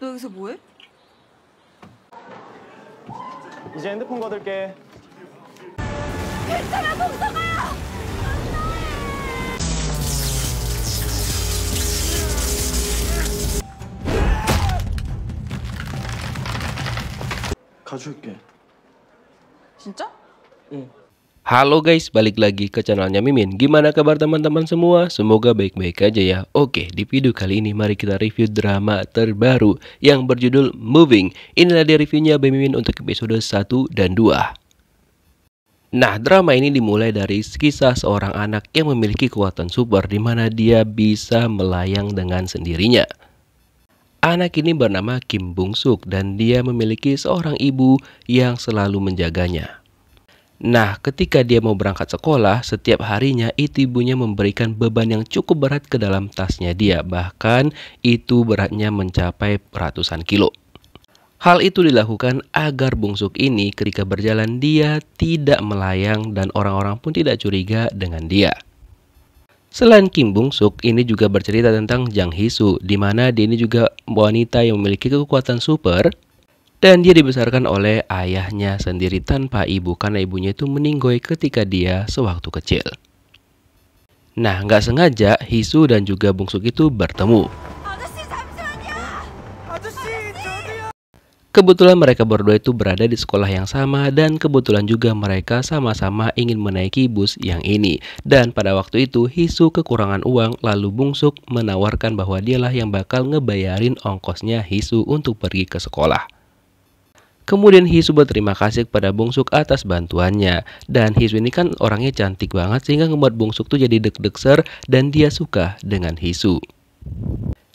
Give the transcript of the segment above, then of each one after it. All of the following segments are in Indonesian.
너 여기서 뭐해? 이제 핸드폰 거둘게. 괜찮아, 동서가! 가져올게. 진짜? 응. Halo guys, balik lagi ke channelnya Mimin Gimana kabar teman-teman semua? Semoga baik-baik aja ya Oke, di video kali ini mari kita review drama terbaru Yang berjudul Moving Inilah dia reviewnya by Mimin untuk episode 1 dan 2 Nah, drama ini dimulai dari kisah seorang anak yang memiliki kekuatan super di mana dia bisa melayang dengan sendirinya. Anak ini bernama Kim Bung Suk dan dia memiliki seorang ibu yang selalu menjaganya. Nah, ketika dia mau berangkat sekolah, setiap harinya itu ibunya memberikan beban yang cukup berat ke dalam tasnya dia. Bahkan itu beratnya mencapai ratusan kilo. Hal itu dilakukan agar bungsuk ini ketika berjalan dia tidak melayang dan orang-orang pun tidak curiga dengan dia. Selain Kim Bung Suk, ini juga bercerita tentang Jang Hisu, di mana dia ini juga wanita yang memiliki kekuatan super dan dia dibesarkan oleh ayahnya sendiri tanpa ibu karena ibunya itu meninggoy ketika dia sewaktu kecil. Nah, nggak sengaja Hisu dan juga Bung Suk itu bertemu. Kebetulan mereka berdua itu berada di sekolah yang sama dan kebetulan juga mereka sama-sama ingin menaiki bus yang ini. Dan pada waktu itu Hisu kekurangan uang lalu Bung Suk menawarkan bahwa dialah yang bakal ngebayarin ongkosnya Hisu untuk pergi ke sekolah. Kemudian Hisu berterima kasih kepada Suk atas bantuannya. Dan Hisu ini kan orangnya cantik banget sehingga membuat Suk tuh jadi deg ser dan dia suka dengan Hisu.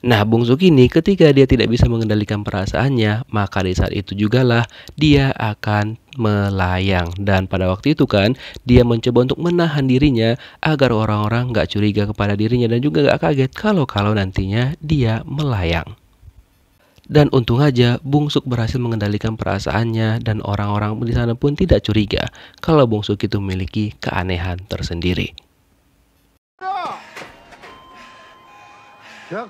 Nah, Bung Suk ini ketika dia tidak bisa mengendalikan perasaannya, maka di saat itu jugalah dia akan melayang. Dan pada waktu itu kan, dia mencoba untuk menahan dirinya agar orang-orang gak curiga kepada dirinya dan juga gak kaget kalau-kalau nantinya dia melayang. Dan untung aja, Bung Suk berhasil mengendalikan perasaannya dan orang-orang di sana pun tidak curiga kalau Bung Suk itu memiliki keanehan tersendiri. Ya,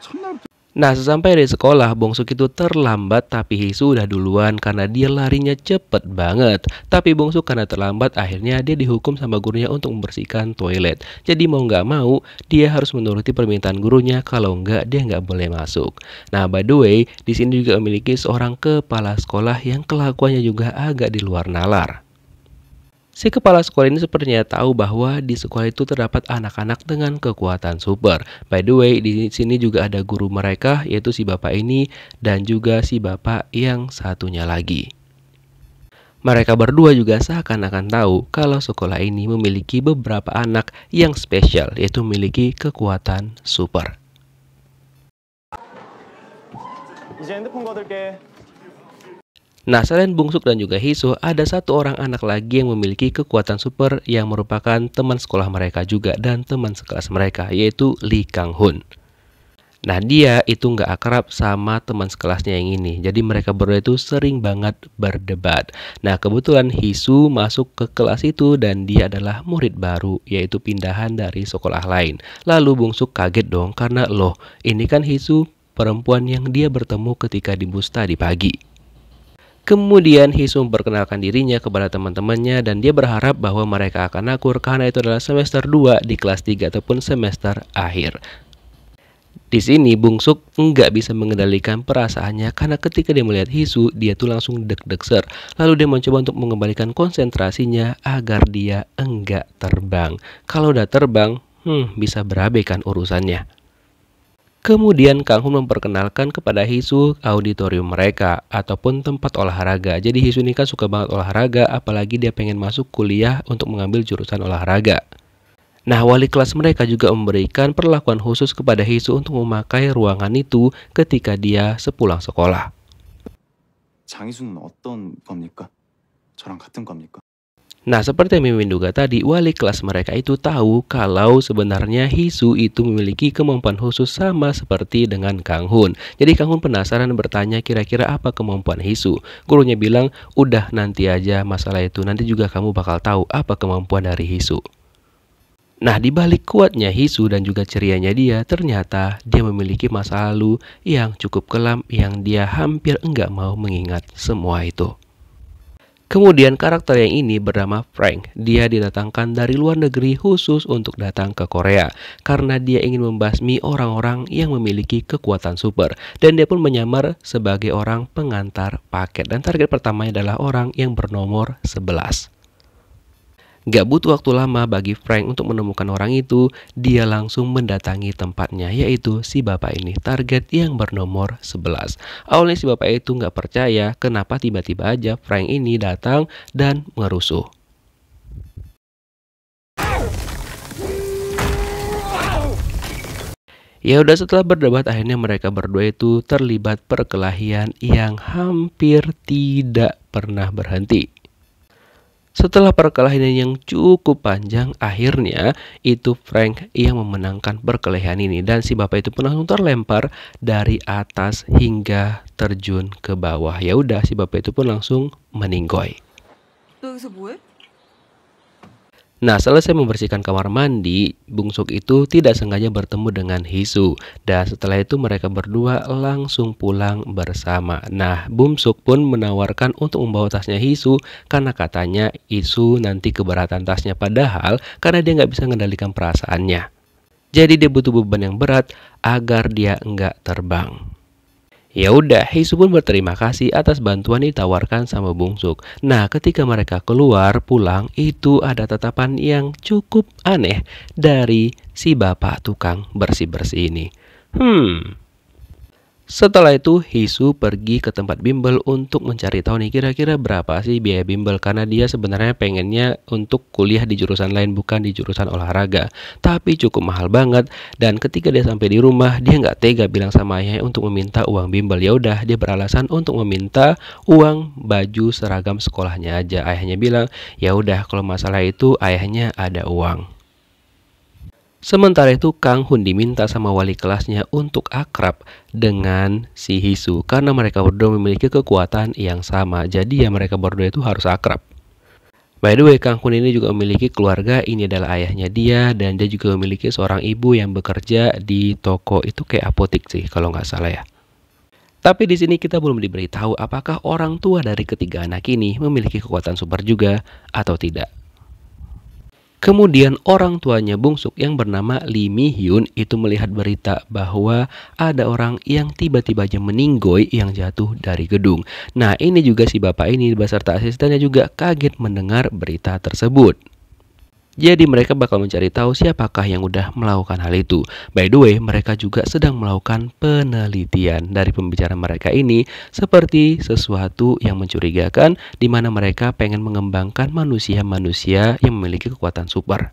Nah, sesampai di sekolah, Bong Suk itu terlambat tapi Hisu udah duluan karena dia larinya cepet banget. Tapi Bong Suk karena terlambat, akhirnya dia dihukum sama gurunya untuk membersihkan toilet. Jadi mau nggak mau, dia harus menuruti permintaan gurunya, kalau nggak dia nggak boleh masuk. Nah, by the way, di sini juga memiliki seorang kepala sekolah yang kelakuannya juga agak di luar nalar. Si kepala sekolah ini sepertinya tahu bahwa di sekolah itu terdapat anak-anak dengan kekuatan super. By the way, di sini juga ada guru mereka, yaitu si bapak ini dan juga si bapak yang satunya lagi. Mereka berdua juga seakan-akan tahu kalau sekolah ini memiliki beberapa anak yang spesial, yaitu memiliki kekuatan super. Nah, selain Bungsu dan juga Hisu, ada satu orang anak lagi yang memiliki kekuatan super yang merupakan teman sekolah mereka juga dan teman sekelas mereka, yaitu Lee Kang Hun. Nah, dia itu nggak akrab sama teman sekelasnya yang ini, jadi mereka berdua itu sering banget berdebat. Nah, kebetulan Hisu masuk ke kelas itu dan dia adalah murid baru, yaitu pindahan dari sekolah lain. Lalu Bungsu kaget dong karena loh, ini kan Hisu perempuan yang dia bertemu ketika di bus tadi pagi. Kemudian Hisu memperkenalkan dirinya kepada teman-temannya dan dia berharap bahwa mereka akan akur karena itu adalah semester 2 di kelas 3 ataupun semester akhir. Di sini Bung Suk nggak bisa mengendalikan perasaannya karena ketika dia melihat Hisu, dia tuh langsung deg-deg ser. Lalu dia mencoba untuk mengembalikan konsentrasinya agar dia enggak terbang. Kalau udah terbang, hmm, bisa berabe kan urusannya. Kemudian Kang Hun memperkenalkan kepada Hisu auditorium mereka ataupun tempat olahraga. Jadi Hisu ini kan suka banget olahraga apalagi dia pengen masuk kuliah untuk mengambil jurusan olahraga. Nah, wali kelas mereka juga memberikan perlakuan khusus kepada Hisu untuk memakai ruangan itu ketika dia sepulang sekolah. 장희수는 어떤 겁니까? 저랑 같은 겁니까? Nah, seperti yang Mimin duga tadi, wali kelas mereka itu tahu kalau sebenarnya Hisu itu memiliki kemampuan khusus sama seperti dengan Kang Hun. Jadi Kang Hun penasaran bertanya kira-kira apa kemampuan Hisu. Gurunya bilang, udah nanti aja masalah itu, nanti juga kamu bakal tahu apa kemampuan dari Hisu. Nah, dibalik kuatnya Hisu dan juga cerianya dia, ternyata dia memiliki masa lalu yang cukup kelam yang dia hampir enggak mau mengingat semua itu. Kemudian karakter yang ini bernama Frank. Dia didatangkan dari luar negeri khusus untuk datang ke Korea karena dia ingin membasmi orang-orang yang memiliki kekuatan super dan dia pun menyamar sebagai orang pengantar paket dan target pertamanya adalah orang yang bernomor 11. Gak butuh waktu lama bagi Frank untuk menemukan orang itu, dia langsung mendatangi tempatnya yaitu si bapak ini, target yang bernomor 11. Awalnya si bapak itu gak percaya kenapa tiba-tiba aja Frank ini datang dan merusuh. Ya udah setelah berdebat akhirnya mereka berdua itu terlibat perkelahian yang hampir tidak pernah berhenti. Setelah perkelahian yang cukup panjang, akhirnya itu Frank yang memenangkan perkelahian ini dan si bapak itu pun langsung terlempar dari atas hingga terjun ke bawah. Ya udah si bapak itu pun langsung meninggoy. Nah, selesai membersihkan kamar mandi, Bungsuk itu tidak sengaja bertemu dengan Hisu. Dan setelah itu mereka berdua langsung pulang bersama. Nah, Bungsuk pun menawarkan untuk membawa tasnya Hisu karena katanya Hisu nanti keberatan tasnya padahal karena dia nggak bisa mengendalikan perasaannya. Jadi dia butuh beban yang berat agar dia nggak terbang. Ya udah, Heisu pun berterima kasih atas bantuan ditawarkan sama Bung Suk. Nah, ketika mereka keluar pulang, itu ada tatapan yang cukup aneh dari si bapak tukang bersih-bersih ini. Hmm, setelah itu, Hisu pergi ke tempat bimbel untuk mencari tahu nih kira-kira berapa sih biaya bimbel karena dia sebenarnya pengennya untuk kuliah di jurusan lain bukan di jurusan olahraga. Tapi cukup mahal banget dan ketika dia sampai di rumah dia nggak tega bilang sama ayahnya untuk meminta uang bimbel. Ya udah dia beralasan untuk meminta uang baju seragam sekolahnya aja. Ayahnya bilang ya udah kalau masalah itu ayahnya ada uang. Sementara itu Kang Hun diminta sama wali kelasnya untuk akrab dengan si Hisu karena mereka berdua memiliki kekuatan yang sama. Jadi ya mereka berdua itu harus akrab. By the way, Kang Hun ini juga memiliki keluarga, ini adalah ayahnya dia, dan dia juga memiliki seorang ibu yang bekerja di toko, itu kayak apotik sih kalau nggak salah ya. Tapi di sini kita belum diberitahu apakah orang tua dari ketiga anak ini memiliki kekuatan super juga atau tidak. Kemudian orang tuanya bungsuk yang bernama Lee Mi Hyun itu melihat berita bahwa ada orang yang tiba-tiba aja meninggoy yang jatuh dari gedung. Nah ini juga si bapak ini beserta asistennya juga kaget mendengar berita tersebut. Jadi mereka bakal mencari tahu siapakah yang udah melakukan hal itu. By the way, mereka juga sedang melakukan penelitian dari pembicara mereka ini seperti sesuatu yang mencurigakan di mana mereka pengen mengembangkan manusia-manusia yang memiliki kekuatan super.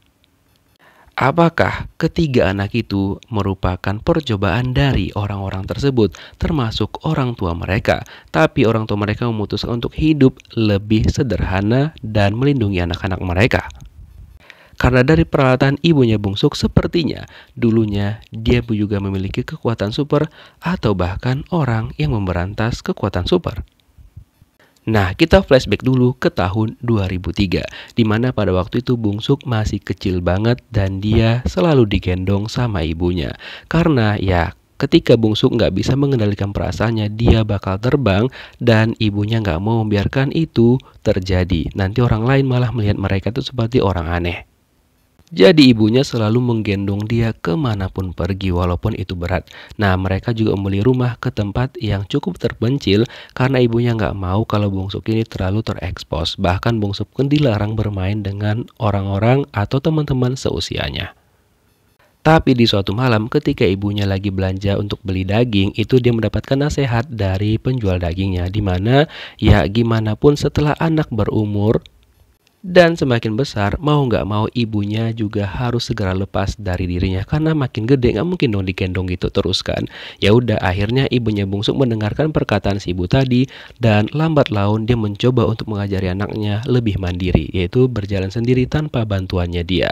Apakah ketiga anak itu merupakan percobaan dari orang-orang tersebut, termasuk orang tua mereka? Tapi orang tua mereka memutuskan untuk hidup lebih sederhana dan melindungi anak-anak mereka. Karena dari peralatan ibunya bungsuk sepertinya dulunya dia juga memiliki kekuatan super atau bahkan orang yang memberantas kekuatan super. Nah, kita flashback dulu ke tahun 2003, di mana pada waktu itu Bungsuk masih kecil banget dan dia selalu digendong sama ibunya. Karena ya ketika Bungsuk nggak bisa mengendalikan perasaannya, dia bakal terbang dan ibunya nggak mau membiarkan itu terjadi. Nanti orang lain malah melihat mereka itu seperti orang aneh. Jadi ibunya selalu menggendong dia kemanapun pergi walaupun itu berat. Nah mereka juga membeli rumah ke tempat yang cukup terpencil karena ibunya nggak mau kalau bungsu ini terlalu terekspos. Bahkan bungsu pun dilarang bermain dengan orang-orang atau teman-teman seusianya. Tapi di suatu malam ketika ibunya lagi belanja untuk beli daging itu dia mendapatkan nasihat dari penjual dagingnya di mana ya gimana pun setelah anak berumur dan semakin besar, mau nggak mau ibunya juga harus segera lepas dari dirinya karena makin gede nggak mungkin dong digendong gitu terus kan. Ya udah, akhirnya ibunya bungsu mendengarkan perkataan si ibu tadi dan lambat laun dia mencoba untuk mengajari anaknya lebih mandiri, yaitu berjalan sendiri tanpa bantuannya dia.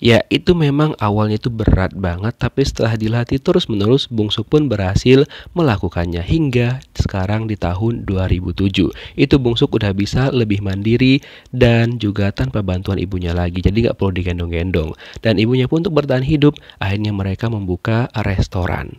Ya itu memang awalnya itu berat banget tapi setelah dilatih terus menerus Bungsu pun berhasil melakukannya hingga sekarang di tahun 2007. Itu Bungsu udah bisa lebih mandiri dan juga tanpa bantuan ibunya lagi jadi nggak perlu digendong-gendong. Dan ibunya pun untuk bertahan hidup akhirnya mereka membuka restoran.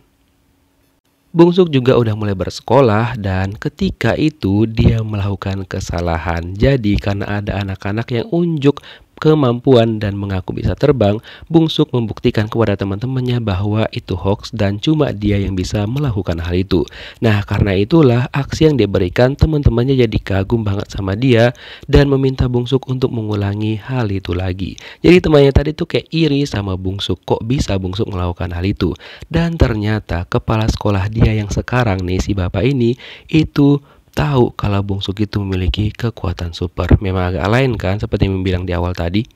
Bungsuk juga udah mulai bersekolah dan ketika itu dia melakukan kesalahan. Jadi karena ada anak-anak yang unjuk kemampuan dan mengaku bisa terbang, Bung Suk membuktikan kepada teman-temannya bahwa itu hoax dan cuma dia yang bisa melakukan hal itu. Nah, karena itulah aksi yang diberikan teman-temannya jadi kagum banget sama dia dan meminta Bung Suk untuk mengulangi hal itu lagi. Jadi temannya tadi tuh kayak iri sama Bung Suk kok bisa Bung Suk melakukan hal itu. Dan ternyata kepala sekolah dia yang sekarang nih si bapak ini itu tahu kalau bungsu itu memiliki kekuatan super. Memang agak lain kan seperti yang bilang di awal tadi.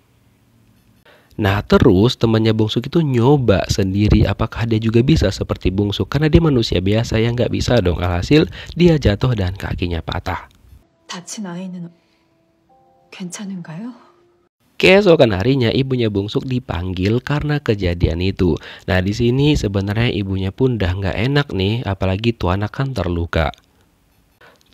Nah terus temannya Bungsu itu nyoba sendiri apakah dia juga bisa seperti Bungsu karena dia manusia biasa yang nggak bisa dong alhasil dia jatuh dan kakinya patah. Keesokan harinya ibunya bungsuk dipanggil karena kejadian itu. Nah di sini sebenarnya ibunya pun udah nggak enak nih, apalagi tuh kan terluka.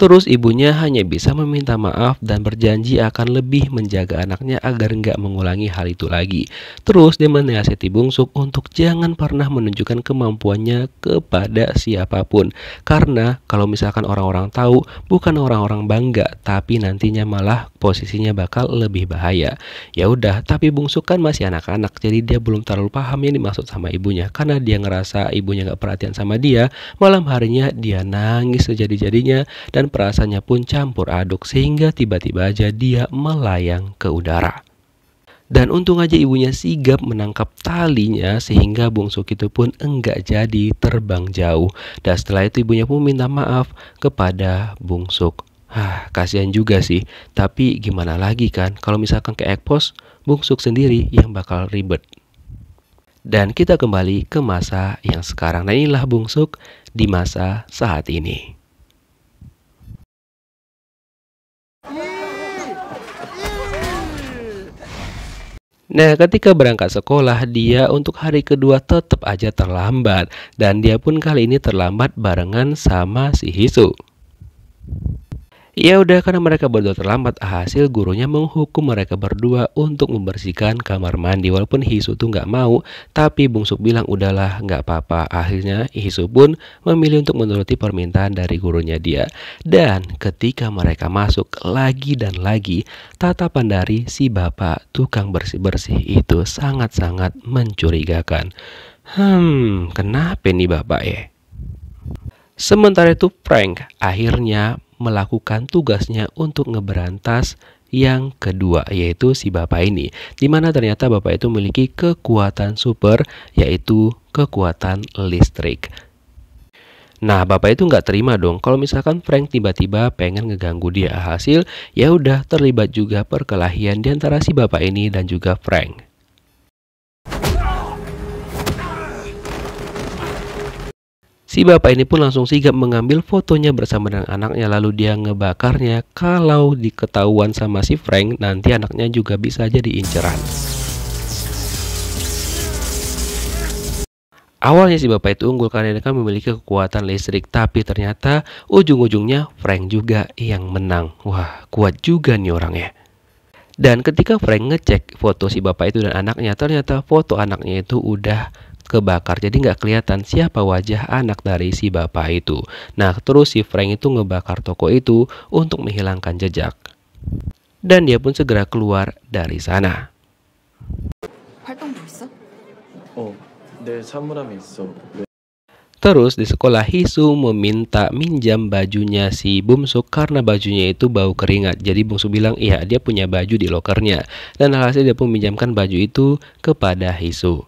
Terus ibunya hanya bisa meminta maaf dan berjanji akan lebih menjaga anaknya agar nggak mengulangi hal itu lagi. Terus dia menasihati bungsuk untuk jangan pernah menunjukkan kemampuannya kepada siapapun. Karena kalau misalkan orang-orang tahu, bukan orang-orang bangga, tapi nantinya malah posisinya bakal lebih bahaya. Ya udah, tapi bungsuk kan masih anak-anak, jadi dia belum terlalu paham yang dimaksud sama ibunya. Karena dia ngerasa ibunya nggak perhatian sama dia, malam harinya dia nangis sejadi-jadinya dan dan perasaannya pun campur aduk sehingga tiba-tiba aja dia melayang ke udara. Dan untung aja ibunya sigap menangkap talinya sehingga bungsu itu pun enggak jadi terbang jauh. Dan setelah itu ibunya pun minta maaf kepada bungsu. Hah, kasihan juga sih. Tapi gimana lagi kan kalau misalkan ke ekpos, bungsu sendiri yang bakal ribet. Dan kita kembali ke masa yang sekarang. Nah inilah bungsu di masa saat ini. Nah, ketika berangkat sekolah, dia untuk hari kedua tetap aja terlambat dan dia pun kali ini terlambat barengan sama si Hisu. Ya udah karena mereka berdua terlambat, hasil gurunya menghukum mereka berdua untuk membersihkan kamar mandi. Walaupun Hisu tuh nggak mau, tapi Bungsu bilang udahlah nggak apa-apa. Akhirnya Hisu pun memilih untuk menuruti permintaan dari gurunya dia. Dan ketika mereka masuk lagi dan lagi, tatapan dari si bapak tukang bersih-bersih itu sangat-sangat mencurigakan. Hmm, kenapa nih bapak ya? Sementara itu Frank akhirnya melakukan tugasnya untuk ngeberantas yang kedua yaitu si bapak ini Dimana ternyata bapak itu memiliki kekuatan super yaitu kekuatan listrik Nah, bapak itu nggak terima dong kalau misalkan Frank tiba-tiba pengen ngeganggu dia. Hasil, ya udah terlibat juga perkelahian di antara si bapak ini dan juga Frank. Si bapak ini pun langsung sigap mengambil fotonya bersama dengan anaknya lalu dia ngebakarnya. Kalau diketahuan sama si Frank, nanti anaknya juga bisa jadi inceran. Awalnya si bapak itu unggul karena mereka memiliki kekuatan listrik, tapi ternyata ujung-ujungnya Frank juga yang menang. Wah, kuat juga nih orangnya. Dan ketika Frank ngecek foto si bapak itu dan anaknya, ternyata foto anaknya itu udah kebakar jadi nggak kelihatan siapa wajah anak dari si bapak itu. Nah terus si Frank itu ngebakar toko itu untuk menghilangkan jejak. Dan dia pun segera keluar dari sana. Terus di sekolah Hisu meminta minjam bajunya si Bumsu karena bajunya itu bau keringat. Jadi Bumsu bilang iya dia punya baju di lokernya. Dan alhasil dia pun minjamkan baju itu kepada Hisu.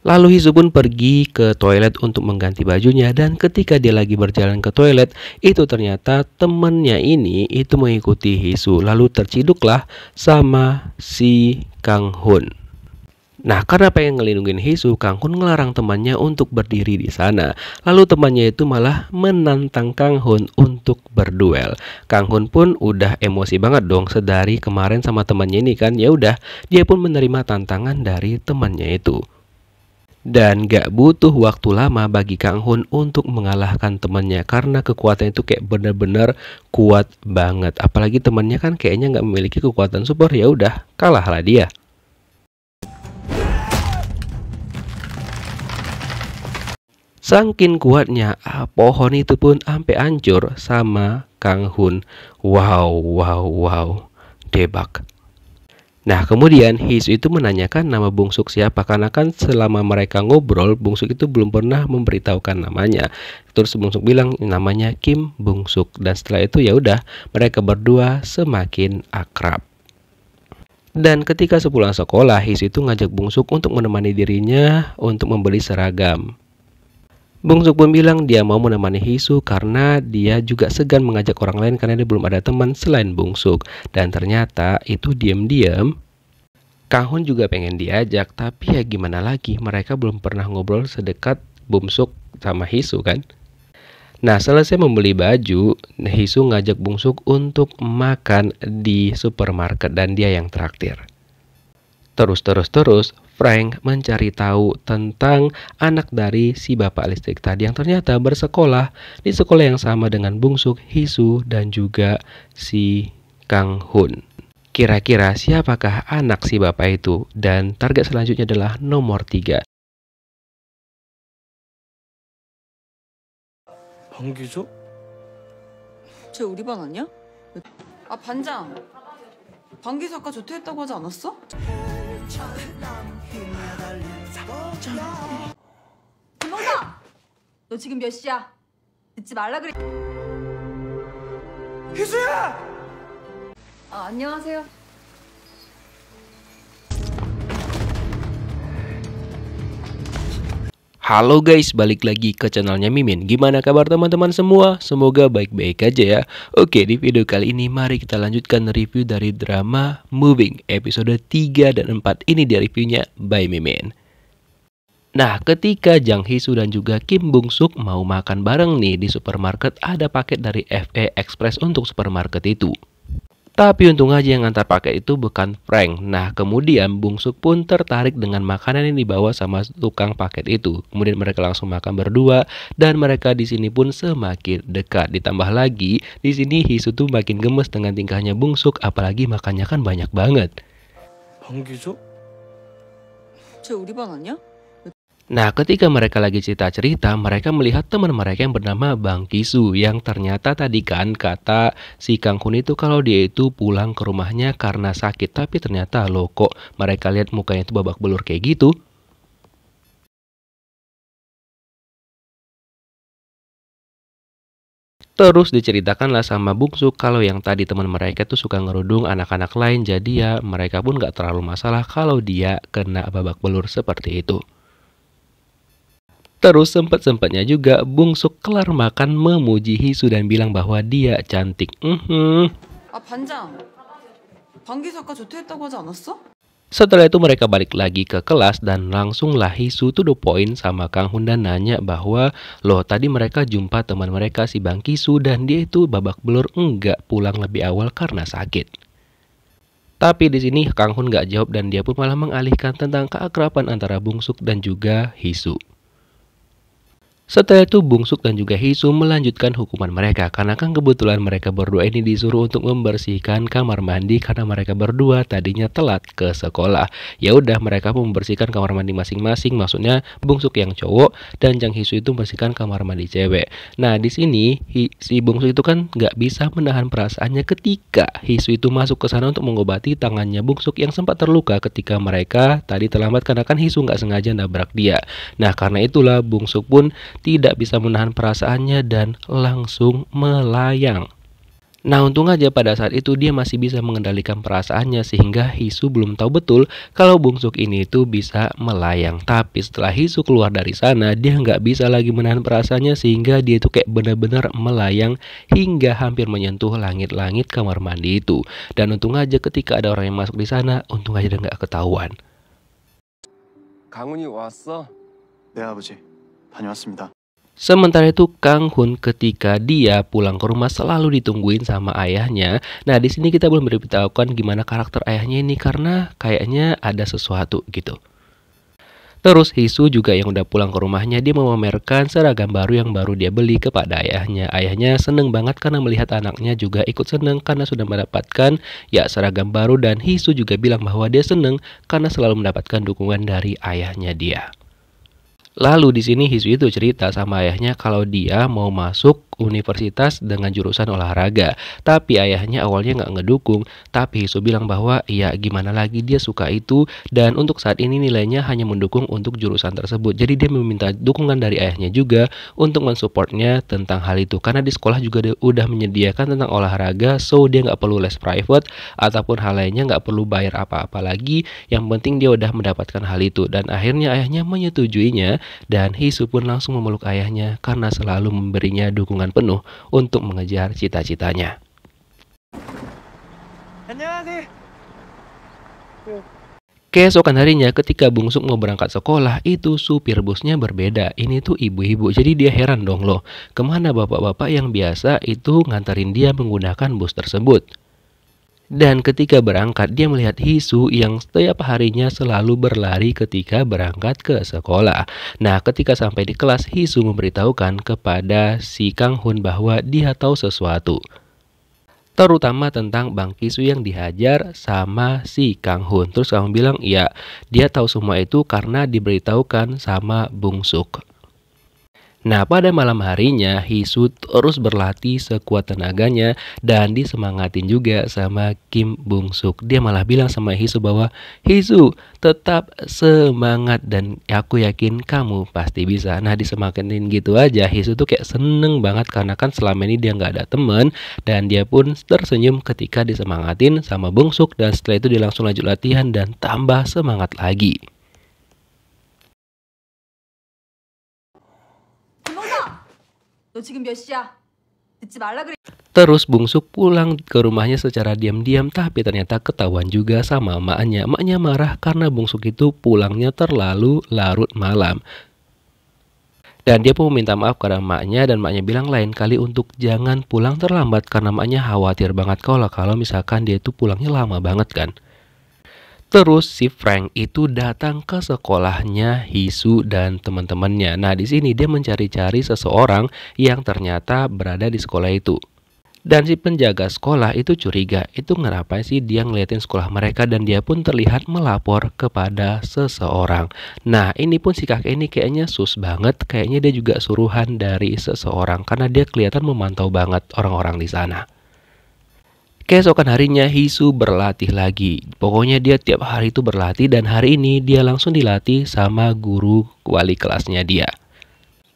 Lalu Hizu pun pergi ke toilet untuk mengganti bajunya dan ketika dia lagi berjalan ke toilet itu ternyata temannya ini itu mengikuti Hisu lalu terciduklah sama si Kang Hun. Nah, karena pengen ngelindungin Hisu, Kang Hun ngelarang temannya untuk berdiri di sana. Lalu temannya itu malah menantang Kang Hun untuk berduel. Kang Hun pun udah emosi banget dong sedari kemarin sama temannya ini kan. Ya udah, dia pun menerima tantangan dari temannya itu. Dan gak butuh waktu lama bagi Kang Hun untuk mengalahkan temannya karena kekuatan itu kayak bener-bener kuat banget. Apalagi temannya kan kayaknya gak memiliki kekuatan super ya udah kalahlah dia. Sangkin kuatnya, ah, pohon itu pun sampai hancur sama Kang Hun. Wow, wow, wow. Debak. Nah, kemudian His itu menanyakan nama Bungsuk siapa karena kan selama mereka ngobrol Bungsuk itu belum pernah memberitahukan namanya. Terus Bungsuk bilang namanya Kim Bungsuk dan setelah itu ya udah mereka berdua semakin akrab. Dan ketika sepulang sekolah, His itu ngajak Bungsuk untuk menemani dirinya untuk membeli seragam. Bung Suk pun bilang dia mau menemani Hisu karena dia juga segan mengajak orang lain karena dia belum ada teman selain Bung Suk. Dan ternyata itu diam-diam Kahun juga pengen diajak, tapi ya gimana lagi, mereka belum pernah ngobrol sedekat Bung Suk sama Hisu kan. Nah, selesai membeli baju, Hisu ngajak Bung Suk untuk makan di supermarket dan dia yang traktir. Terus terus terus Frank mencari tahu tentang anak dari si bapak listrik tadi yang ternyata bersekolah di sekolah yang sama dengan Bungsuk, Hisu dan juga si Kang Hun. Kira-kira siapakah anak si bapak itu? Dan target selanjutnya adalah nomor 3. 방규조? 쟤 우리 반 아니야? 아 반장 방기석 아까 조퇴했다고 하지 않았어? 김홍석! 너 지금 몇 시야? 늦지 말라 그래. 희수야! 아, 안녕하세요. Halo guys, balik lagi ke channelnya Mimin Gimana kabar teman-teman semua? Semoga baik-baik aja ya Oke, di video kali ini mari kita lanjutkan review dari drama Moving Episode 3 dan 4 ini di reviewnya by Mimin Nah, ketika Jang Hisu dan juga Kim Bung Suk mau makan bareng nih di supermarket, ada paket dari FE Express untuk supermarket itu. Tapi untung aja yang ngantar paket itu bukan Frank. Nah, kemudian Bungsu pun tertarik dengan makanan yang dibawa sama tukang paket itu. Kemudian mereka langsung makan berdua dan mereka di sini pun semakin dekat. Ditambah lagi, di sini Hisu tuh makin gemes dengan tingkahnya Suk apalagi makannya kan banyak banget. Bang Gisuk? 쟤 우리 아니야? Nah, ketika mereka lagi cerita-cerita, mereka melihat teman mereka yang bernama Bang Kisu yang ternyata tadi kan kata si Kang Kun itu kalau dia itu pulang ke rumahnya karena sakit, tapi ternyata lo kok mereka lihat mukanya itu babak belur kayak gitu. Terus diceritakanlah sama Bungsu kalau yang tadi teman mereka tuh suka ngerudung anak-anak lain jadi ya mereka pun gak terlalu masalah kalau dia kena babak belur seperti itu. Terus sempat-sempatnya juga bungsu kelar makan memuji Hisu dan bilang bahwa dia cantik. Mhm. Ah, Setelah itu mereka balik lagi ke kelas dan langsunglah Hisu to the point sama Kang Hun dan nanya bahwa loh tadi mereka jumpa teman mereka si Bang Kisu dan dia itu babak belur enggak pulang lebih awal karena sakit. Tapi di sini Kang Hun gak jawab dan dia pun malah mengalihkan tentang keakraban antara Bung Suk dan juga Hisu. Setelah itu Bungsuk dan juga Hisu melanjutkan hukuman mereka karena kan kebetulan mereka berdua ini disuruh untuk membersihkan kamar mandi karena mereka berdua tadinya telat ke sekolah. Ya udah mereka membersihkan kamar mandi masing-masing maksudnya Bungsuk yang cowok dan Jang Hisu itu membersihkan kamar mandi cewek. Nah di sini si Bungsuk itu kan nggak bisa menahan perasaannya ketika Hisu itu masuk ke sana untuk mengobati tangannya Bungsuk yang sempat terluka ketika mereka tadi terlambat karena kan Hisu nggak sengaja nabrak dia. Nah karena itulah Bungsuk pun tidak bisa menahan perasaannya dan langsung melayang. Nah untung aja pada saat itu dia masih bisa mengendalikan perasaannya sehingga Hisu belum tahu betul kalau bungsuk ini itu bisa melayang. Tapi setelah Hisu keluar dari sana dia nggak bisa lagi menahan perasaannya sehingga dia itu kayak benar-benar melayang hingga hampir menyentuh langit-langit kamar mandi itu. Dan untung aja ketika ada orang yang masuk di sana untung aja dia nggak ketahuan. 강훈이 왔어? 네 아버지. 다녀왔습니다. Sementara itu Kang Hun ketika dia pulang ke rumah selalu ditungguin sama ayahnya. Nah di sini kita belum diberitahukan gimana karakter ayahnya ini karena kayaknya ada sesuatu gitu. Terus Hisu juga yang udah pulang ke rumahnya dia memamerkan seragam baru yang baru dia beli kepada ayahnya. Ayahnya seneng banget karena melihat anaknya juga ikut seneng karena sudah mendapatkan ya seragam baru dan Hisu juga bilang bahwa dia seneng karena selalu mendapatkan dukungan dari ayahnya dia. Lalu di sini Hisu itu cerita sama ayahnya kalau dia mau masuk universitas dengan jurusan olahraga. Tapi ayahnya awalnya nggak ngedukung, tapi Hisu bilang bahwa ya gimana lagi dia suka itu dan untuk saat ini nilainya hanya mendukung untuk jurusan tersebut. Jadi dia meminta dukungan dari ayahnya juga untuk mensupportnya tentang hal itu karena di sekolah juga udah menyediakan tentang olahraga, so dia nggak perlu les private ataupun hal lainnya nggak perlu bayar apa-apa lagi. Yang penting dia udah mendapatkan hal itu dan akhirnya ayahnya menyetujuinya dan Hisu pun langsung memeluk ayahnya karena selalu memberinya dukungan dengan penuh untuk mengejar cita-citanya. Keesokan harinya ketika Suk mau berangkat sekolah itu supir busnya berbeda. Ini tuh ibu-ibu. Jadi dia heran dong loh. Kemana bapak-bapak yang biasa itu nganterin dia menggunakan bus tersebut. Dan ketika berangkat, dia melihat Hisu yang setiap harinya selalu berlari ketika berangkat ke sekolah. Nah, ketika sampai di kelas, Hisu memberitahukan kepada si Kang Hun bahwa dia tahu sesuatu. Terutama tentang Bang Kisu yang dihajar sama si Kang Hun. Terus Kang bilang, ya dia tahu semua itu karena diberitahukan sama Bung Suk. Nah, pada malam harinya Hisu terus berlatih sekuat tenaganya dan disemangatin juga sama Kim Bung Suk. Dia malah bilang sama Hisu bahwa Hisu tetap semangat dan aku yakin kamu pasti bisa. Nah, disemangatin gitu aja Hisu tuh kayak seneng banget karena kan selama ini dia nggak ada temen dan dia pun tersenyum ketika disemangatin sama Bung Suk dan setelah itu dia langsung lanjut latihan dan tambah semangat lagi. 너 지금 몇 시야? 듣지 말라 그래. Terus bungsu pulang ke rumahnya secara diam-diam tapi ternyata ketahuan juga sama emaknya. Emaknya marah karena bungsu itu pulangnya terlalu larut malam. Dan dia pun meminta maaf karena emaknya dan emaknya bilang lain kali untuk jangan pulang terlambat karena emaknya khawatir banget kalau kalau misalkan dia itu pulangnya lama banget kan. Terus si Frank itu datang ke sekolahnya Hisu dan teman-temannya. Nah, di sini dia mencari-cari seseorang yang ternyata berada di sekolah itu. Dan si penjaga sekolah itu curiga, itu ngapain sih dia ngeliatin sekolah mereka dan dia pun terlihat melapor kepada seseorang. Nah ini pun si kakek ini kayaknya sus banget, kayaknya dia juga suruhan dari seseorang karena dia kelihatan memantau banget orang-orang di sana. Keesokan harinya Hisu berlatih lagi. Pokoknya dia tiap hari itu berlatih dan hari ini dia langsung dilatih sama guru wali kelasnya dia.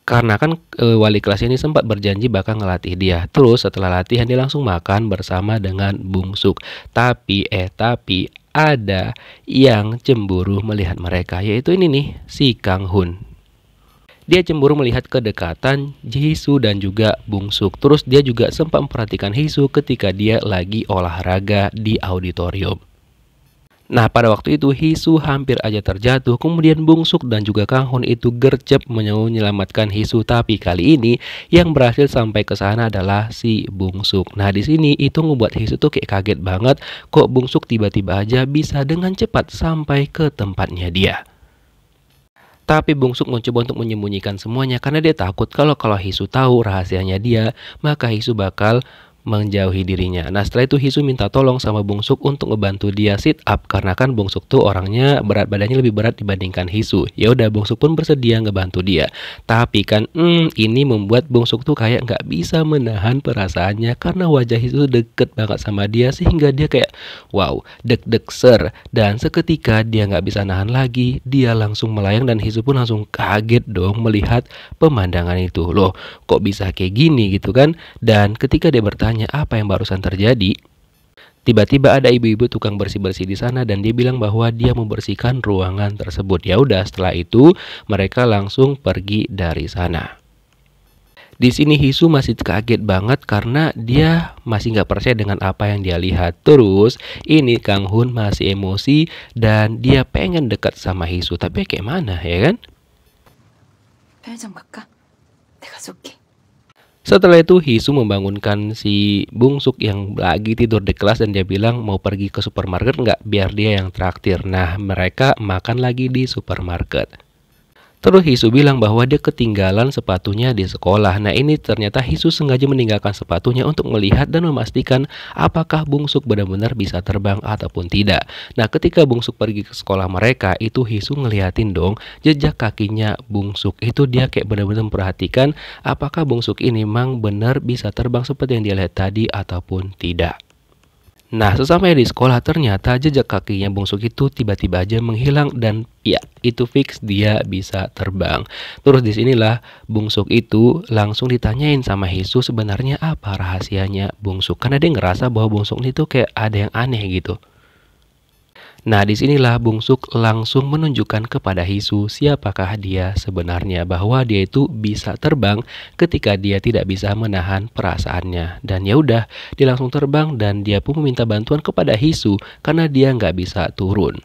Karena kan e, wali kelas ini sempat berjanji bakal ngelatih dia. Terus setelah latihan dia langsung makan bersama dengan Bung Suk. Tapi eh tapi ada yang cemburu melihat mereka yaitu ini nih si Kang Hun. Dia cemburu melihat kedekatan Jisoo dan juga Bungsu. Terus dia juga sempat memperhatikan Hisu ketika dia lagi olahraga di auditorium. Nah pada waktu itu Hisu hampir aja terjatuh Kemudian Bungsuk dan juga Kang itu gercep menyelamatkan Hisu Tapi kali ini yang berhasil sampai ke sana adalah si Bungsuk Nah di sini itu membuat Hisu tuh kayak kaget banget Kok Bungsuk tiba-tiba aja bisa dengan cepat sampai ke tempatnya dia tapi Bungsu mencoba untuk menyembunyikan semuanya karena dia takut kalau kalau Hisu tahu rahasianya dia, maka Hisu bakal menjauhi dirinya. Nah setelah itu Hisu minta tolong sama Bung Suk untuk ngebantu dia sit up karena kan Bung Suk tuh orangnya berat badannya lebih berat dibandingkan Hisu. Ya udah Suk pun bersedia ngebantu dia. Tapi kan hmm, ini membuat Bung Suk tuh kayak nggak bisa menahan perasaannya karena wajah Hisu deket banget sama dia sehingga dia kayak wow deg-deg ser dan seketika dia nggak bisa nahan lagi dia langsung melayang dan Hisu pun langsung kaget dong melihat pemandangan itu loh kok bisa kayak gini gitu kan dan ketika dia bertanya bertanya apa yang barusan terjadi, Tiba-tiba ada ibu-ibu tukang bersih-bersih di sana dan dia bilang bahwa dia membersihkan ruangan tersebut. Ya udah, setelah itu mereka langsung pergi dari sana. Di sini Hisu masih kaget banget karena dia masih nggak percaya dengan apa yang dia lihat. Terus ini Kang Hun masih emosi dan dia pengen dekat sama Hisu tapi kayak mana ya kan? Pengen bakka. Setelah itu Hisu membangunkan si Bung Suk yang lagi tidur di kelas dan dia bilang mau pergi ke supermarket nggak biar dia yang traktir. Nah mereka makan lagi di supermarket. Terus Hisu bilang bahwa dia ketinggalan sepatunya di sekolah. Nah ini ternyata Hisu sengaja meninggalkan sepatunya untuk melihat dan memastikan apakah Suk benar-benar bisa terbang ataupun tidak. Nah ketika Suk pergi ke sekolah mereka itu Hisu ngeliatin dong jejak kakinya Suk. Itu dia kayak benar-benar memperhatikan apakah Suk ini memang benar bisa terbang seperti yang dia lihat tadi ataupun tidak. Nah, sesampai di sekolah ternyata jejak kakinya bung bungsu itu tiba-tiba aja menghilang dan ya itu fix dia bisa terbang. Terus disinilah bung bungsu itu langsung ditanyain sama Hisu sebenarnya apa rahasianya bung bungsu karena dia ngerasa bahwa bung bungsu itu kayak ada yang aneh gitu. Nah, disinilah Suk langsung menunjukkan kepada Hisu siapakah dia sebenarnya bahwa dia itu bisa terbang ketika dia tidak bisa menahan perasaannya. Dan ya udah, dia langsung terbang dan dia pun meminta bantuan kepada Hisu karena dia nggak bisa turun.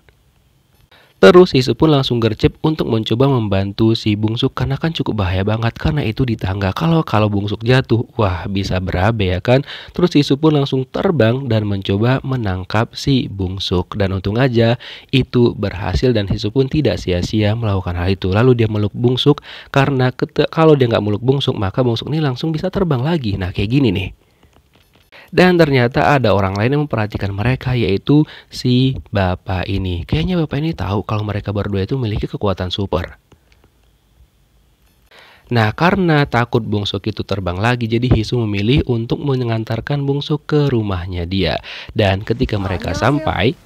Terus Isu pun langsung gercep untuk mencoba membantu si Bungsu karena kan cukup bahaya banget karena itu di tangga. Kalau kalau Bungsu jatuh, wah bisa berabe ya kan. Terus Isu pun langsung terbang dan mencoba menangkap si Bungsu dan untung aja itu berhasil dan Isu pun tidak sia-sia melakukan hal itu. Lalu dia meluk Bungsu karena kalau dia nggak meluk Bungsu maka Bungsu ini langsung bisa terbang lagi. Nah kayak gini nih. Dan ternyata ada orang lain yang memperhatikan mereka yaitu si bapak ini. Kayaknya bapak ini tahu kalau mereka berdua itu memiliki kekuatan super. Nah, karena takut Bung Suk itu terbang lagi, jadi Hisu memilih untuk mengantarkan Bung Suk ke rumahnya dia. Dan ketika mereka sampai,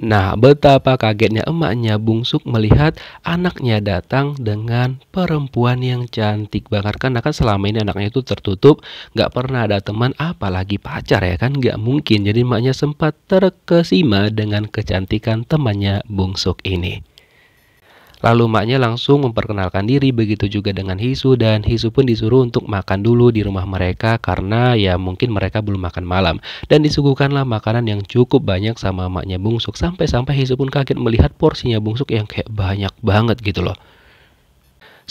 Nah, betapa kagetnya emaknya bungsuk melihat anaknya datang dengan perempuan yang cantik banget. Karena kan selama ini anaknya itu tertutup, nggak pernah ada teman, apalagi pacar ya kan, nggak mungkin. Jadi emaknya sempat terkesima dengan kecantikan temannya bungsuk ini. Lalu maknya langsung memperkenalkan diri begitu juga dengan Hisu dan Hisu pun disuruh untuk makan dulu di rumah mereka karena ya mungkin mereka belum makan malam. Dan disuguhkanlah makanan yang cukup banyak sama maknya Bungsuk sampai-sampai Hisu pun kaget melihat porsinya Bungsuk yang kayak banyak banget gitu loh.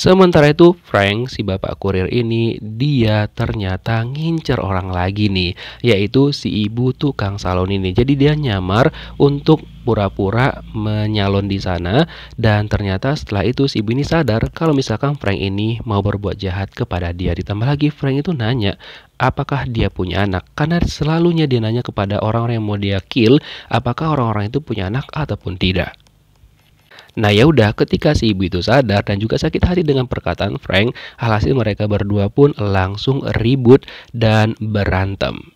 Sementara itu Frank si bapak kurir ini dia ternyata ngincer orang lagi nih yaitu si ibu tukang salon ini. Jadi dia nyamar untuk pura-pura menyalon di sana dan ternyata setelah itu si ibu ini sadar kalau misalkan Frank ini mau berbuat jahat kepada dia ditambah lagi Frank itu nanya apakah dia punya anak karena selalunya dia nanya kepada orang-orang yang mau dia kill apakah orang-orang itu punya anak ataupun tidak Nah ya udah, ketika si ibu itu sadar dan juga sakit hati dengan perkataan Frank, alhasil mereka berdua pun langsung ribut dan berantem.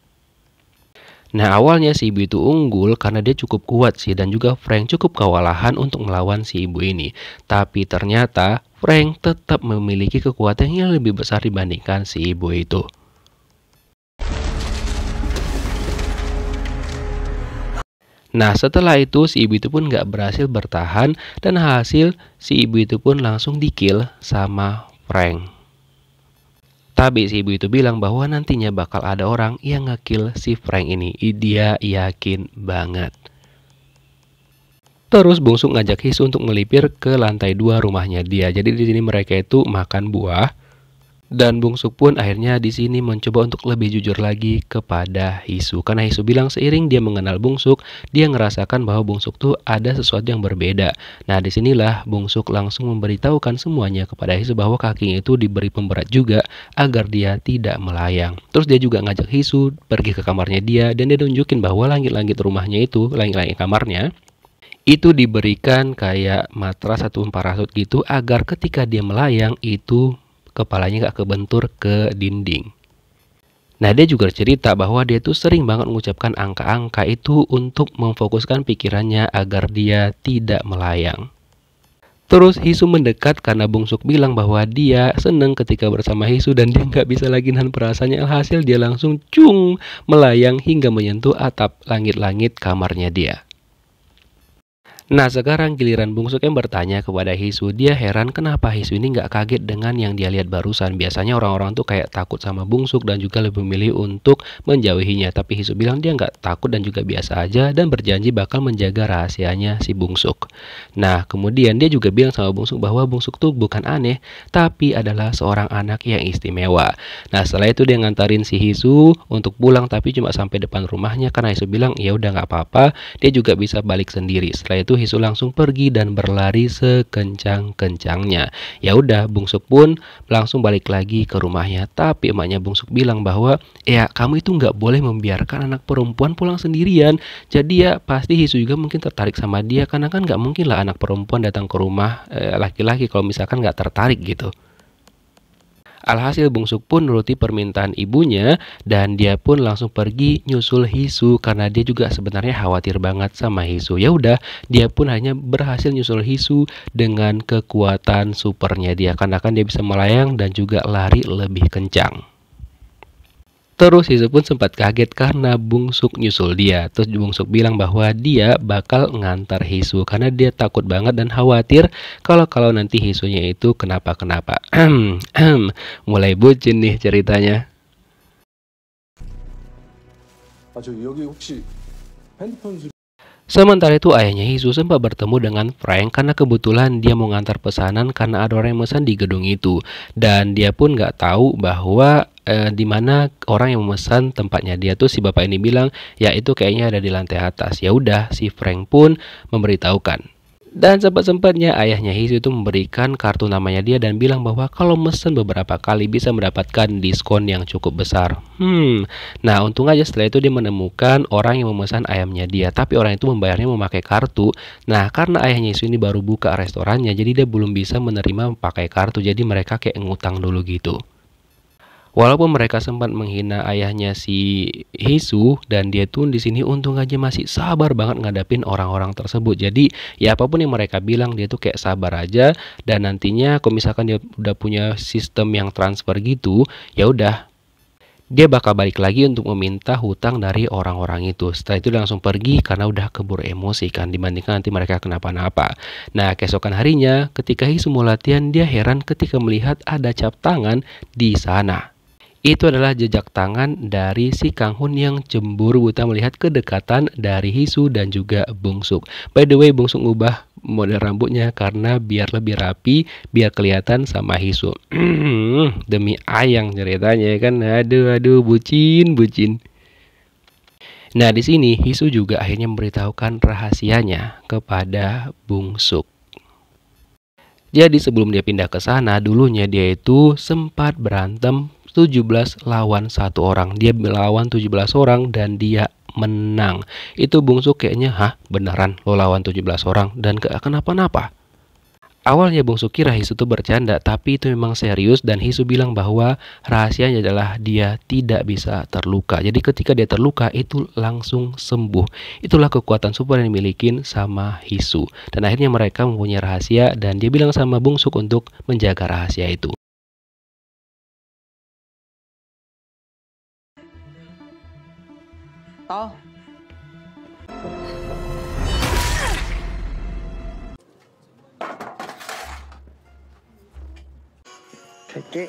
Nah awalnya si ibu itu unggul karena dia cukup kuat sih dan juga Frank cukup kewalahan untuk melawan si ibu ini. Tapi ternyata Frank tetap memiliki kekuatan yang lebih besar dibandingkan si ibu itu. Nah setelah itu si ibu itu pun gak berhasil bertahan dan hasil si ibu itu pun langsung dikill sama Frank. Tapi si ibu itu bilang bahwa nantinya bakal ada orang yang ngekill si Frank ini. Dia yakin banget. Terus Bungsu ngajak Hisu untuk melipir ke lantai dua rumahnya dia. Jadi di sini mereka itu makan buah. Dan Bungsu pun akhirnya di sini mencoba untuk lebih jujur lagi kepada Hisu. Karena Hisu bilang seiring dia mengenal Bungsuk, dia ngerasakan bahwa Bungsuk tuh ada sesuatu yang berbeda. Nah disinilah Bungsuk langsung memberitahukan semuanya kepada Hisu bahwa kakinya itu diberi pemberat juga agar dia tidak melayang. Terus dia juga ngajak Hisu pergi ke kamarnya dia dan dia nunjukin bahwa langit-langit rumahnya itu, langit-langit kamarnya itu diberikan kayak matras atau parasut gitu agar ketika dia melayang itu kepalanya nggak kebentur ke dinding. Nah dia juga cerita bahwa dia tuh sering banget mengucapkan angka-angka itu untuk memfokuskan pikirannya agar dia tidak melayang. Terus Hisu mendekat karena Suk bilang bahwa dia seneng ketika bersama Hisu dan dia nggak bisa lagi nahan perasaannya. Alhasil dia langsung cung melayang hingga menyentuh atap langit-langit kamarnya dia. Nah sekarang giliran Bung yang bertanya kepada Hisu Dia heran kenapa Hisu ini nggak kaget dengan yang dia lihat barusan Biasanya orang-orang tuh kayak takut sama Bung dan juga lebih memilih untuk menjauhinya Tapi Hisu bilang dia nggak takut dan juga biasa aja Dan berjanji bakal menjaga rahasianya si Bung Nah kemudian dia juga bilang sama Bung bahwa Bung tuh bukan aneh Tapi adalah seorang anak yang istimewa Nah setelah itu dia ngantarin si Hisu untuk pulang Tapi cuma sampai depan rumahnya karena Hisu bilang ya udah nggak apa-apa Dia juga bisa balik sendiri Setelah itu Hisu langsung pergi dan berlari sekencang-kencangnya. Ya udah, bungsu pun langsung balik lagi ke rumahnya. Tapi emaknya bungsu bilang bahwa ya kamu itu nggak boleh membiarkan anak perempuan pulang sendirian. Jadi ya pasti Hisu juga mungkin tertarik sama dia karena kan nggak mungkin lah anak perempuan datang ke rumah eh, laki-laki eh, kalau misalkan nggak tertarik gitu. Alhasil bungsuk pun nuruti permintaan ibunya dan dia pun langsung pergi nyusul Hisu karena dia juga sebenarnya khawatir banget sama Hisu. Ya udah, dia pun hanya berhasil nyusul Hisu dengan kekuatan supernya dia karena kan dia bisa melayang dan juga lari lebih kencang. Terus Hisu pun sempat kaget karena Bung Suk nyusul dia. Terus Bung Suk bilang bahwa dia bakal ngantar Hisu karena dia takut banget dan khawatir kalau kalau nanti Hisunya itu kenapa-kenapa. Mulai bucin nih ceritanya. Ah, Sementara itu ayahnya Yesus sempat bertemu dengan Frank karena kebetulan dia mau ngantar pesanan karena ada orang yang memesan di gedung itu dan dia pun nggak tahu bahwa eh, di mana orang yang memesan tempatnya dia tuh si bapak ini bilang ya itu kayaknya ada di lantai atas ya udah si Frank pun memberitahukan dan sempat-sempatnya ayahnya Hizu itu memberikan kartu namanya dia dan bilang bahwa kalau mesen beberapa kali bisa mendapatkan diskon yang cukup besar. Hmm, nah untung aja setelah itu dia menemukan orang yang memesan ayamnya dia, tapi orang itu membayarnya memakai kartu. Nah karena ayahnya Hizu ini baru buka restorannya, jadi dia belum bisa menerima pakai kartu, jadi mereka kayak ngutang dulu gitu. Walaupun mereka sempat menghina ayahnya si Hisu dan dia tuh di sini untung aja masih sabar banget ngadapin orang-orang tersebut. Jadi ya apapun yang mereka bilang dia tuh kayak sabar aja dan nantinya kalau misalkan dia udah punya sistem yang transfer gitu, ya udah dia bakal balik lagi untuk meminta hutang dari orang-orang itu. Setelah itu langsung pergi karena udah kebur emosi kan dibandingkan nanti mereka kenapa-napa. Nah keesokan harinya ketika Hisu mau latihan dia heran ketika melihat ada cap tangan di sana. Itu adalah jejak tangan dari si Kang Hun yang cemburu buta melihat kedekatan dari Hisu dan juga Bung Suk. By the way, Bung Suk ngubah model rambutnya karena biar lebih rapi, biar kelihatan sama Hisu. Demi ayang ceritanya ya kan. Aduh aduh bucin bucin. Nah, di sini Hisu juga akhirnya memberitahukan rahasianya kepada Bung Suk. Jadi sebelum dia pindah ke sana, dulunya dia itu sempat berantem 17 lawan satu orang. Dia melawan 17 orang dan dia menang. Itu bungsu kayaknya, "Hah, beneran lo lawan 17 orang dan gak kenapa-napa?" Awalnya Bungsu kira Hisu itu bercanda, tapi itu memang serius dan Hisu bilang bahwa rahasianya adalah dia tidak bisa terluka. Jadi ketika dia terluka itu langsung sembuh. Itulah kekuatan super yang dimiliki sama Hisu. Dan akhirnya mereka mempunyai rahasia dan dia bilang sama Bungsu untuk menjaga rahasia itu. toh 갈게.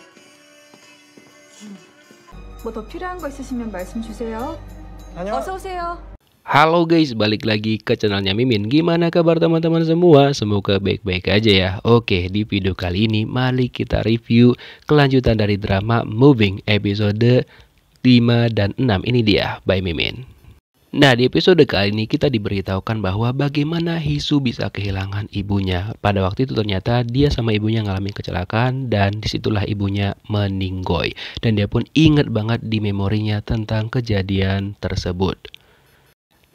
뭐더 필요한 거 있으시면 말씀 주세요. Halo guys, balik lagi ke channelnya Mimin Gimana kabar teman-teman semua? Semoga baik-baik aja ya Oke, di video kali ini mari kita review kelanjutan dari drama Moving episode 5, dan 6. Ini dia, by Mimin. Nah, di episode kali ini kita diberitahukan bahwa bagaimana Hisu bisa kehilangan ibunya. Pada waktu itu ternyata dia sama ibunya mengalami kecelakaan dan disitulah ibunya meninggoy. Dan dia pun ingat banget di memorinya tentang kejadian tersebut.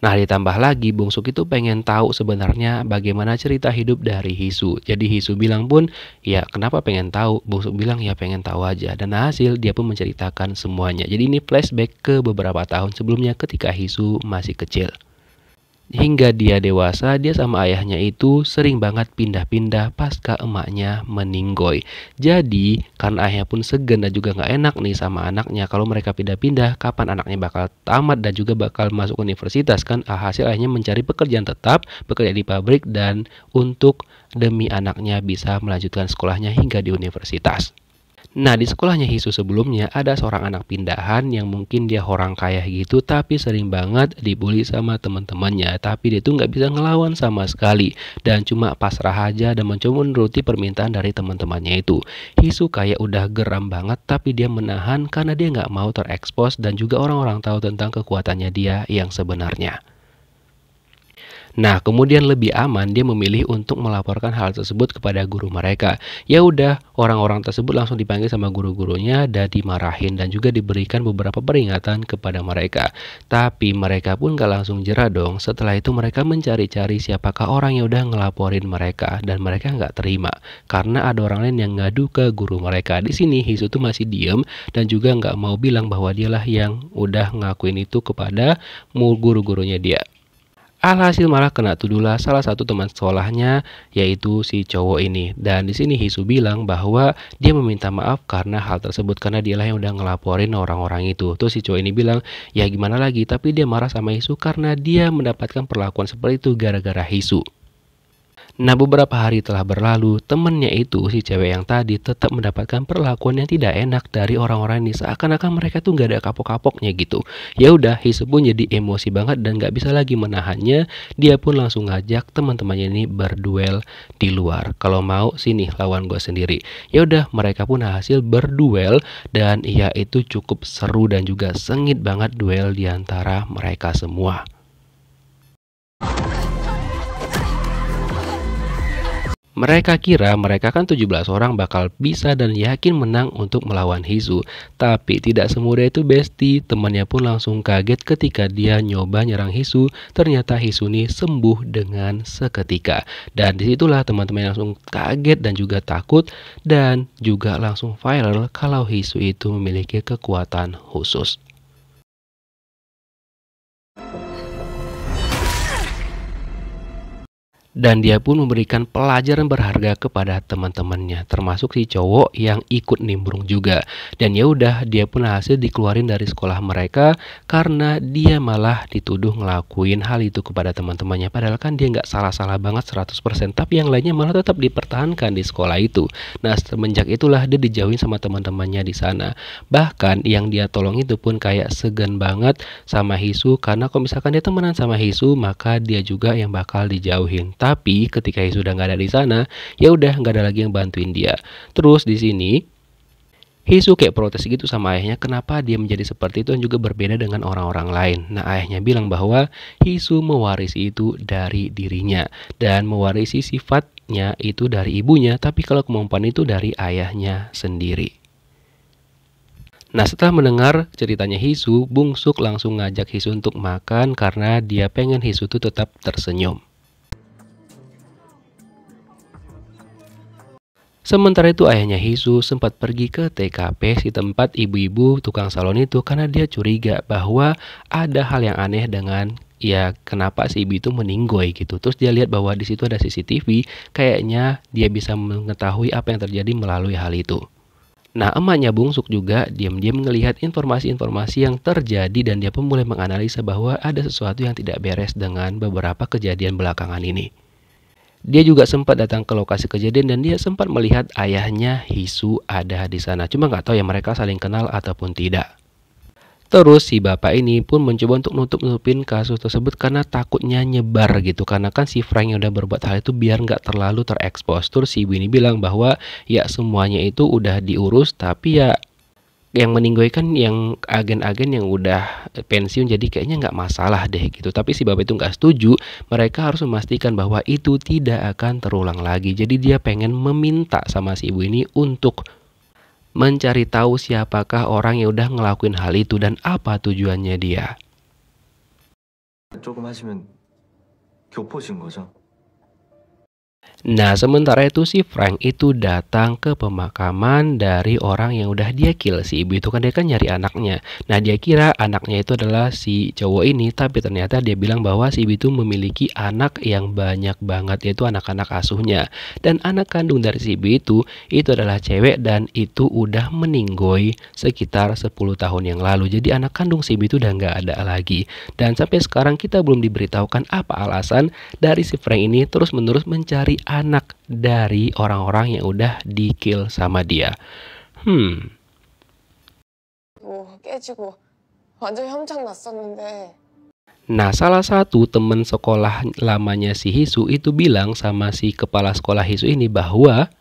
Nah ditambah lagi Bung Suk itu pengen tahu sebenarnya bagaimana cerita hidup dari Hisu. Jadi Hisu bilang pun ya kenapa pengen tahu? Bung Suk bilang ya pengen tahu aja. Dan hasil dia pun menceritakan semuanya. Jadi ini flashback ke beberapa tahun sebelumnya ketika Hisu masih kecil. Hingga dia dewasa, dia sama ayahnya itu sering banget pindah-pindah pasca emaknya meninggoy. Jadi, karena ayah pun segan dan juga nggak enak nih sama anaknya kalau mereka pindah-pindah, kapan anaknya bakal tamat dan juga bakal masuk universitas kan? Ah, hasil ayahnya mencari pekerjaan tetap, bekerja di pabrik dan untuk demi anaknya bisa melanjutkan sekolahnya hingga di universitas. Nah, di sekolahnya Hisu sebelumnya ada seorang anak pindahan yang mungkin dia orang kaya gitu, tapi sering banget dibully sama teman-temannya. Tapi dia tuh nggak bisa ngelawan sama sekali dan cuma pasrah aja dan mencoba menuruti permintaan dari teman-temannya itu. Hisu kayak udah geram banget, tapi dia menahan karena dia nggak mau terekspos dan juga orang-orang tahu tentang kekuatannya dia yang sebenarnya. Nah, kemudian lebih aman dia memilih untuk melaporkan hal tersebut kepada guru mereka. Ya udah, orang-orang tersebut langsung dipanggil sama guru-gurunya dan dimarahin dan juga diberikan beberapa peringatan kepada mereka. Tapi mereka pun gak langsung jerah dong. Setelah itu mereka mencari-cari siapakah orang yang udah ngelaporin mereka dan mereka nggak terima karena ada orang lain yang ngadu ke guru mereka. Di sini Hisu tuh masih diem dan juga nggak mau bilang bahwa dialah yang udah ngakuin itu kepada guru-gurunya dia. Alhasil malah kena tuduhlah salah satu teman sekolahnya yaitu si cowok ini. Dan di sini Hisu bilang bahwa dia meminta maaf karena hal tersebut karena dialah yang udah ngelaporin orang-orang itu. Terus si cowok ini bilang, "Ya gimana lagi?" Tapi dia marah sama Hisu karena dia mendapatkan perlakuan seperti itu gara-gara Hisu. Nah beberapa hari telah berlalu, temennya itu si cewek yang tadi tetap mendapatkan perlakuan yang tidak enak dari orang-orang ini seakan-akan mereka tuh nggak ada kapok-kapoknya gitu. Ya udah, Hisu pun jadi emosi banget dan nggak bisa lagi menahannya. Dia pun langsung ngajak teman-temannya ini berduel di luar. Kalau mau sini lawan gue sendiri. Ya udah, mereka pun hasil berduel dan ya itu cukup seru dan juga sengit banget duel di antara mereka semua. Mereka kira mereka kan 17 orang bakal bisa dan yakin menang untuk melawan Hizu. Tapi tidak semudah itu Besti, temannya pun langsung kaget ketika dia nyoba nyerang Hizu Ternyata Hizu ini sembuh dengan seketika. Dan disitulah teman-teman langsung kaget dan juga takut dan juga langsung viral kalau Hizu itu memiliki kekuatan khusus. Dan dia pun memberikan pelajaran berharga kepada teman-temannya, termasuk si cowok yang ikut nimbrung juga. Dan ya udah, dia pun hasil dikeluarin dari sekolah mereka karena dia malah dituduh ngelakuin hal itu kepada teman-temannya. Padahal kan dia nggak salah-salah banget 100%, tapi yang lainnya malah tetap dipertahankan di sekolah itu. Nah, semenjak itulah dia dijauhin sama teman-temannya di sana. Bahkan yang dia tolong itu pun kayak segan banget sama Hisu karena kalau misalkan dia temenan sama Hisu, maka dia juga yang bakal dijauhin. Tapi ketika Yesus sudah nggak ada di sana, ya udah nggak ada lagi yang bantuin dia. Terus di sini Hisu kayak protes gitu sama ayahnya kenapa dia menjadi seperti itu dan juga berbeda dengan orang-orang lain. Nah ayahnya bilang bahwa Hisu mewarisi itu dari dirinya dan mewarisi sifatnya itu dari ibunya tapi kalau kemampuan itu dari ayahnya sendiri. Nah setelah mendengar ceritanya Hisu, Bung Suk langsung ngajak Hisu untuk makan karena dia pengen Hisu itu tetap tersenyum. Sementara itu ayahnya Hisu sempat pergi ke TKP si tempat ibu-ibu tukang salon itu karena dia curiga bahwa ada hal yang aneh dengan ya kenapa si ibu itu meninggoy gitu. Terus dia lihat bahwa di situ ada CCTV, kayaknya dia bisa mengetahui apa yang terjadi melalui hal itu. Nah, emaknya bungsuk juga diam-diam melihat informasi-informasi yang terjadi dan dia pun mulai menganalisa bahwa ada sesuatu yang tidak beres dengan beberapa kejadian belakangan ini dia juga sempat datang ke lokasi kejadian dan dia sempat melihat ayahnya Hisu ada di sana. Cuma nggak tahu ya mereka saling kenal ataupun tidak. Terus si bapak ini pun mencoba untuk nutup-nutupin kasus tersebut karena takutnya nyebar gitu. Karena kan si Frank yang udah berbuat hal itu biar nggak terlalu terekspos. Terus si ibu ini bilang bahwa ya semuanya itu udah diurus tapi ya yang meninggoy kan yang agen-agen yang udah pensiun jadi kayaknya nggak masalah deh gitu tapi si bapak itu nggak setuju mereka harus memastikan bahwa itu tidak akan terulang lagi jadi dia pengen meminta sama si ibu ini untuk mencari tahu siapakah orang yang udah ngelakuin hal itu dan apa tujuannya dia. 조금 하시면 교포신 거죠? Nah, sementara itu si Frank itu datang ke pemakaman dari orang yang udah dia kill si ibu itu kan dia kan nyari anaknya. Nah, dia kira anaknya itu adalah si cowok ini, tapi ternyata dia bilang bahwa si ibu itu memiliki anak yang banyak banget yaitu anak-anak asuhnya. Dan anak kandung dari si ibu itu itu adalah cewek dan itu udah meninggoy sekitar 10 tahun yang lalu. Jadi anak kandung si ibu itu udah nggak ada lagi. Dan sampai sekarang kita belum diberitahukan apa alasan dari si Frank ini terus-menerus mencari dari anak dari orang-orang yang udah di-kill sama dia. Hmm. Nah, salah satu teman sekolah lamanya si Hisu itu bilang sama si kepala sekolah Hisu ini bahwa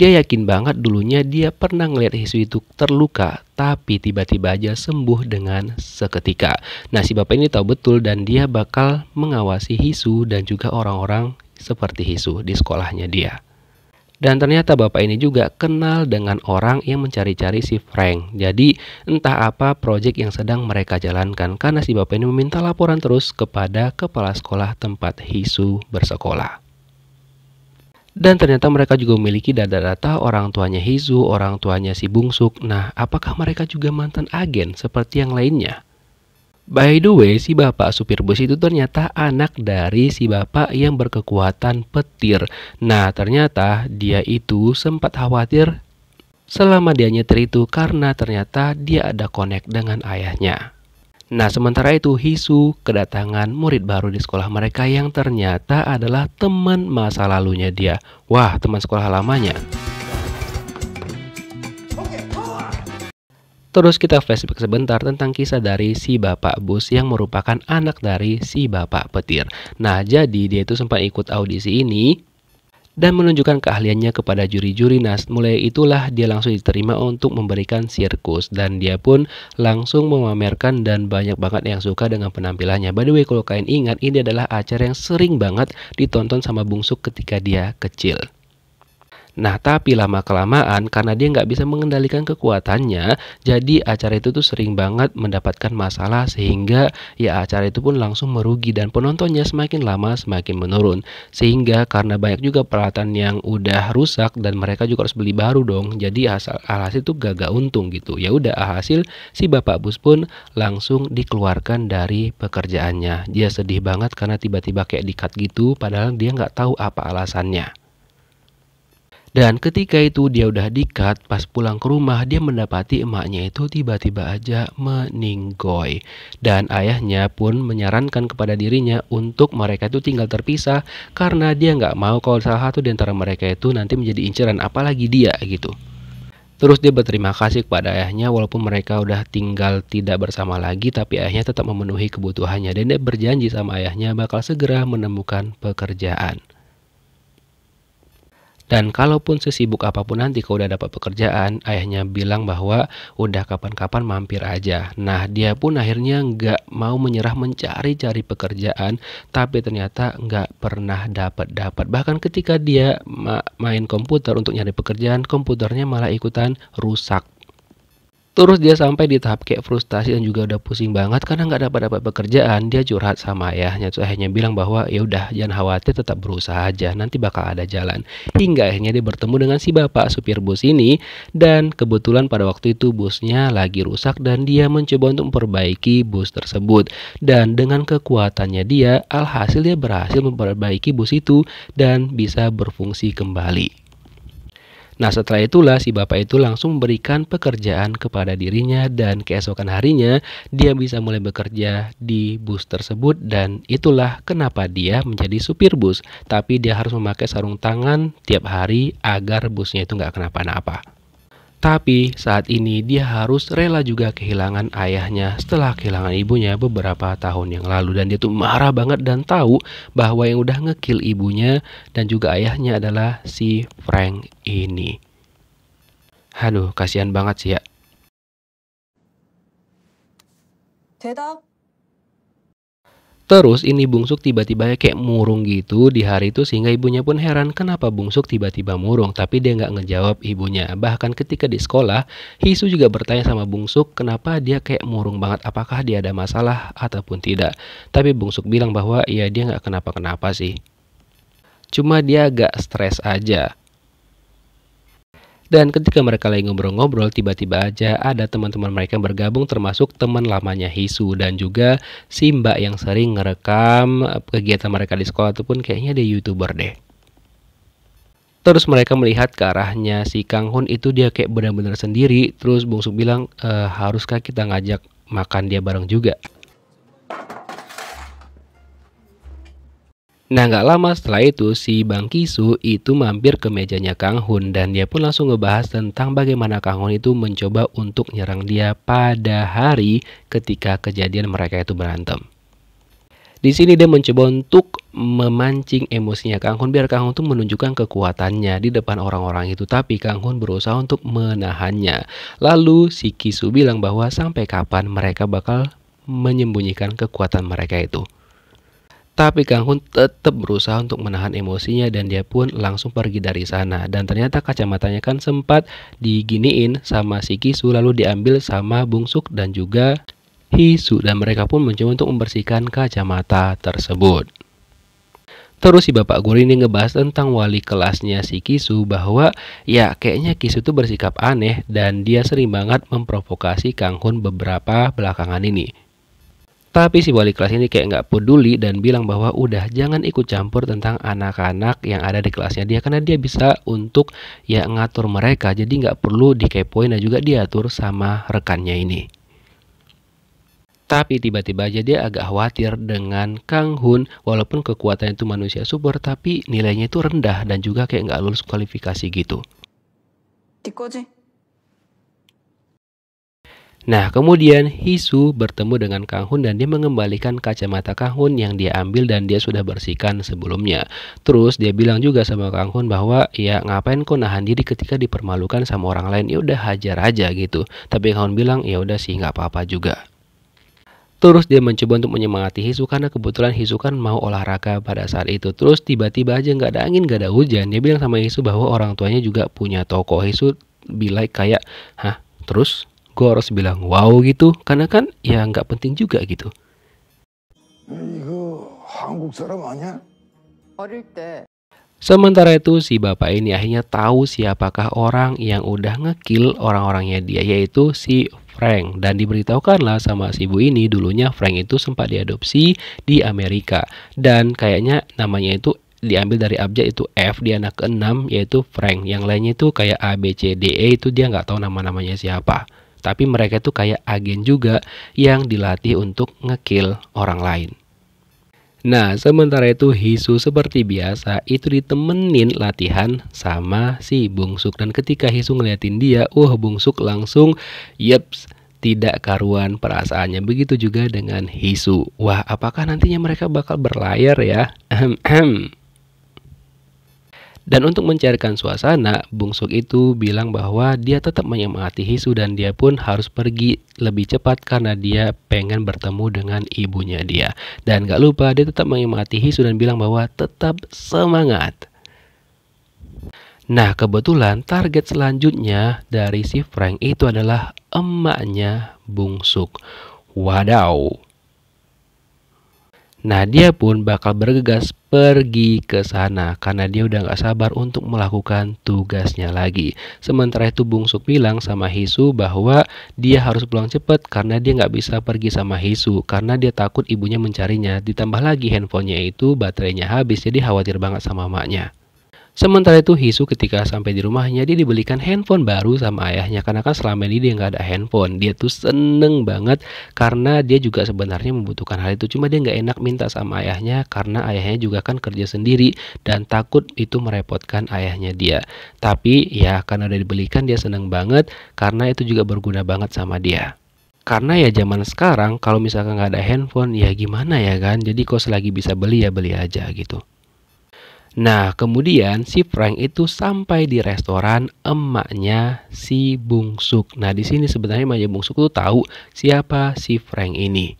dia yakin banget dulunya dia pernah ngeliat Hisu itu terluka, tapi tiba-tiba aja sembuh dengan seketika. Nah, si bapak ini tahu betul dan dia bakal mengawasi Hisu dan juga orang-orang seperti Hisu di sekolahnya dia. Dan ternyata bapak ini juga kenal dengan orang yang mencari-cari si Frank. Jadi entah apa proyek yang sedang mereka jalankan karena si bapak ini meminta laporan terus kepada kepala sekolah tempat Hisu bersekolah. Dan ternyata mereka juga memiliki data-data orang tuanya Hizu, orang tuanya si Bungsuk. Nah, apakah mereka juga mantan agen seperti yang lainnya? By the way, si bapak supir bus itu ternyata anak dari si bapak yang berkekuatan petir. Nah, ternyata dia itu sempat khawatir selama dia nyetir itu karena ternyata dia ada connect dengan ayahnya. Nah, sementara itu Hisu kedatangan murid baru di sekolah mereka yang ternyata adalah teman masa lalunya dia. Wah, teman sekolah lamanya. Terus kita flashback sebentar tentang kisah dari si bapak bus yang merupakan anak dari si bapak petir. Nah, jadi dia itu sempat ikut audisi ini dan menunjukkan keahliannya kepada juri-juri. Nah, mulai itulah dia langsung diterima untuk memberikan sirkus dan dia pun langsung memamerkan dan banyak banget yang suka dengan penampilannya. By the way, kalau kalian ingat, ini adalah acara yang sering banget ditonton sama bungsu ketika dia kecil. Nah, tapi lama-kelamaan karena dia nggak bisa mengendalikan kekuatannya, jadi acara itu tuh sering banget mendapatkan masalah sehingga ya acara itu pun langsung merugi dan penontonnya semakin lama semakin menurun. Sehingga karena banyak juga peralatan yang udah rusak dan mereka juga harus beli baru dong. Jadi asal alhasil itu gagal untung gitu. Ya udah alhasil si Bapak Bus pun langsung dikeluarkan dari pekerjaannya. Dia sedih banget karena tiba-tiba kayak dikat gitu padahal dia nggak tahu apa alasannya. Dan ketika itu dia udah dikat, pas pulang ke rumah dia mendapati emaknya itu tiba-tiba aja meninggoy. Dan ayahnya pun menyarankan kepada dirinya untuk mereka itu tinggal terpisah karena dia nggak mau kalau salah satu di antara mereka itu nanti menjadi inceran apalagi dia gitu. Terus dia berterima kasih kepada ayahnya walaupun mereka udah tinggal tidak bersama lagi tapi ayahnya tetap memenuhi kebutuhannya dan dia berjanji sama ayahnya bakal segera menemukan pekerjaan. Dan kalaupun sesibuk apapun nanti kau udah dapat pekerjaan, ayahnya bilang bahwa udah kapan-kapan mampir aja. Nah, dia pun akhirnya nggak mau menyerah mencari-cari pekerjaan, tapi ternyata nggak pernah dapat-dapat. Bahkan ketika dia ma main komputer untuk nyari pekerjaan, komputernya malah ikutan rusak. Terus dia sampai di tahap kayak frustasi dan juga udah pusing banget karena nggak dapat dapat pekerjaan. Dia curhat sama ayahnya. Terus akhirnya bilang bahwa ya udah jangan khawatir tetap berusaha aja nanti bakal ada jalan. Hingga akhirnya dia bertemu dengan si bapak supir bus ini dan kebetulan pada waktu itu busnya lagi rusak dan dia mencoba untuk memperbaiki bus tersebut. Dan dengan kekuatannya dia alhasil dia berhasil memperbaiki bus itu dan bisa berfungsi kembali. Nah setelah itulah si bapak itu langsung memberikan pekerjaan kepada dirinya dan keesokan harinya dia bisa mulai bekerja di bus tersebut dan itulah kenapa dia menjadi supir bus. Tapi dia harus memakai sarung tangan tiap hari agar busnya itu nggak kenapa-napa. Tapi saat ini dia harus rela juga kehilangan ayahnya setelah kehilangan ibunya beberapa tahun yang lalu dan dia tuh marah banget dan tahu bahwa yang udah ngekill ibunya dan juga ayahnya adalah si Frank ini. Aduh, kasihan banget sih ya. 대답 Terus ini bungsuk tiba-tiba kayak murung gitu di hari itu sehingga ibunya pun heran kenapa bungsuk tiba-tiba murung tapi dia nggak ngejawab ibunya. Bahkan ketika di sekolah Hisu juga bertanya sama bungsuk kenapa dia kayak murung banget apakah dia ada masalah ataupun tidak. Tapi bungsuk bilang bahwa ya dia nggak kenapa-kenapa sih. Cuma dia agak stres aja. Dan ketika mereka lagi ngobrol-ngobrol, tiba-tiba aja ada teman-teman mereka bergabung termasuk teman lamanya Hisu dan juga si Mbak yang sering ngerekam eh, kegiatan mereka di sekolah ataupun kayaknya dia YouTuber deh. Terus mereka melihat ke arahnya si Kang Hun itu dia kayak benar-benar sendiri. Terus Bungsu bilang, e, haruskah kita ngajak makan dia bareng juga? Nah nggak lama setelah itu si Bang Kisu itu mampir ke mejanya Kang Hun dan dia pun langsung ngebahas tentang bagaimana Kang Hun itu mencoba untuk nyerang dia pada hari ketika kejadian mereka itu berantem. Di sini dia mencoba untuk memancing emosinya Kang Hun biar Kang Hun itu menunjukkan kekuatannya di depan orang-orang itu tapi Kang Hun berusaha untuk menahannya. Lalu si Kisu bilang bahwa sampai kapan mereka bakal menyembunyikan kekuatan mereka itu. Tapi Kang Hun tetap berusaha untuk menahan emosinya dan dia pun langsung pergi dari sana. Dan ternyata kacamatanya kan sempat diginiin sama si Kisu lalu diambil sama Bung Suk dan juga Hisu dan mereka pun mencoba untuk membersihkan kacamata tersebut. Terus si bapak guru ini ngebahas tentang wali kelasnya si Kisu bahwa ya kayaknya Kisu tuh bersikap aneh dan dia sering banget memprovokasi Kang Hun beberapa belakangan ini. Tapi si wali kelas ini kayak nggak peduli dan bilang bahwa udah jangan ikut campur tentang anak-anak yang ada di kelasnya dia karena dia bisa untuk ya ngatur mereka jadi nggak perlu dikepoin dan juga diatur sama rekannya ini. Tapi tiba-tiba aja dia agak khawatir dengan Kang Hun walaupun kekuatan itu manusia super tapi nilainya itu rendah dan juga kayak nggak lulus kualifikasi gitu. Dikoji. Nah, kemudian Hisu bertemu dengan Kang Hun dan dia mengembalikan kacamata Kang Hun yang dia ambil dan dia sudah bersihkan sebelumnya. Terus dia bilang juga sama Kang Hun bahwa ya ngapain kok nahan diri ketika dipermalukan sama orang lain? Ya udah hajar aja gitu. Tapi Kang Hun bilang ya udah sih nggak apa-apa juga. Terus dia mencoba untuk menyemangati Hisu karena kebetulan Hisu kan mau olahraga pada saat itu. Terus tiba-tiba aja nggak ada angin, nggak ada hujan. Dia bilang sama Hisu bahwa orang tuanya juga punya toko. Hisu bilang kayak, hah terus gue harus bilang wow gitu karena kan ya nggak penting juga gitu Sementara itu si bapak ini akhirnya tahu siapakah orang yang udah ngekill orang-orangnya dia yaitu si Frank dan diberitahukanlah sama si ibu ini dulunya Frank itu sempat diadopsi di Amerika dan kayaknya namanya itu diambil dari abjad itu F di anak keenam yaitu Frank yang lainnya itu kayak A B C D E itu dia nggak tahu nama namanya siapa tapi mereka tuh kayak agen juga yang dilatih untuk ngekill orang lain. Nah, sementara itu Hisu seperti biasa itu ditemenin latihan sama si Bung Suk dan ketika Hisu ngeliatin dia, uh Bung Suk langsung yeps tidak karuan perasaannya. Begitu juga dengan Hisu. Wah, apakah nantinya mereka bakal berlayar ya? Dan untuk mencairkan suasana, Bung Suk itu bilang bahwa dia tetap menyemangati Hisu dan dia pun harus pergi lebih cepat karena dia pengen bertemu dengan ibunya dia. Dan gak lupa dia tetap menyemangati Hisu dan bilang bahwa tetap semangat. Nah kebetulan target selanjutnya dari si Frank itu adalah emaknya Bung Suk. Wadaw, Nah dia pun bakal bergegas pergi ke sana karena dia udah gak sabar untuk melakukan tugasnya lagi. Sementara itu Bung Suk bilang sama Hisu bahwa dia harus pulang cepat karena dia gak bisa pergi sama Hisu karena dia takut ibunya mencarinya. Ditambah lagi handphonenya itu baterainya habis jadi khawatir banget sama maknya. Sementara itu Hisu ketika sampai di rumahnya dia dibelikan handphone baru sama ayahnya karena kan selama ini dia nggak ada handphone. Dia tuh seneng banget karena dia juga sebenarnya membutuhkan hal itu cuma dia nggak enak minta sama ayahnya karena ayahnya juga kan kerja sendiri dan takut itu merepotkan ayahnya dia. Tapi ya karena udah dibelikan dia seneng banget karena itu juga berguna banget sama dia karena ya zaman sekarang kalau misalkan nggak ada handphone ya gimana ya kan jadi kos selagi bisa beli ya beli aja gitu Nah, kemudian si Frank itu sampai di restoran emaknya si Bungsuk. Nah, di sini sebenarnya emaknya Bungsuk tuh tahu siapa si Frank ini.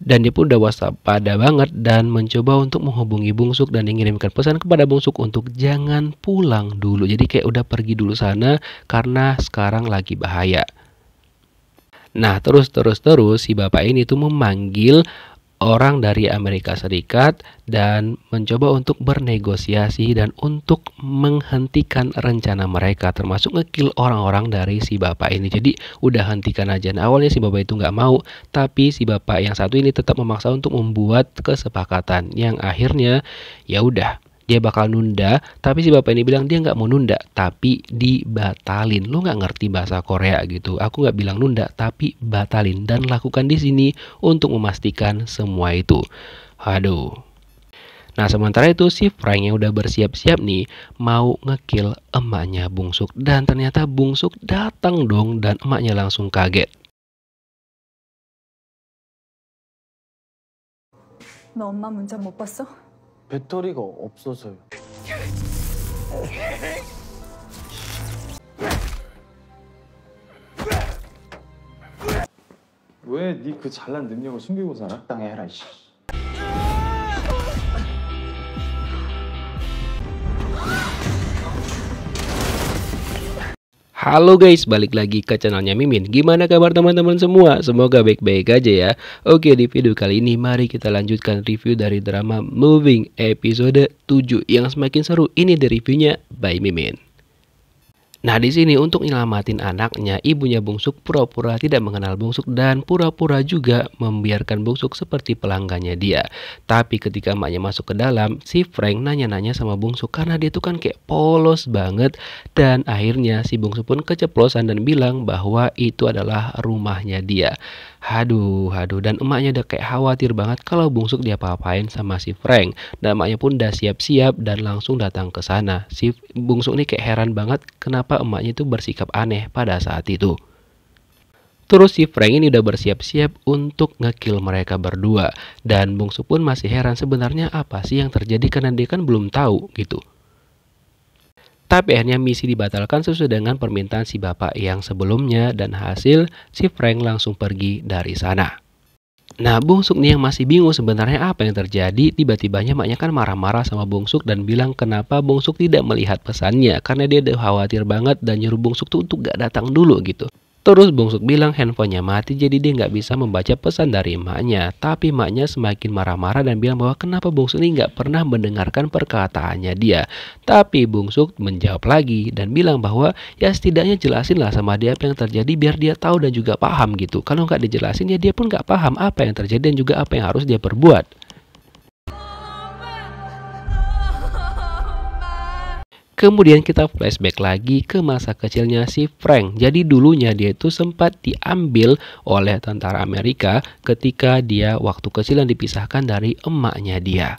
Dan dia pun udah waspada banget dan mencoba untuk menghubungi Bungsuk dan mengirimkan pesan kepada Bungsuk untuk jangan pulang dulu. Jadi kayak udah pergi dulu sana karena sekarang lagi bahaya. Nah, terus terus terus si bapak ini tuh memanggil orang dari Amerika Serikat dan mencoba untuk bernegosiasi dan untuk menghentikan rencana mereka termasuk ngekill orang-orang dari si bapak ini jadi udah hentikan aja nah, awalnya si bapak itu nggak mau tapi si bapak yang satu ini tetap memaksa untuk membuat kesepakatan yang akhirnya ya udah dia bakal nunda tapi si bapak ini bilang dia nggak mau nunda tapi dibatalin lu nggak ngerti bahasa Korea gitu aku nggak bilang nunda tapi batalin dan lakukan di sini untuk memastikan semua itu aduh Nah sementara itu si Frank yang udah bersiap-siap nih mau ngekill emaknya Bungsuk dan ternyata Bungsuk datang dong dan emaknya langsung kaget. 너 엄마 배터리가 없어서요. 왜네그 잘난 능력을 숨기고 살아? 땅에 해라 이씨. Halo guys, balik lagi ke channelnya Mimin Gimana kabar teman-teman semua? Semoga baik-baik aja ya Oke, di video kali ini mari kita lanjutkan review dari drama Moving episode 7 Yang semakin seru, ini di reviewnya by Mimin Nah, di sini untuk nyelamatin anaknya, ibunya bungsuk pura-pura tidak mengenal bungsuk dan pura-pura juga membiarkan bungsuk seperti pelanggannya dia. Tapi ketika emaknya masuk ke dalam, si Frank nanya-nanya sama bungsuk karena dia tuh kan kayak polos banget dan akhirnya si bungsuk pun keceplosan dan bilang bahwa itu adalah rumahnya dia. Haduh, haduh. Dan emaknya udah kayak khawatir banget kalau bungsuk dia apa-apain sama si Frank. Dan emaknya pun udah siap-siap dan langsung datang ke sana. Si bungsuk ini kayak heran banget kenapa emaknya itu bersikap aneh pada saat itu. Terus si Frank ini udah bersiap-siap untuk ngekill mereka berdua. Dan bungsu pun masih heran sebenarnya apa sih yang terjadi karena dia kan belum tahu gitu. Tapi akhirnya misi dibatalkan sesuai dengan permintaan si bapak yang sebelumnya dan hasil si Frank langsung pergi dari sana. Nah Bung Suk nih yang masih bingung sebenarnya apa yang terjadi Tiba-tibanya maknya kan marah-marah sama Bung dan bilang kenapa Bung tidak melihat pesannya Karena dia khawatir banget dan nyuruh Bung tuh untuk gak datang dulu gitu Terus Bungsuk bilang handphonenya mati jadi dia nggak bisa membaca pesan dari emaknya. Tapi emaknya semakin marah-marah dan bilang bahwa kenapa Bungsuk ini nggak pernah mendengarkan perkataannya dia. Tapi Bungsuk menjawab lagi dan bilang bahwa ya setidaknya jelasin sama dia apa yang terjadi biar dia tahu dan juga paham gitu. Kalau nggak dijelasin ya dia pun nggak paham apa yang terjadi dan juga apa yang harus dia perbuat. Kemudian kita flashback lagi ke masa kecilnya si Frank. Jadi dulunya dia itu sempat diambil oleh tentara Amerika ketika dia waktu kecil yang dipisahkan dari emaknya dia.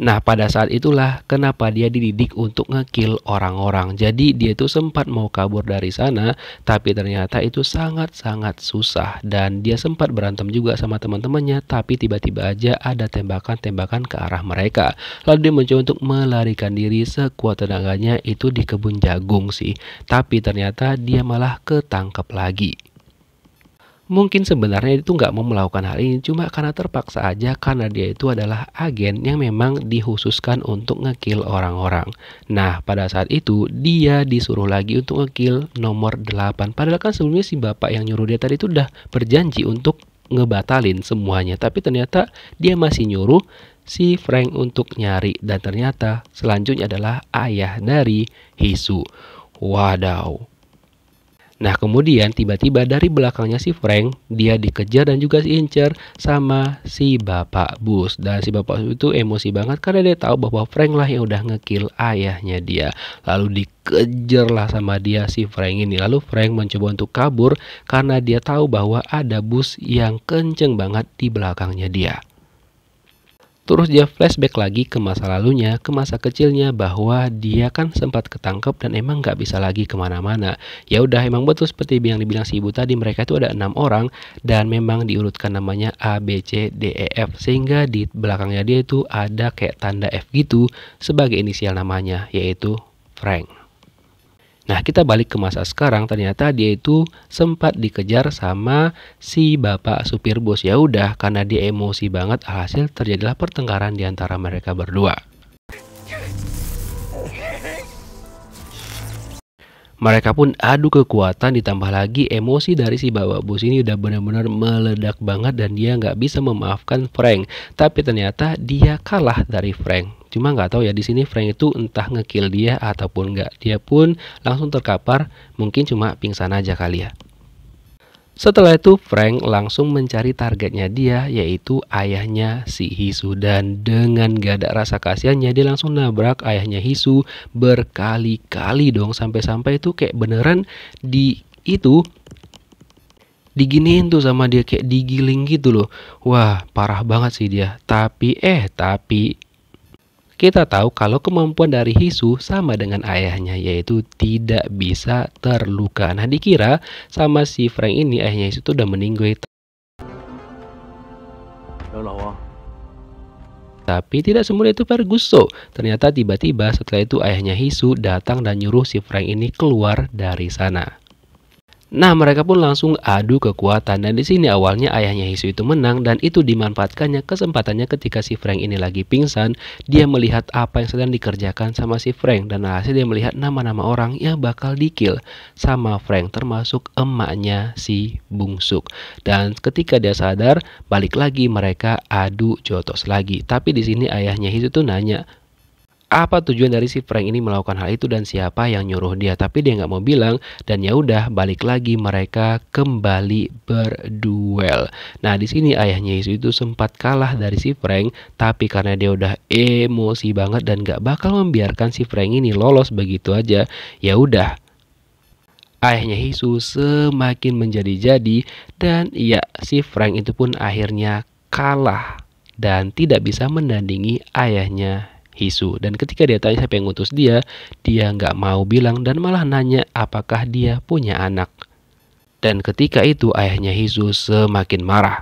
Nah pada saat itulah kenapa dia dididik untuk ngekill orang-orang. Jadi dia itu sempat mau kabur dari sana tapi ternyata itu sangat-sangat susah. Dan dia sempat berantem juga sama teman-temannya tapi tiba-tiba aja ada tembakan-tembakan ke arah mereka. Lalu dia mencoba untuk melarikan diri sekuat tenaganya itu di kebun jagung sih. Tapi ternyata dia malah ketangkep lagi. Mungkin sebenarnya itu nggak mau melakukan hal ini cuma karena terpaksa aja karena dia itu adalah agen yang memang dihususkan untuk ngekill orang-orang. Nah pada saat itu dia disuruh lagi untuk ngekill nomor 8. Padahal kan sebelumnya si bapak yang nyuruh dia tadi itu udah berjanji untuk ngebatalin semuanya. Tapi ternyata dia masih nyuruh si Frank untuk nyari dan ternyata selanjutnya adalah ayah dari Hisu. Wadaw, Nah kemudian tiba-tiba dari belakangnya si Frank dia dikejar dan juga si Incher sama si bapak bus dan si bapak bus itu emosi banget karena dia tahu bahwa Frank lah yang udah ngekill ayahnya dia lalu dikejar lah sama dia si Frank ini lalu Frank mencoba untuk kabur karena dia tahu bahwa ada bus yang kenceng banget di belakangnya dia. Terus dia flashback lagi ke masa lalunya, ke masa kecilnya bahwa dia kan sempat ketangkep dan emang nggak bisa lagi kemana-mana. Ya udah emang betul seperti yang dibilang si ibu tadi mereka itu ada enam orang dan memang diurutkan namanya A B C D E F sehingga di belakangnya dia itu ada kayak tanda F gitu sebagai inisial namanya yaitu Frank. Nah, kita balik ke masa sekarang, ternyata dia itu sempat dikejar sama si bapak supir bos. Ya udah, karena dia emosi banget, hasil terjadilah pertengkaran di antara mereka berdua. Mereka pun adu kekuatan ditambah lagi emosi dari si bapak bus ini udah benar-benar meledak banget dan dia nggak bisa memaafkan Frank. Tapi ternyata dia kalah dari Frank. Cuma nggak tahu ya di sini Frank itu entah ngekill dia ataupun nggak. Dia pun langsung terkapar, mungkin cuma pingsan aja kali ya. Setelah itu Frank langsung mencari targetnya dia yaitu ayahnya si Hisu dan dengan gak ada rasa kasihannya dia langsung nabrak ayahnya Hisu berkali-kali dong sampai-sampai itu kayak beneran di itu diginiin tuh sama dia kayak digiling gitu loh. Wah, parah banget sih dia. Tapi eh tapi kita tahu kalau kemampuan dari Hisu sama dengan ayahnya yaitu tidak bisa terluka. Nah dikira sama si Frank ini ayahnya Hisu itu udah meninggal. Ya Tapi tidak semudah itu Ferguso. Ternyata tiba-tiba setelah itu ayahnya Hisu datang dan nyuruh si Frank ini keluar dari sana. Nah, mereka pun langsung adu kekuatan dan di sini awalnya ayahnya Hisu itu menang dan itu dimanfaatkannya kesempatannya ketika si Frank ini lagi pingsan, dia melihat apa yang sedang dikerjakan sama si Frank dan hasil dia melihat nama-nama orang yang bakal dikill sama Frank termasuk emaknya si Bungsuk. Dan ketika dia sadar, balik lagi mereka adu jotos lagi. Tapi di sini ayahnya Hisu tuh nanya, apa tujuan dari si Frank ini melakukan hal itu dan siapa yang nyuruh dia tapi dia nggak mau bilang dan ya udah balik lagi mereka kembali berduel nah di sini ayahnya Yesus itu sempat kalah dari si Frank tapi karena dia udah emosi banget dan nggak bakal membiarkan si Frank ini lolos begitu aja ya udah ayahnya Yesus semakin menjadi-jadi dan ya si Frank itu pun akhirnya kalah dan tidak bisa menandingi ayahnya Hisu. Dan ketika dia tanya siapa yang ngutus dia, dia nggak mau bilang dan malah nanya apakah dia punya anak. Dan ketika itu ayahnya Hisu semakin marah.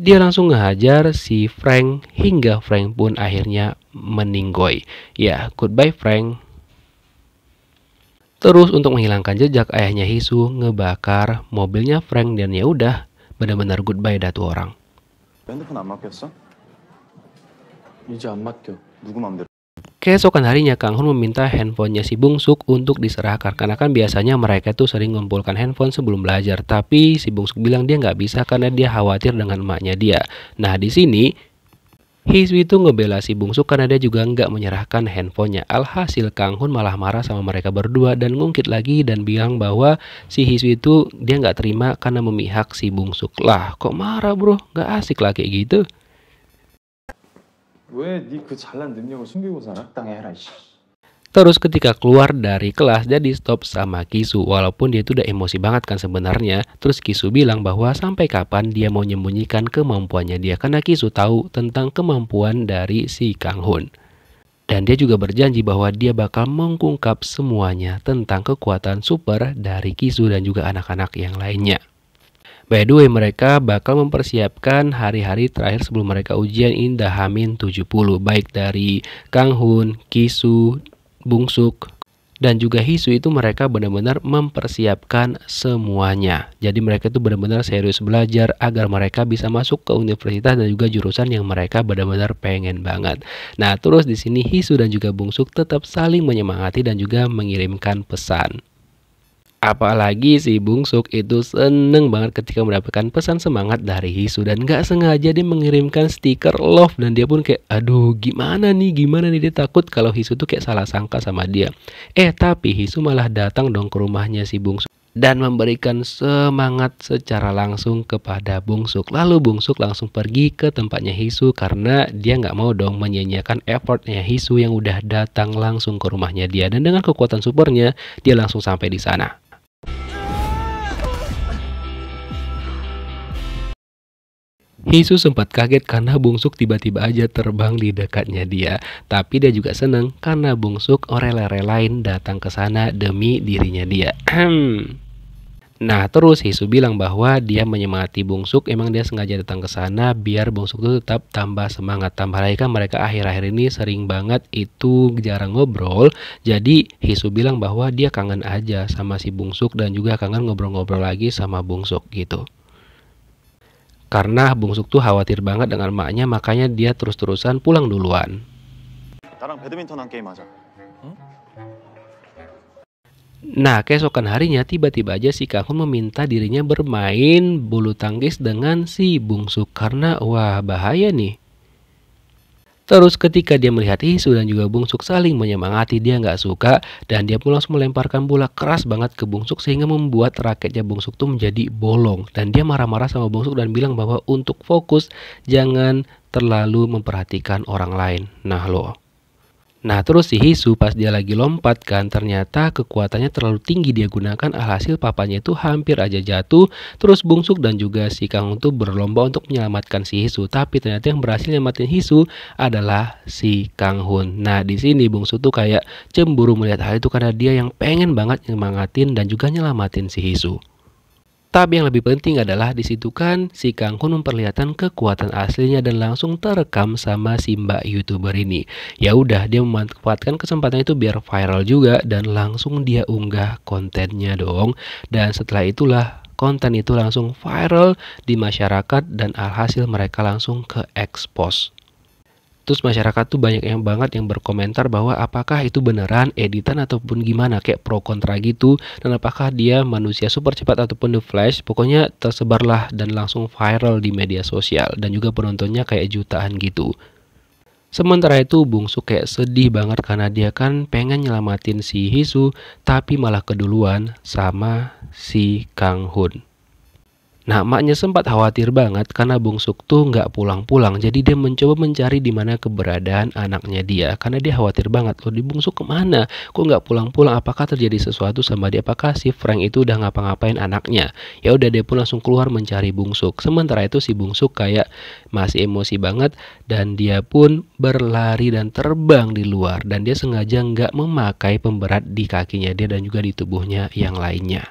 Dia langsung ngehajar si Frank hingga Frank pun akhirnya meninggoy. Ya, goodbye Frank. Terus untuk menghilangkan jejak ayahnya Hisu ngebakar mobilnya Frank dan ya udah benar-benar goodbye datu orang. Keesokan harinya Kang Hun meminta handphonenya si Bung Suk untuk diserahkan karena kan biasanya mereka tuh sering ngumpulkan handphone sebelum belajar tapi si Bung Suk bilang dia nggak bisa karena dia khawatir dengan emaknya dia. Nah di sini Hiswi itu ngebela si bungsu karena dia juga nggak menyerahkan handphonenya. Alhasil Kang Hun malah marah sama mereka berdua dan ngungkit lagi dan bilang bahwa si Hiswi itu dia nggak terima karena memihak si bungsu. Lah kok marah bro? Nggak asik lah kayak gitu. 왜네그 잘난 능력을 숨기고 살아? 땅에 해라 이씨. Terus ketika keluar dari kelas jadi stop sama Kisu walaupun dia itu udah emosi banget kan sebenarnya. Terus Kisu bilang bahwa sampai kapan dia mau menyembunyikan kemampuannya dia karena Kisu tahu tentang kemampuan dari si Kang Hun. Dan dia juga berjanji bahwa dia bakal mengungkap semuanya tentang kekuatan super dari Kisu dan juga anak-anak yang lainnya. By the way, mereka bakal mempersiapkan hari-hari terakhir sebelum mereka ujian Indahamin 70. Baik dari Kang Hun, Kisu, bungsuk, dan juga hisu itu mereka benar-benar mempersiapkan semuanya. Jadi mereka itu benar-benar serius belajar agar mereka bisa masuk ke universitas dan juga jurusan yang mereka benar-benar pengen banget. Nah, terus di sini hisu dan juga bungsuk tetap saling menyemangati dan juga mengirimkan pesan. Apalagi si Bungsuk itu seneng banget ketika mendapatkan pesan semangat dari Hisu dan gak sengaja dia mengirimkan stiker love dan dia pun kayak aduh gimana nih gimana nih dia takut kalau Hisu tuh kayak salah sangka sama dia. Eh tapi Hisu malah datang dong ke rumahnya si Bungsuk dan memberikan semangat secara langsung kepada Bungsuk. Lalu Bungsuk langsung pergi ke tempatnya Hisu karena dia nggak mau dong menyanyiakan effortnya Hisu yang udah datang langsung ke rumahnya dia. Dan dengan kekuatan supernya, dia langsung sampai di sana. Hisu sempat kaget karena Bungsuk tiba-tiba aja terbang di dekatnya dia. Tapi dia juga seneng karena Bungsuk orel-orel lain datang ke sana demi dirinya dia. Nah terus Hisu bilang bahwa dia menyemangati Bung Suk. emang dia sengaja datang ke sana biar Bung Suk itu tetap tambah semangat. Tambah lagi kan mereka akhir-akhir ini sering banget itu jarang ngobrol, jadi Hisu bilang bahwa dia kangen aja sama si Bung Suk dan juga kangen ngobrol-ngobrol lagi sama Bung Suk gitu karena Bung Suk tuh khawatir banget dengan maknya makanya dia terus-terusan pulang duluan. Nah, keesokan harinya tiba-tiba aja si Kang meminta dirinya bermain bulu tangkis dengan si bungsu karena wah bahaya nih. Terus ketika dia melihat hisu dan juga Bungsuk saling menyemangati dia nggak suka dan dia pun langsung melemparkan bola keras banget ke Bungsuk sehingga membuat raketnya Bungsuk tuh menjadi bolong dan dia marah-marah sama Bungsuk dan bilang bahwa untuk fokus jangan terlalu memperhatikan orang lain. Nah loh. Nah terus si Hisu pas dia lagi lompat kan ternyata kekuatannya terlalu tinggi dia gunakan alhasil papanya itu hampir aja jatuh terus bungsuk dan juga si Kang tuh berlomba untuk menyelamatkan si Hisu tapi ternyata yang berhasil nyelamatin Hisu adalah si Kang Hun. Nah di sini bungsu tuh kayak cemburu melihat hal itu karena dia yang pengen banget nyemangatin dan juga nyelamatin si Hisu. Tapi yang lebih penting adalah disitu kan si Kang memperlihatkan kekuatan aslinya dan langsung terekam sama si mbak youtuber ini. Ya udah dia memanfaatkan kesempatan itu biar viral juga dan langsung dia unggah kontennya dong. Dan setelah itulah konten itu langsung viral di masyarakat dan alhasil mereka langsung ke expose terus masyarakat tuh banyak yang banget yang berkomentar bahwa apakah itu beneran editan ataupun gimana kayak pro kontra gitu dan apakah dia manusia super cepat ataupun The Flash pokoknya tersebarlah dan langsung viral di media sosial dan juga penontonnya kayak jutaan gitu Sementara itu Bungsu kayak sedih banget karena dia kan pengen nyelamatin si Hisu tapi malah keduluan sama si Kang Hun. Nah, maknya sempat khawatir banget karena Bung tuh nggak pulang-pulang. Jadi dia mencoba mencari di mana keberadaan anaknya dia. Karena dia khawatir banget, loh di Bung Suk kemana? Kok nggak pulang-pulang? Apakah terjadi sesuatu sama dia? Apakah si Frank itu udah ngapa-ngapain anaknya? Ya udah dia pun langsung keluar mencari Bung Suk. Sementara itu si Bung Suk kayak masih emosi banget dan dia pun berlari dan terbang di luar. Dan dia sengaja nggak memakai pemberat di kakinya dia dan juga di tubuhnya yang lainnya.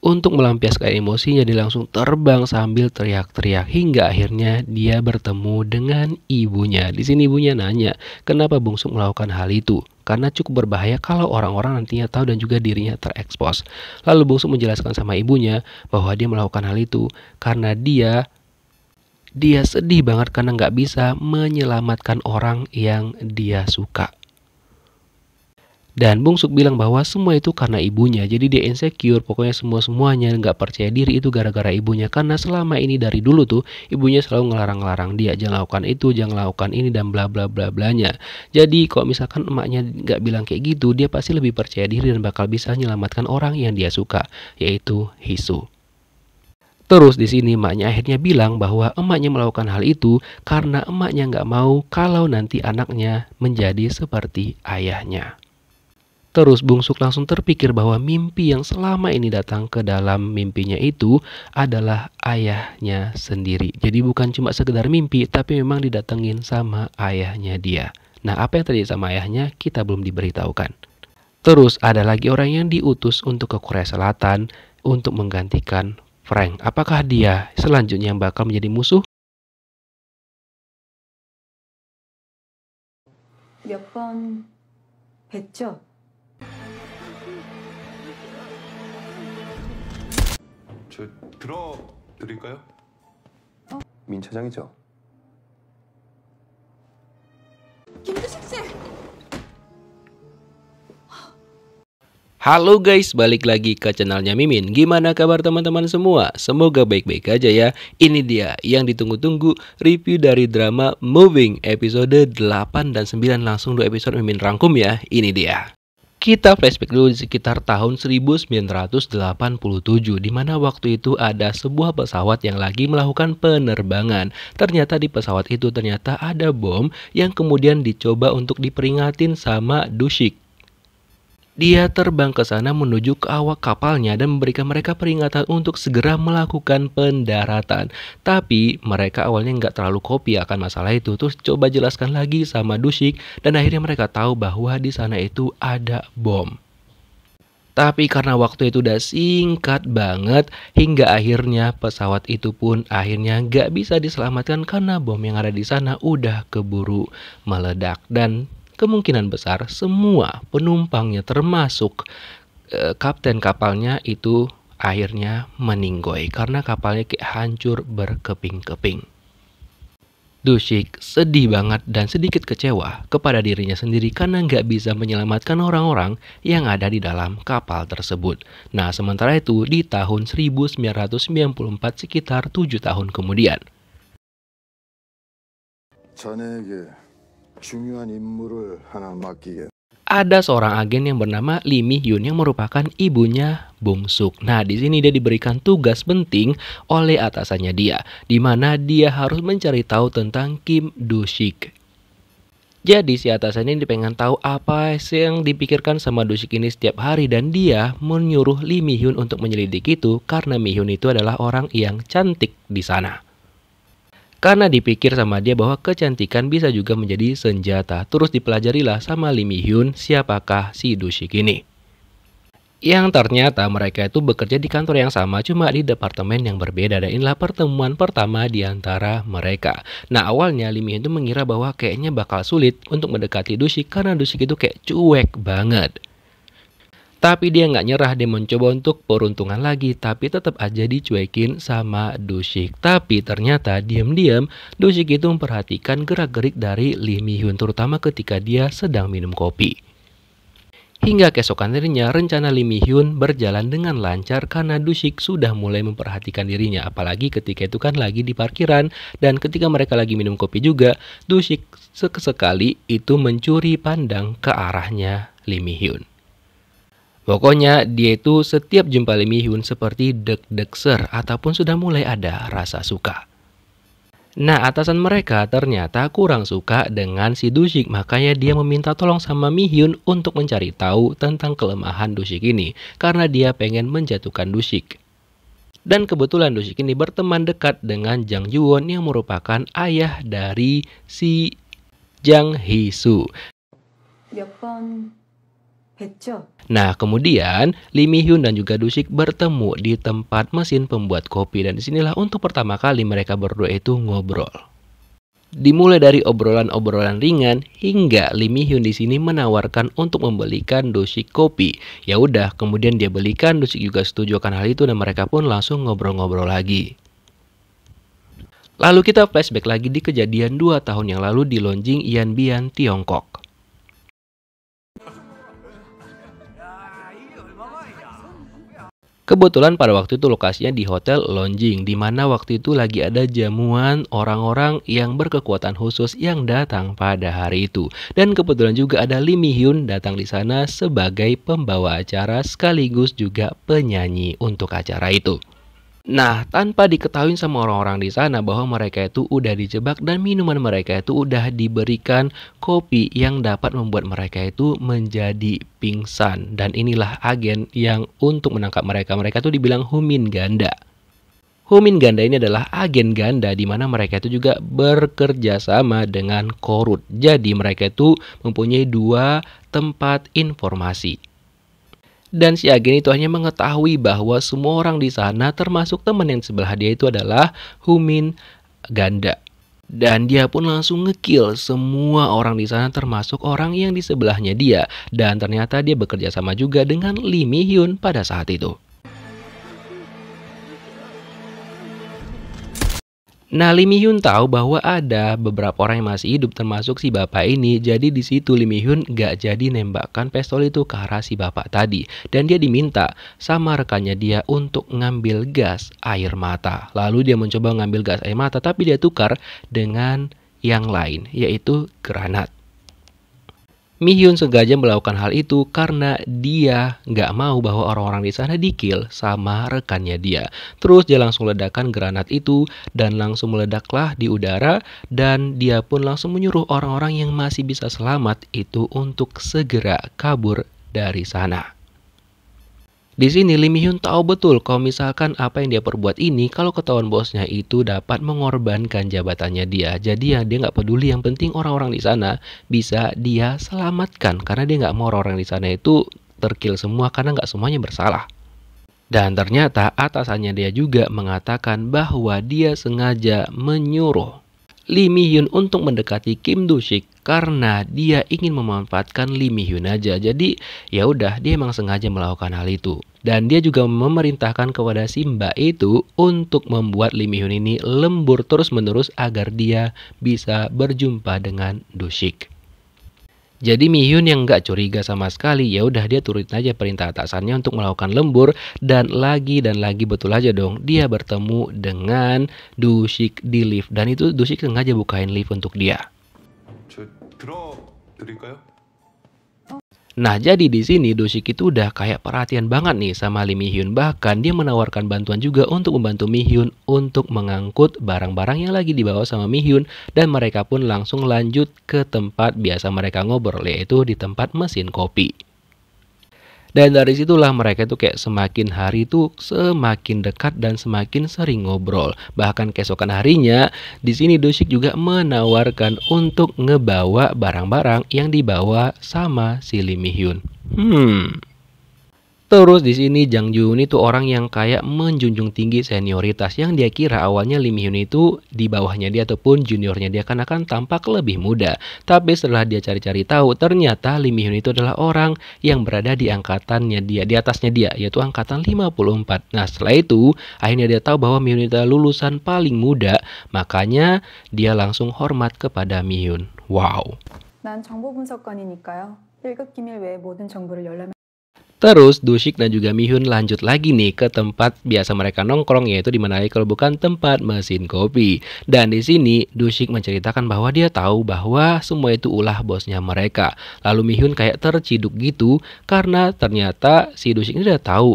Untuk melampiaskan emosinya dia langsung terbang sambil teriak-teriak hingga akhirnya dia bertemu dengan ibunya. Di sini ibunya nanya, "Kenapa bungsu melakukan hal itu?" Karena cukup berbahaya kalau orang-orang nantinya tahu dan juga dirinya terekspos. Lalu bungsu menjelaskan sama ibunya bahwa dia melakukan hal itu karena dia dia sedih banget karena nggak bisa menyelamatkan orang yang dia suka. Dan Bung Suk bilang bahwa semua itu karena ibunya. Jadi dia insecure, pokoknya semua-semuanya nggak percaya diri itu gara-gara ibunya. Karena selama ini dari dulu tuh ibunya selalu ngelarang-larang dia jangan lakukan itu, jangan lakukan ini dan bla bla bla blanya. Jadi kalau misalkan emaknya nggak bilang kayak gitu, dia pasti lebih percaya diri dan bakal bisa menyelamatkan orang yang dia suka, yaitu Hisu. Terus di sini emaknya akhirnya bilang bahwa emaknya melakukan hal itu karena emaknya nggak mau kalau nanti anaknya menjadi seperti ayahnya. Terus Bung Suk langsung terpikir bahwa mimpi yang selama ini datang ke dalam mimpinya itu adalah ayahnya sendiri. Jadi bukan cuma sekedar mimpi, tapi memang didatengin sama ayahnya dia. Nah, apa yang terjadi sama ayahnya kita belum diberitahukan. Terus ada lagi orang yang diutus untuk ke Korea Selatan untuk menggantikan Frank. Apakah dia selanjutnya yang bakal menjadi musuh? Berapa kali? 들어드릴까요? 어. 민 차장이죠? Halo guys, balik lagi ke channelnya Mimin Gimana kabar teman-teman semua? Semoga baik-baik aja ya Ini dia yang ditunggu-tunggu review dari drama Moving episode 8 dan 9 Langsung dua episode Mimin rangkum ya Ini dia kita flashback dulu di sekitar tahun 1987 di mana waktu itu ada sebuah pesawat yang lagi melakukan penerbangan. Ternyata di pesawat itu ternyata ada bom yang kemudian dicoba untuk diperingatin sama Dushik. Dia terbang ke sana menuju ke awak kapalnya dan memberikan mereka peringatan untuk segera melakukan pendaratan. Tapi mereka awalnya nggak terlalu kopi akan masalah itu. Terus coba jelaskan lagi sama Dushik dan akhirnya mereka tahu bahwa di sana itu ada bom. Tapi karena waktu itu udah singkat banget hingga akhirnya pesawat itu pun akhirnya gak bisa diselamatkan karena bom yang ada di sana udah keburu meledak dan kemungkinan besar semua penumpangnya termasuk uh, kapten kapalnya itu akhirnya meninggoy karena kapalnya kayak hancur berkeping-keping. Dushik sedih banget dan sedikit kecewa kepada dirinya sendiri karena nggak bisa menyelamatkan orang-orang yang ada di dalam kapal tersebut. Nah, sementara itu di tahun 1994 sekitar 7 tahun kemudian ada seorang agen yang bernama Lee Mi Hyun yang merupakan ibunya Bung Suk. Nah, di sini dia diberikan tugas penting oleh atasannya dia, di mana dia harus mencari tahu tentang Kim Do Sik. Jadi si atasan ini pengen tahu apa sih yang dipikirkan sama Dusik ini setiap hari dan dia menyuruh Lee Mi Hyun untuk menyelidiki itu karena Mi Hyun itu adalah orang yang cantik di sana. Karena dipikir sama dia bahwa kecantikan bisa juga menjadi senjata. Terus dipelajarilah sama Mi Hyun siapakah si Dushik ini. Yang ternyata mereka itu bekerja di kantor yang sama cuma di departemen yang berbeda dan inilah pertemuan pertama di antara mereka. Nah awalnya Mi Hyun itu mengira bahwa kayaknya bakal sulit untuk mendekati Dushik karena Dushik itu kayak cuek banget. Tapi dia nggak nyerah, dia mencoba untuk peruntungan lagi, tapi tetap aja dicuekin sama Dushik. Tapi ternyata diam-diam Dushik itu memperhatikan gerak-gerik dari Lee Mi Hyun, terutama ketika dia sedang minum kopi. Hingga keesokan harinya, rencana Lee Mi Hyun berjalan dengan lancar karena Dushik sudah mulai memperhatikan dirinya. Apalagi ketika itu kan lagi di parkiran dan ketika mereka lagi minum kopi juga, Dushik sesekali itu mencuri pandang ke arahnya Lee Mi Hyun. Pokoknya dia itu setiap jumpa Mi Hyun seperti deg deg ser ataupun sudah mulai ada rasa suka. Nah atasan mereka ternyata kurang suka dengan si Dushik makanya dia meminta tolong sama Mi Hyun untuk mencari tahu tentang kelemahan Dushik ini karena dia pengen menjatuhkan Dushik. Dan kebetulan Dushik ini berteman dekat dengan Jang Juwon yang merupakan ayah dari si Jang Hee Soo. Nah, kemudian Lee Mi Hyun dan juga Dusik bertemu di tempat mesin pembuat kopi dan disinilah untuk pertama kali mereka berdua itu ngobrol. Dimulai dari obrolan-obrolan ringan hingga Lee Mi Hyun di sini menawarkan untuk membelikan Dusik kopi. Ya udah, kemudian dia belikan, Dusik juga setuju akan hal itu dan mereka pun langsung ngobrol-ngobrol lagi. Lalu kita flashback lagi di kejadian 2 tahun yang lalu di Longjing Yanbian, Tiongkok. Kebetulan pada waktu itu lokasinya di Hotel Lonjing, di mana waktu itu lagi ada jamuan orang-orang yang berkekuatan khusus yang datang pada hari itu. Dan kebetulan juga ada Lim Hyun datang di sana sebagai pembawa acara sekaligus juga penyanyi untuk acara itu. Nah, tanpa diketahui sama orang-orang di sana bahwa mereka itu udah dijebak dan minuman mereka itu udah diberikan kopi yang dapat membuat mereka itu menjadi pingsan. Dan inilah agen yang untuk menangkap mereka. Mereka itu dibilang humin ganda. Humin ganda ini adalah agen ganda di mana mereka itu juga bekerja sama dengan korut. Jadi mereka itu mempunyai dua tempat informasi. Dan si agen itu hanya mengetahui bahwa semua orang di sana termasuk teman yang sebelah dia itu adalah Humin Ganda. Dan dia pun langsung ngekill semua orang di sana termasuk orang yang di sebelahnya dia. Dan ternyata dia bekerja sama juga dengan Lee Mi Hyun pada saat itu. Nah, Lim Hyun tahu bahwa ada beberapa orang yang masih hidup termasuk si bapak ini. Jadi di situ Lim Hyun gak jadi nembakkan pistol itu ke arah si bapak tadi dan dia diminta sama rekannya dia untuk ngambil gas air mata. Lalu dia mencoba ngambil gas air mata tapi dia tukar dengan yang lain yaitu granat. Mi Hyun sengaja melakukan hal itu karena dia nggak mau bahwa orang-orang di sana dikil sama rekannya dia. Terus dia langsung ledakan granat itu dan langsung meledaklah di udara dan dia pun langsung menyuruh orang-orang yang masih bisa selamat itu untuk segera kabur dari sana. Di sini Lim Hyun tahu betul kalau misalkan apa yang dia perbuat ini kalau ketahuan bosnya itu dapat mengorbankan jabatannya dia. Jadi ya dia nggak peduli yang penting orang-orang di sana bisa dia selamatkan karena dia nggak mau orang-orang di sana itu terkil semua karena nggak semuanya bersalah. Dan ternyata atasannya dia juga mengatakan bahwa dia sengaja menyuruh Lee Mi Hyun untuk mendekati Kim Do Sik karena dia ingin memanfaatkan Lee Mi Hyun aja. Jadi ya udah dia emang sengaja melakukan hal itu. Dan dia juga memerintahkan kepada Simba itu untuk membuat Lee Mi Hyun ini lembur terus-menerus agar dia bisa berjumpa dengan Do Sik. Jadi Mihyun yang gak curiga sama sekali, ya udah dia turutin aja perintah atasannya untuk melakukan lembur dan lagi dan lagi betul aja dong dia bertemu dengan Dusik di lift dan itu Dusik sengaja bukain lift untuk dia. 저, Nah, jadi di sini Doshik itu udah kayak perhatian banget nih sama Lee Mi Bahkan dia menawarkan bantuan juga untuk membantu Mi untuk mengangkut barang-barang yang lagi dibawa sama Mi dan mereka pun langsung lanjut ke tempat biasa mereka ngobrol yaitu di tempat mesin kopi. Dan dari situlah mereka itu kayak semakin hari itu semakin dekat dan semakin sering ngobrol. Bahkan keesokan harinya, di sini Doshik juga menawarkan untuk ngebawa barang-barang yang dibawa sama si Lee Hmm. Terus di sini Jang Joon itu orang yang kayak menjunjung tinggi senioritas yang dia kira awalnya Lim Hyun itu di bawahnya dia ataupun juniornya dia karena akan tampak lebih muda. Tapi setelah dia cari-cari tahu ternyata Lim Hyun itu adalah orang yang berada di angkatannya dia, di atasnya dia yaitu angkatan 54. Nah setelah itu akhirnya dia tahu bahwa Mi Hyun adalah lulusan paling muda makanya dia langsung hormat kepada Mi Hyun. Wow. 난 정보 분석관이니까요. 1급 기밀 외에 모든 정보를 열람 Terus Dushik dan juga Mihun lanjut lagi nih ke tempat biasa mereka nongkrong yaitu di mana kalau bukan tempat mesin kopi. Dan di sini Dushik menceritakan bahwa dia tahu bahwa semua itu ulah bosnya mereka. Lalu Mihun kayak terciduk gitu karena ternyata si Dushik ini udah tahu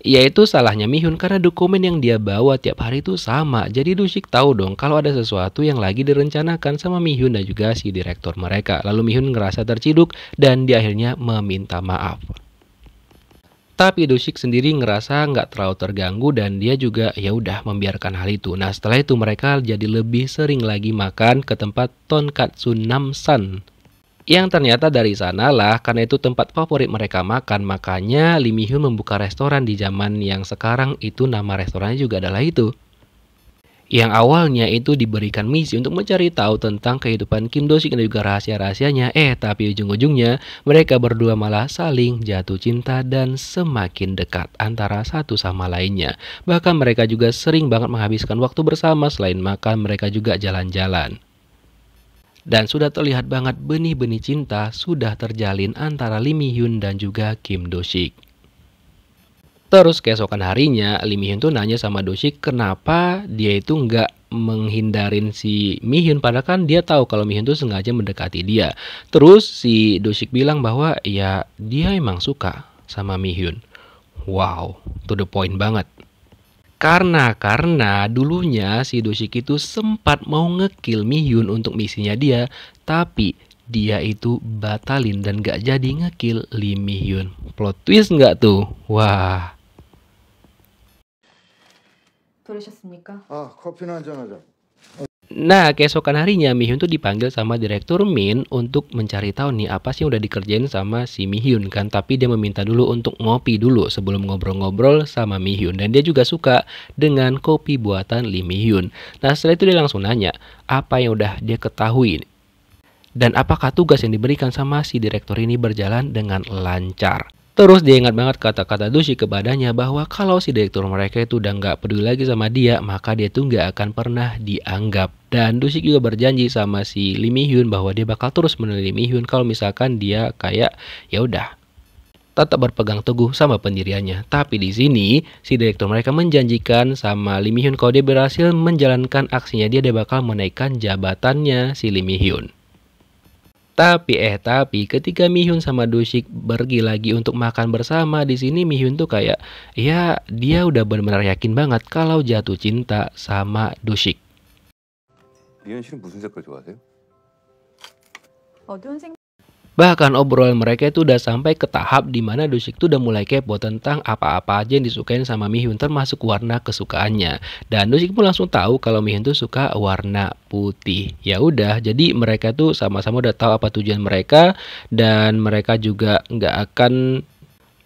yaitu salahnya Mihun karena dokumen yang dia bawa tiap hari itu sama. Jadi Dushik tahu dong kalau ada sesuatu yang lagi direncanakan sama Mihun dan juga si direktur mereka. Lalu Mihun ngerasa terciduk dan dia akhirnya meminta maaf. Tapi Dushik sendiri ngerasa nggak terlalu terganggu dan dia juga ya udah membiarkan hal itu. Nah setelah itu mereka jadi lebih sering lagi makan ke tempat Tonkatsu Namsan yang ternyata dari sanalah karena itu tempat favorit mereka makan makanya Mi Hyun membuka restoran di zaman yang sekarang itu nama restorannya juga adalah itu yang awalnya itu diberikan misi untuk mencari tahu tentang kehidupan Kim Do Sik dan juga rahasia-rahasianya. Eh, tapi ujung-ujungnya mereka berdua malah saling jatuh cinta dan semakin dekat antara satu sama lainnya. Bahkan mereka juga sering banget menghabiskan waktu bersama selain makan mereka juga jalan-jalan. Dan sudah terlihat banget benih-benih cinta sudah terjalin antara Mi Hyun dan juga Kim Do Sik. Terus keesokan harinya Mi Hyun tuh nanya sama Do Sik kenapa dia itu nggak menghindarin si Mi Hyun padahal kan dia tahu kalau Mi Hyun tuh sengaja mendekati dia. Terus si Do Sik bilang bahwa ya dia emang suka sama Mi Hyun. Wow, to the point banget. Karena karena dulunya si Doshiki itu sempat mau ngekill Mihyun untuk misinya dia, tapi dia itu batalin dan gak jadi ngekill Lee Mihyun. Plot twist nggak tuh? Wah. 들으셨습니까? 아, 커피나 한잔 하자. Nah, keesokan harinya Mi Hyun tuh dipanggil sama direktur Min untuk mencari tahu nih apa sih yang udah dikerjain sama si Mi Hyun kan. Tapi dia meminta dulu untuk ngopi dulu sebelum ngobrol-ngobrol sama Mi Hyun. Dan dia juga suka dengan kopi buatan Lee Mi Hyun. Nah, setelah itu dia langsung nanya apa yang udah dia ketahui dan apakah tugas yang diberikan sama si direktur ini berjalan dengan lancar. Terus dia ingat banget kata-kata Dushi kepadanya bahwa kalau si direktur mereka itu udah nggak peduli lagi sama dia, maka dia tuh nggak akan pernah dianggap. Dan Dusik juga berjanji sama si Lim Hyun bahwa dia bakal terus meneliti Lim Hyun kalau misalkan dia kayak ya udah tetap berpegang teguh sama pendiriannya. Tapi di sini, si direktur mereka menjanjikan sama Lim Hyun kalau dia berhasil menjalankan aksinya dia, dia bakal menaikkan jabatannya si Lim Hyun. Tapi eh tapi ketika Mihyun sama Dusik pergi lagi untuk makan bersama di sini Mihyun tuh kayak ya dia udah benar-benar yakin banget kalau jatuh cinta sama Dusik. Mihyun 씨는 무슨 색깔 좋아하세요? 어두운 색 Bahkan obrolan mereka itu udah sampai ke tahap di mana Dusik itu udah mulai kepo tentang apa-apa aja yang disukain sama Mihyun termasuk warna kesukaannya. Dan Dusik pun langsung tahu kalau Mihyun tuh suka warna putih. Ya udah, jadi mereka tuh sama-sama udah tahu apa tujuan mereka dan mereka juga nggak akan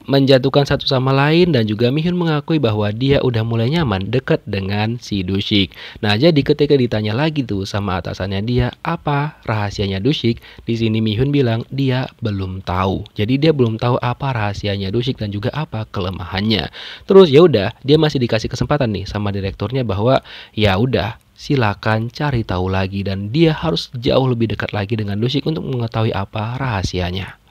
menjatuhkan satu sama lain dan juga Mihyun mengakui bahwa dia udah mulai nyaman dekat dengan si Dushik. Nah, jadi ketika ditanya lagi tuh sama atasannya dia apa rahasianya Dushik, di sini Mihyun bilang dia belum tahu. Jadi dia belum tahu apa rahasianya Dushik dan juga apa kelemahannya. Terus ya udah, dia masih dikasih kesempatan nih sama direkturnya bahwa ya udah silakan cari tahu lagi dan dia harus jauh lebih dekat lagi dengan Dushik untuk mengetahui apa rahasianya.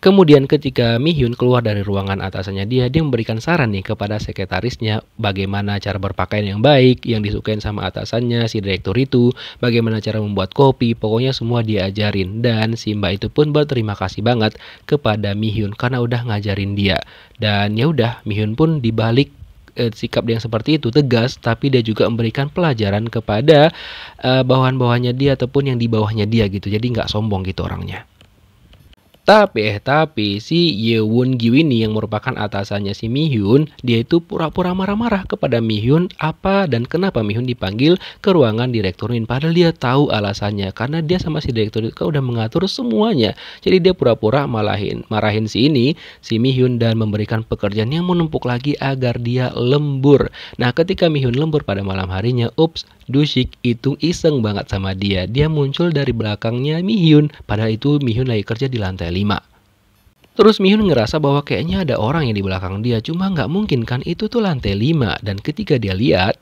Kemudian ketika Mi Hyun keluar dari ruangan atasannya dia, dia memberikan saran nih kepada sekretarisnya bagaimana cara berpakaian yang baik, yang disukain sama atasannya, si direktur itu, bagaimana cara membuat kopi, pokoknya semua diajarin. Dan si mbak itu pun berterima kasih banget kepada Mi Hyun karena udah ngajarin dia. Dan ya udah, Mi Hyun pun dibalik eh, sikap yang seperti itu tegas tapi dia juga memberikan pelajaran kepada eh, bawahan bawahnya dia ataupun yang di bawahnya dia gitu jadi nggak sombong gitu orangnya tapi eh tapi si Gi ini yang merupakan atasannya si Mi Hyun, dia itu pura-pura marah-marah kepada Mi Hyun apa dan kenapa Mi Hyun dipanggil ke ruangan direktur Min padahal dia tahu alasannya karena dia sama si direktur itu udah mengatur semuanya. Jadi dia pura-pura malahin, marahin si ini, si Mi Hyun dan memberikan pekerjaan yang menumpuk lagi agar dia lembur. Nah, ketika Mi Hyun lembur pada malam harinya, ups, Dusik itu iseng banget sama dia. Dia muncul dari belakangnya Mi Hyun. padahal itu Mi Hyun lagi kerja di lantai 5. Terus Mihun ngerasa bahwa kayaknya ada orang yang di belakang dia, cuma nggak mungkin kan itu tuh lantai 5. Dan ketika dia lihat,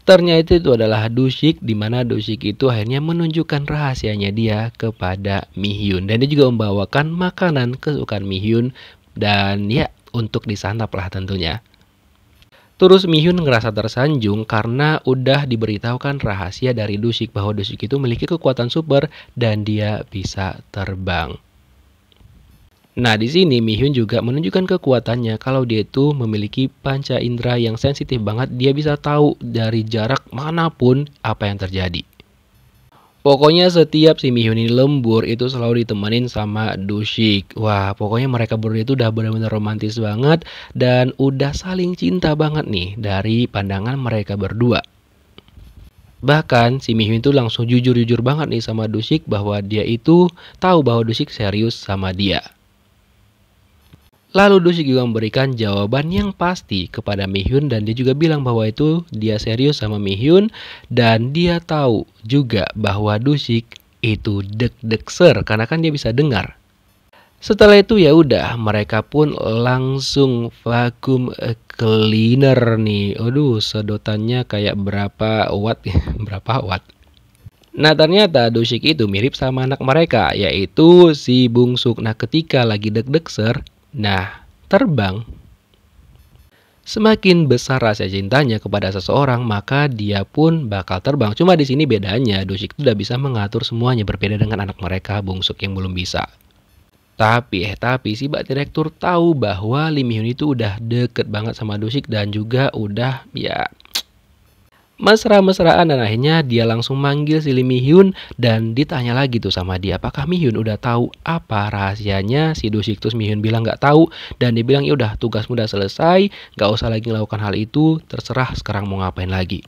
Ternyata itu adalah Dusik, di mana Dushik itu akhirnya menunjukkan rahasianya dia kepada Mihyun dan dia juga membawakan makanan kesukaan Mihyun dan ya untuk disantap lah tentunya. Terus Mihyun ngerasa tersanjung karena udah diberitahukan rahasia dari Dusik bahwa Dusik itu memiliki kekuatan super dan dia bisa terbang. Nah, di sini Mihyun juga menunjukkan kekuatannya kalau dia itu memiliki panca indera yang sensitif banget, dia bisa tahu dari jarak manapun apa yang terjadi. Pokoknya setiap si Mihyun ini lembur itu selalu ditemenin sama Dushik. Wah, pokoknya mereka berdua itu udah benar-benar romantis banget dan udah saling cinta banget nih dari pandangan mereka berdua. Bahkan si Mihyun itu langsung jujur-jujur banget nih sama Dushik bahwa dia itu tahu bahwa Dushik serius sama dia. Lalu Dusi juga memberikan jawaban yang pasti kepada Mihyun dan dia juga bilang bahwa itu dia serius sama Mihyun dan dia tahu juga bahwa Dusik itu deg-deg ser karena kan dia bisa dengar. Setelah itu ya udah mereka pun langsung vakum cleaner nih. Aduh sedotannya kayak berapa watt berapa watt Nah ternyata Dushik itu mirip sama anak mereka yaitu si Bungsuk. Nah ketika lagi deg-deg ser, Nah, terbang. Semakin besar rasa cintanya kepada seseorang, maka dia pun bakal terbang. Cuma di sini bedanya, Dusik itu udah bisa mengatur semuanya berbeda dengan anak mereka, Bungsuk yang belum bisa. Tapi eh tapi si Mbak Direktur tahu bahwa Lim Hyun itu udah deket banget sama Dusik dan juga udah ya mesra-mesraan dan akhirnya dia langsung manggil si Lee Mi dan ditanya lagi tuh sama dia apakah Mi udah tahu apa rahasianya si Do Sik Mi bilang nggak tahu dan dia bilang ya udah tugasmu udah selesai nggak usah lagi melakukan hal itu terserah sekarang mau ngapain lagi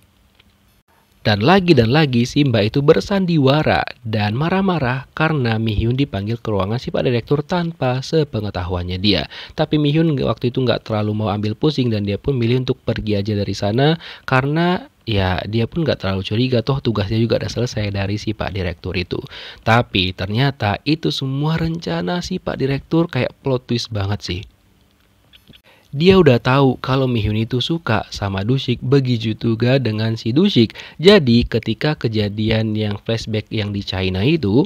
dan lagi dan lagi si mbak itu bersandiwara dan marah-marah karena Mi dipanggil ke ruangan si Pak Direktur tanpa sepengetahuannya dia. Tapi Mi waktu itu nggak terlalu mau ambil pusing dan dia pun milih untuk pergi aja dari sana karena ya dia pun gak terlalu curiga toh tugasnya juga udah selesai dari si pak direktur itu tapi ternyata itu semua rencana si pak direktur kayak plot twist banget sih dia udah tahu kalau Mihyun itu suka sama Dushik begitu juga dengan si Dushik. Jadi ketika kejadian yang flashback yang di China itu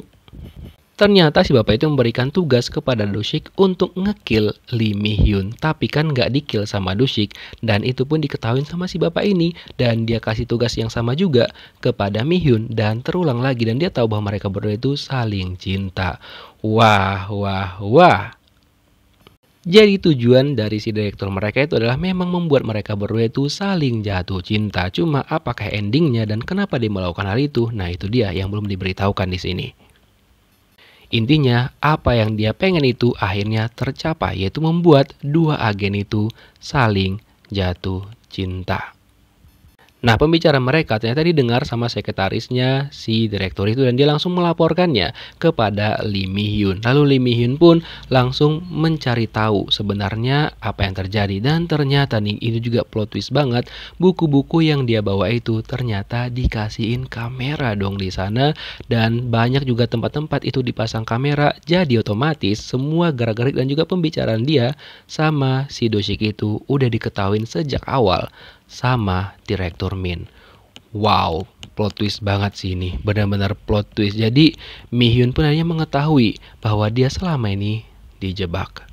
Ternyata si bapak itu memberikan tugas kepada Dushik untuk ngekill Lee Mi Hyun. Tapi kan nggak dikill sama Dushik. Dan itu pun diketahui sama si bapak ini. Dan dia kasih tugas yang sama juga kepada Mi Hyun. Dan terulang lagi. Dan dia tahu bahwa mereka berdua itu saling cinta. Wah, wah, wah. Jadi tujuan dari si direktur mereka itu adalah memang membuat mereka berdua itu saling jatuh cinta. Cuma apakah endingnya dan kenapa dia melakukan hal itu? Nah itu dia yang belum diberitahukan di sini. Intinya, apa yang dia pengen itu akhirnya tercapai, yaitu membuat dua agen itu saling jatuh cinta. Nah, pembicara mereka ternyata didengar sama sekretarisnya si direktur itu dan dia langsung melaporkannya kepada Lee Mi Hyun. Lalu Lee Mi Hyun pun langsung mencari tahu sebenarnya apa yang terjadi dan ternyata nih ini juga plot twist banget, buku-buku yang dia bawa itu ternyata dikasihin kamera dong di sana dan banyak juga tempat-tempat itu dipasang kamera jadi otomatis semua gerak-gerik dan juga pembicaraan dia sama si Doshik itu udah diketahuin sejak awal sama direktur Min. Wow, plot twist banget sih ini. Benar-benar plot twist. Jadi Mi Hyun pun hanya mengetahui bahwa dia selama ini dijebak.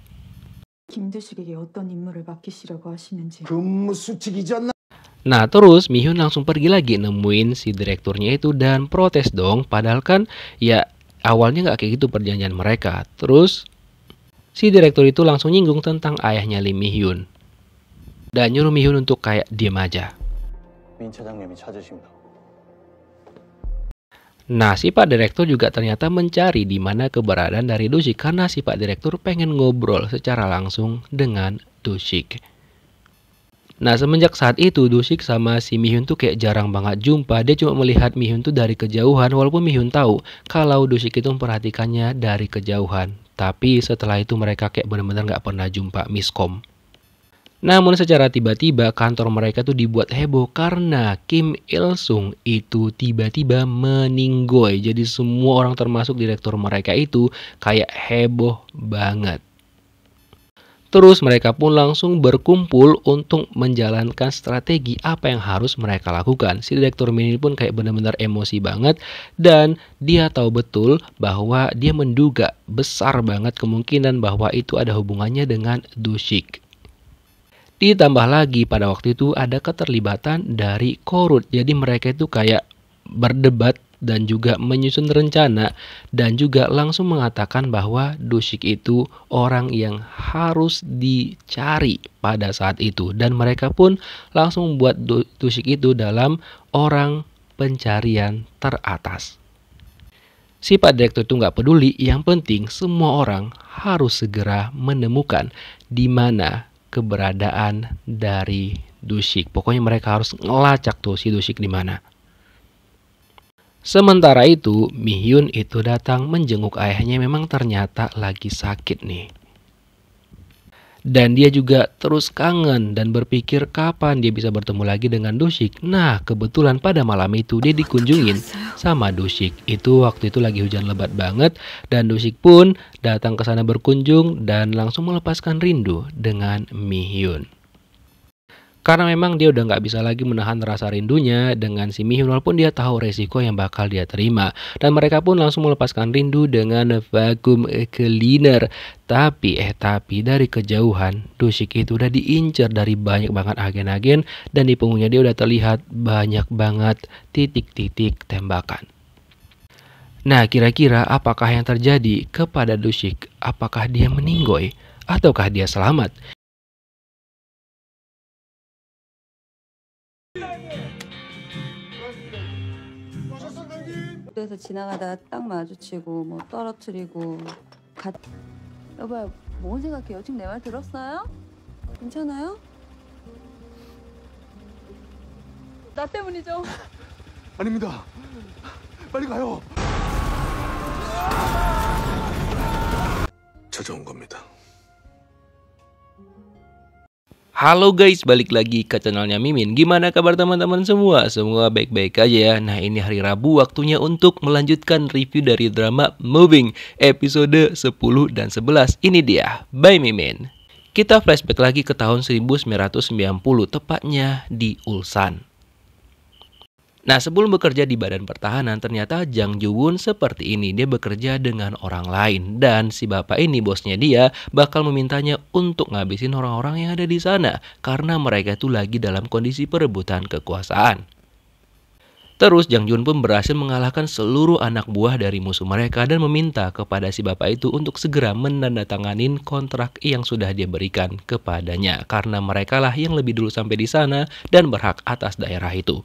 Nah terus Mi Hyun langsung pergi lagi nemuin si direkturnya itu dan protes dong Padahal kan ya awalnya nggak kayak gitu perjanjian mereka Terus si direktur itu langsung nyinggung tentang ayahnya Lim Mi Hyun dan nyuruh Mihyun untuk kayak diem aja. Nah, si Pak Direktur juga ternyata mencari di mana keberadaan dari Dusik karena si Pak Direktur pengen ngobrol secara langsung dengan Dusik. Nah, semenjak saat itu Dusik sama si Mihyun tuh kayak jarang banget jumpa. Dia cuma melihat Mihyun tuh dari kejauhan walaupun Mihyun tahu kalau Dusik itu memperhatikannya dari kejauhan. Tapi setelah itu mereka kayak benar-benar gak pernah jumpa miskom. Namun secara tiba-tiba kantor mereka tuh dibuat heboh karena Kim Il Sung itu tiba-tiba meninggoy. Jadi semua orang termasuk direktur mereka itu kayak heboh banget. Terus mereka pun langsung berkumpul untuk menjalankan strategi apa yang harus mereka lakukan. Si direktur mini pun kayak benar-benar emosi banget dan dia tahu betul bahwa dia menduga besar banget kemungkinan bahwa itu ada hubungannya dengan Dushik. Ditambah lagi pada waktu itu ada keterlibatan dari Korut. Jadi mereka itu kayak berdebat dan juga menyusun rencana dan juga langsung mengatakan bahwa dusik itu orang yang harus dicari pada saat itu dan mereka pun langsung membuat dusik itu dalam orang pencarian teratas. Si Pak Direktur itu nggak peduli, yang penting semua orang harus segera menemukan di mana keberadaan dari Dusik. Pokoknya mereka harus ngelacak tuh si Dusik di mana. Sementara itu, Mihyun itu datang menjenguk ayahnya memang ternyata lagi sakit nih. Dan dia juga terus kangen dan berpikir kapan dia bisa bertemu lagi dengan Dushik. Nah, kebetulan pada malam itu dia dikunjungin sama Dushik. Itu waktu itu lagi hujan lebat banget dan Dushik pun datang ke sana berkunjung dan langsung melepaskan rindu dengan Mihyun. Karena memang dia udah nggak bisa lagi menahan rasa rindunya dengan si Mihyun walaupun dia tahu resiko yang bakal dia terima. Dan mereka pun langsung melepaskan rindu dengan vacuum cleaner. Tapi eh tapi dari kejauhan Dushik itu udah diincar dari banyak banget agen-agen dan di punggungnya dia udah terlihat banyak banget titik-titik tembakan. Nah, kira-kira apakah yang terjadi kepada Dushik? Apakah dia meninggoy? Ataukah dia selamat? 복도에서 지나가다가 딱 마주치고 뭐 떨어뜨리고 가... 여봐요, 뭔 생각해요? 지금 내 말 들었어요? 괜찮아요? 나 때문이죠. 아닙니다. 빨리 가요. 찾아온 겁니다. Halo guys, balik lagi ke channelnya Mimin Gimana kabar teman-teman semua? Semua baik-baik aja ya Nah ini hari Rabu, waktunya untuk melanjutkan review dari drama Moving Episode 10 dan 11 Ini dia, bye Mimin Kita flashback lagi ke tahun 1990, tepatnya di Ulsan Nah, sebelum bekerja di Badan Pertahanan, ternyata Jang Jun seperti ini. Dia bekerja dengan orang lain dan si bapak ini bosnya dia bakal memintanya untuk ngabisin orang-orang yang ada di sana karena mereka itu lagi dalam kondisi perebutan kekuasaan. Terus Jang Jun pun berhasil mengalahkan seluruh anak buah dari musuh mereka dan meminta kepada si bapak itu untuk segera menandatangani kontrak yang sudah dia berikan kepadanya karena merekalah yang lebih dulu sampai di sana dan berhak atas daerah itu.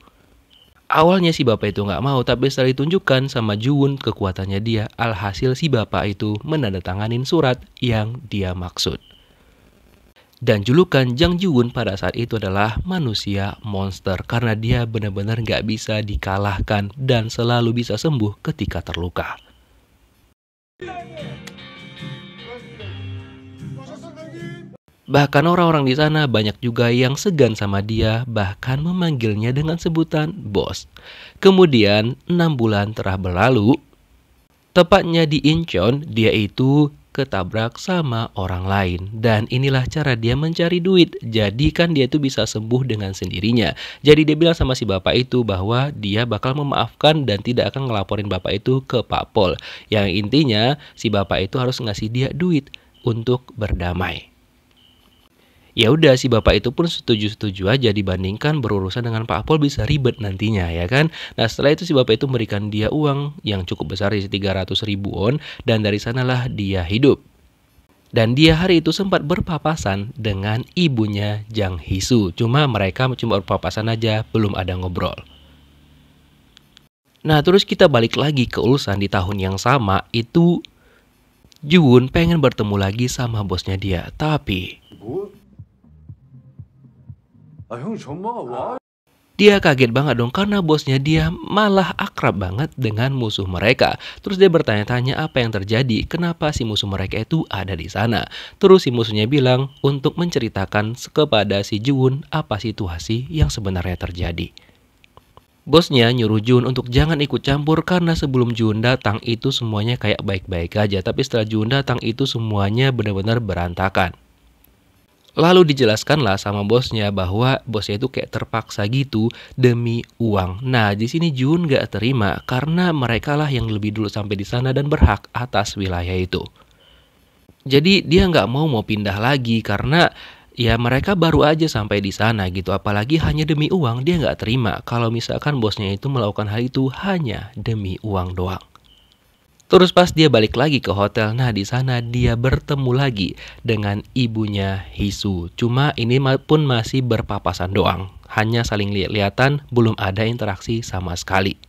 Awalnya si bapak itu nggak mau, tapi setelah ditunjukkan sama Jun kekuatannya dia, alhasil si bapak itu menandatanganin surat yang dia maksud. Dan julukan Jang Juwon pada saat itu adalah manusia monster karena dia benar-benar nggak bisa dikalahkan dan selalu bisa sembuh ketika terluka. Bahkan orang-orang di sana banyak juga yang segan sama dia, bahkan memanggilnya dengan sebutan bos. Kemudian, enam bulan telah berlalu, tepatnya di Incheon, dia itu ketabrak sama orang lain dan inilah cara dia mencari duit jadi kan dia itu bisa sembuh dengan sendirinya jadi dia bilang sama si bapak itu bahwa dia bakal memaafkan dan tidak akan ngelaporin bapak itu ke Pak Pol yang intinya si bapak itu harus ngasih dia duit untuk berdamai ya udah si bapak itu pun setuju-setuju aja dibandingkan berurusan dengan Pak Apol bisa ribet nantinya ya kan. Nah setelah itu si bapak itu memberikan dia uang yang cukup besar di 300 ribu on dan dari sanalah dia hidup dan dia hari itu sempat berpapasan dengan ibunya Jang Hisu. Cuma mereka cuma berpapasan aja, belum ada ngobrol. Nah, terus kita balik lagi ke Ulsan di tahun yang sama, itu jun pengen bertemu lagi sama bosnya dia, tapi... Bu, Ah, ah. Dia kaget banget dong karena bosnya dia malah akrab banget dengan musuh mereka. Terus dia bertanya-tanya apa yang terjadi, kenapa si musuh mereka itu ada di sana. Terus si musuhnya bilang untuk menceritakan kepada si Jun apa situasi yang sebenarnya terjadi. Bosnya nyuruh Jun untuk jangan ikut campur karena sebelum Jun datang itu semuanya kayak baik-baik aja. Tapi setelah Jun datang itu semuanya benar-benar berantakan. Lalu dijelaskanlah sama bosnya bahwa bosnya itu kayak terpaksa gitu demi uang. Nah, di sini Jun gak terima karena mereka lah yang lebih dulu sampai di sana dan berhak atas wilayah itu. Jadi dia nggak mau mau pindah lagi karena ya mereka baru aja sampai di sana gitu. Apalagi hanya demi uang dia nggak terima kalau misalkan bosnya itu melakukan hal itu hanya demi uang doang. Terus pas dia balik lagi ke hotel, nah di sana dia bertemu lagi dengan ibunya Hisu. Cuma ini pun masih berpapasan doang, hanya saling lihat-lihatan, belum ada interaksi sama sekali.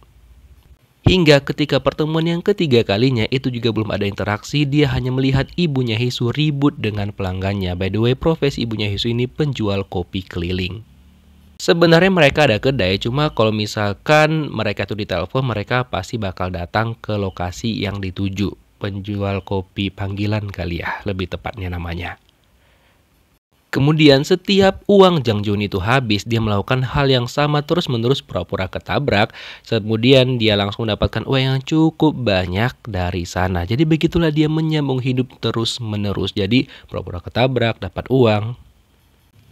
Hingga ketika pertemuan yang ketiga kalinya itu juga belum ada interaksi, dia hanya melihat ibunya Hisu ribut dengan pelanggannya. By the way, profesi ibunya Hisu ini penjual kopi keliling. Sebenarnya mereka ada kedai, cuma kalau misalkan mereka tuh ditelepon, mereka pasti bakal datang ke lokasi yang dituju. Penjual kopi panggilan kali ya, lebih tepatnya namanya. Kemudian setiap uang Jang Jun itu habis, dia melakukan hal yang sama terus-menerus pura-pura ketabrak. Kemudian dia langsung mendapatkan uang yang cukup banyak dari sana. Jadi begitulah dia menyambung hidup terus-menerus. Jadi pura-pura ketabrak, dapat uang.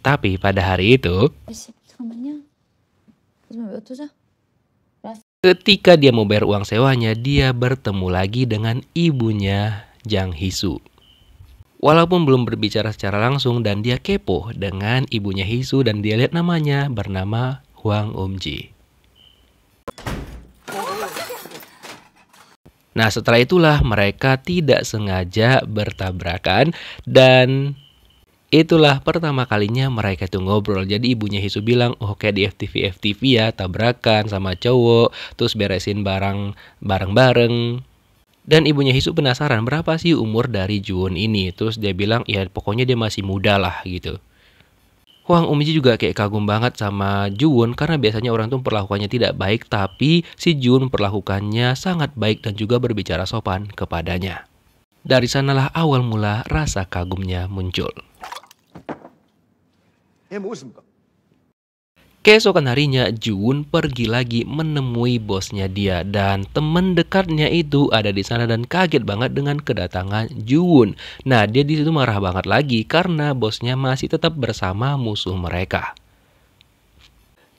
Tapi pada hari itu namanya? Ah? Ketika dia mau bayar uang sewanya, dia bertemu lagi dengan ibunya Jang Hisu. Walaupun belum berbicara secara langsung dan dia kepo dengan ibunya Hisu dan dia lihat namanya bernama Huang Omji. Nah setelah itulah mereka tidak sengaja bertabrakan dan Itulah pertama kalinya mereka itu ngobrol. Jadi ibunya Hisu bilang, oh kayak di FTV FTV ya tabrakan sama cowok, terus beresin barang barang bareng. Dan ibunya Hisu penasaran berapa sih umur dari Jun ini. Terus dia bilang, ya pokoknya dia masih muda lah gitu. Huang Umji juga kayak kagum banget sama Jun karena biasanya orang tuh perlakuannya tidak baik tapi si Jun perlakukannya sangat baik dan juga berbicara sopan kepadanya. Dari sanalah awal mula rasa kagumnya muncul. Keesokan harinya, Juun pergi lagi menemui bosnya dia dan teman dekatnya itu ada di sana dan kaget banget dengan kedatangan Juun. Nah, dia di situ marah banget lagi karena bosnya masih tetap bersama musuh mereka.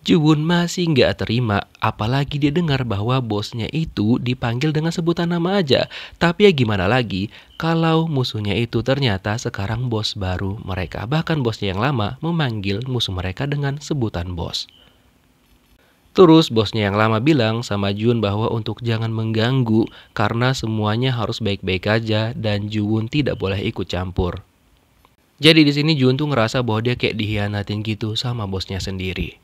Jubun masih nggak terima, apalagi dia dengar bahwa bosnya itu dipanggil dengan sebutan nama aja. Tapi ya gimana lagi, kalau musuhnya itu ternyata sekarang bos baru mereka, bahkan bosnya yang lama memanggil musuh mereka dengan sebutan bos. Terus bosnya yang lama bilang sama Jun bahwa untuk jangan mengganggu karena semuanya harus baik-baik aja dan Jun tidak boleh ikut campur. Jadi di sini Jun tuh ngerasa bahwa dia kayak dihianatin gitu sama bosnya sendiri.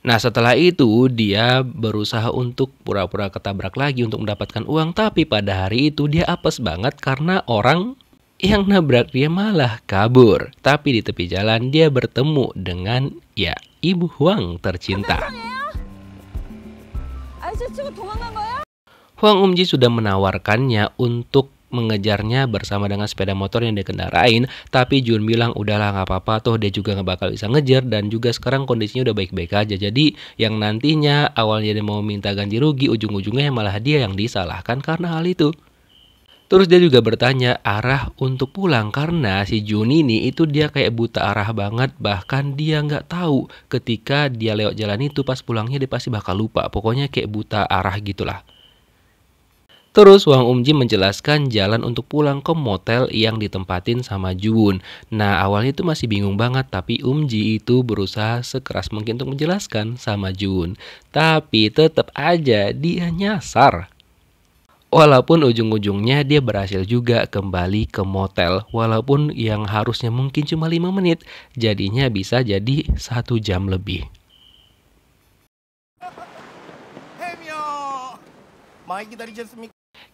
Nah setelah itu dia berusaha untuk pura-pura ketabrak lagi untuk mendapatkan uang tapi pada hari itu dia apes banget karena orang yang nabrak dia malah kabur. Tapi di tepi jalan dia bertemu dengan ya ibu Huang tercinta. Huang Umji sudah menawarkannya untuk mengejarnya bersama dengan sepeda motor yang dia dikendarain tapi Jun bilang udahlah nggak apa-apa tuh dia juga nggak bakal bisa ngejar dan juga sekarang kondisinya udah baik-baik aja jadi yang nantinya awalnya dia mau minta ganti rugi ujung-ujungnya malah dia yang disalahkan karena hal itu Terus dia juga bertanya arah untuk pulang karena si Jun ini itu dia kayak buta arah banget bahkan dia nggak tahu ketika dia lewat jalan itu pas pulangnya dia pasti bakal lupa pokoknya kayak buta arah gitulah. Terus Wang Umji menjelaskan jalan untuk pulang ke motel yang ditempatin sama Jun. Nah awalnya itu masih bingung banget tapi Umji itu berusaha sekeras mungkin untuk menjelaskan sama Jun. Tapi tetap aja dia nyasar. Walaupun ujung-ujungnya dia berhasil juga kembali ke motel Walaupun yang harusnya mungkin cuma 5 menit Jadinya bisa jadi satu jam lebih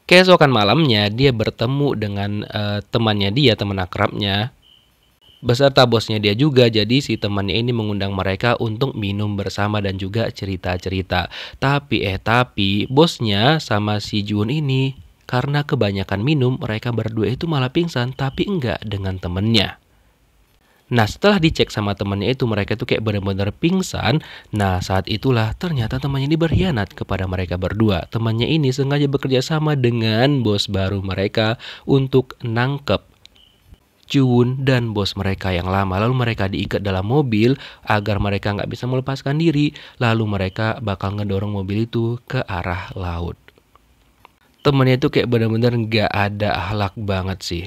Keesokan malamnya dia bertemu dengan uh, temannya dia, teman akrabnya beserta bosnya dia juga. Jadi si temannya ini mengundang mereka untuk minum bersama dan juga cerita-cerita. Tapi eh tapi bosnya sama si Jun ini karena kebanyakan minum mereka berdua itu malah pingsan tapi enggak dengan temennya. Nah setelah dicek sama temannya itu mereka tuh kayak benar-benar pingsan. Nah saat itulah ternyata temannya ini berkhianat kepada mereka berdua. Temannya ini sengaja bekerja sama dengan bos baru mereka untuk nangkep Chun dan bos mereka yang lama. Lalu mereka diikat dalam mobil agar mereka nggak bisa melepaskan diri. Lalu mereka bakal ngedorong mobil itu ke arah laut. Temannya itu kayak benar-benar nggak ada akhlak banget sih.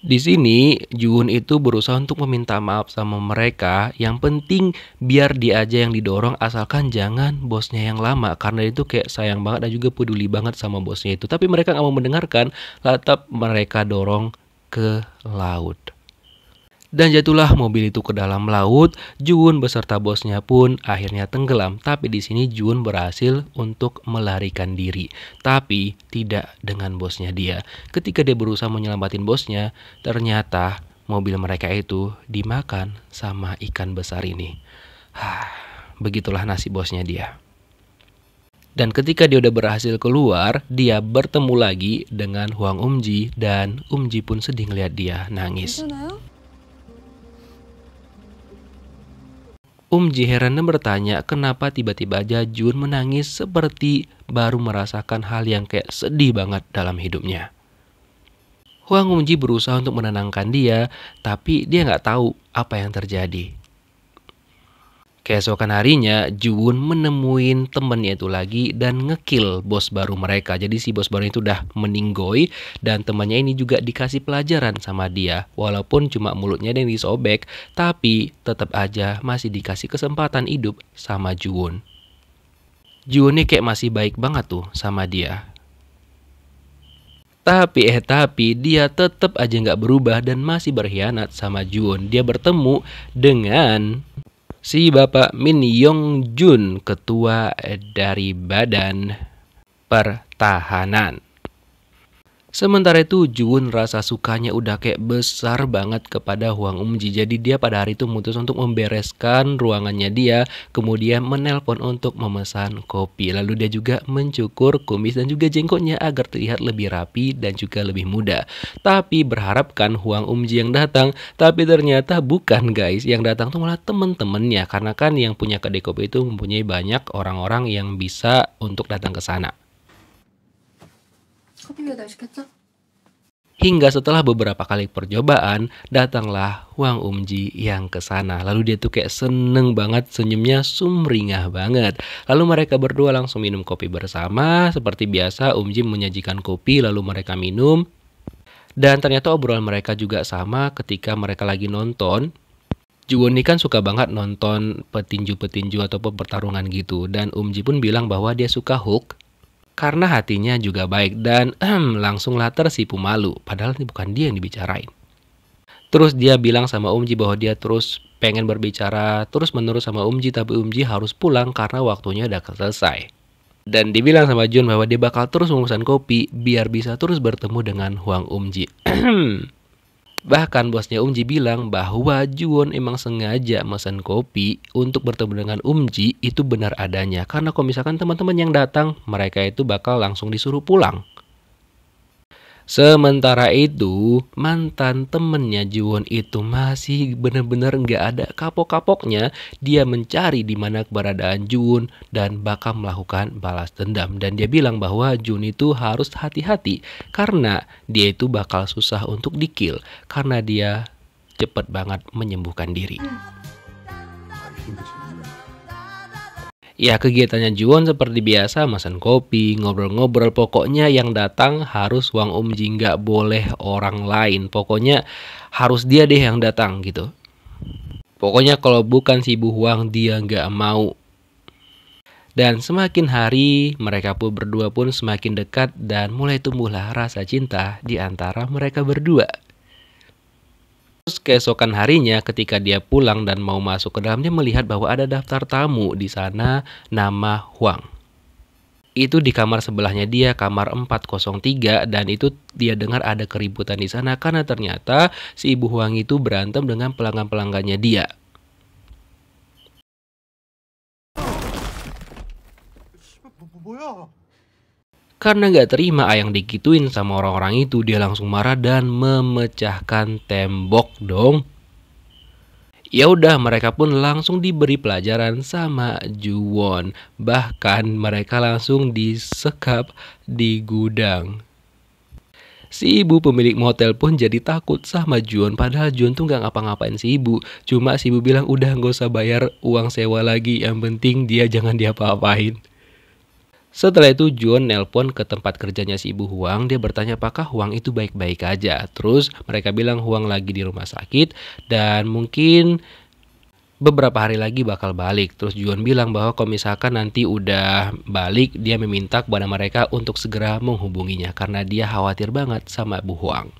Di sini Juhun itu berusaha untuk meminta maaf sama mereka. Yang penting biar dia aja yang didorong asalkan jangan bosnya yang lama karena itu kayak sayang banget dan juga peduli banget sama bosnya itu. Tapi mereka nggak mau mendengarkan, tetap mereka dorong ke laut. Dan jatuhlah mobil itu ke dalam laut, Jun beserta bosnya pun akhirnya tenggelam. Tapi di sini Jun berhasil untuk melarikan diri, tapi tidak dengan bosnya dia. Ketika dia berusaha menyelamatin bosnya, ternyata mobil mereka itu dimakan sama ikan besar ini. begitulah nasib bosnya dia. Dan ketika dia udah berhasil keluar, dia bertemu lagi dengan Huang Umji dan Umji pun sedih ngeliat dia nangis. Um Ji bertanya kenapa tiba-tiba aja Jun menangis seperti baru merasakan hal yang kayak sedih banget dalam hidupnya. Huang Umji berusaha untuk menenangkan dia, tapi dia nggak tahu apa yang terjadi. Keesokan harinya, Jun menemui temennya itu lagi dan ngekill bos baru mereka. Jadi si bos baru itu udah meninggoy dan temannya ini juga dikasih pelajaran sama dia. Walaupun cuma mulutnya yang disobek, tapi tetap aja masih dikasih kesempatan hidup sama Jun Jun ini kayak masih baik banget tuh sama dia. Tapi eh tapi dia tetap aja nggak berubah dan masih berkhianat sama Jun Dia bertemu dengan si Bapak Min Yong Jun, ketua dari Badan Pertahanan. Sementara itu Jun rasa sukanya udah kayak besar banget kepada Huang Umji Jadi dia pada hari itu memutus untuk membereskan ruangannya dia Kemudian menelpon untuk memesan kopi Lalu dia juga mencukur kumis dan juga jengkoknya agar terlihat lebih rapi dan juga lebih muda Tapi berharapkan Huang Umji yang datang Tapi ternyata bukan guys Yang datang tuh malah temen-temennya Karena kan yang punya kedai kopi itu mempunyai banyak orang-orang yang bisa untuk datang ke sana Hingga setelah beberapa kali percobaan, datanglah Wang Umji yang ke sana. Lalu dia tuh kayak seneng banget, senyumnya sumringah banget. Lalu mereka berdua langsung minum kopi bersama. Seperti biasa, Umji menyajikan kopi, lalu mereka minum. Dan ternyata obrolan mereka juga sama ketika mereka lagi nonton. Jiwon ini kan suka banget nonton petinju-petinju atau pertarungan gitu. Dan Umji pun bilang bahwa dia suka hook karena hatinya juga baik dan ehm, langsunglah tersipu malu padahal ini bukan dia yang dibicarain. Terus dia bilang sama Umji bahwa dia terus pengen berbicara terus menerus sama Umji tapi Umji harus pulang karena waktunya udah selesai. Dan dibilang sama Jun bahwa dia bakal terus memesan kopi biar bisa terus bertemu dengan Huang Umji. Bahkan bosnya Umji bilang bahwa Juwon emang sengaja mesen kopi untuk bertemu dengan Umji itu benar adanya. Karena kalau misalkan teman-teman yang datang mereka itu bakal langsung disuruh pulang. Sementara itu, mantan temennya Jiwon itu masih benar-benar nggak ada kapok-kapoknya. Dia mencari di mana keberadaan Jun dan bakal melakukan balas dendam. Dan dia bilang bahwa Jun itu harus hati-hati karena dia itu bakal susah untuk dikil karena dia cepat banget menyembuhkan diri. Ya kegiatannya Juwon seperti biasa mesen kopi, ngobrol-ngobrol pokoknya yang datang harus Wang Umji nggak boleh orang lain pokoknya harus dia deh yang datang gitu. Pokoknya kalau bukan si Bu Huang dia nggak mau. Dan semakin hari mereka pun berdua pun semakin dekat dan mulai tumbuhlah rasa cinta di antara mereka berdua. Terus keesokan harinya ketika dia pulang dan mau masuk ke dalamnya melihat bahwa ada daftar tamu di sana nama Huang. Itu di kamar sebelahnya dia, kamar 403 dan itu dia dengar ada keributan di sana karena ternyata si ibu Huang itu berantem dengan pelanggan-pelanggannya dia. 뭐야? Karena gak terima Ayang dikituin sama orang-orang itu, dia langsung marah dan memecahkan tembok dong. Ya udah mereka pun langsung diberi pelajaran sama Juwon. Bahkan mereka langsung disekap di gudang. Si ibu pemilik motel pun jadi takut sama Juwon padahal Juwon tuh nggak ngapa-ngapain si ibu. Cuma si ibu bilang udah nggak usah bayar uang sewa lagi yang penting dia jangan diapa-apain. Setelah itu John nelpon ke tempat kerjanya si ibu Huang, dia bertanya apakah Huang itu baik-baik aja. Terus mereka bilang Huang lagi di rumah sakit dan mungkin beberapa hari lagi bakal balik. Terus John bilang bahwa kalau misalkan nanti udah balik, dia meminta kepada mereka untuk segera menghubunginya karena dia khawatir banget sama ibu Huang.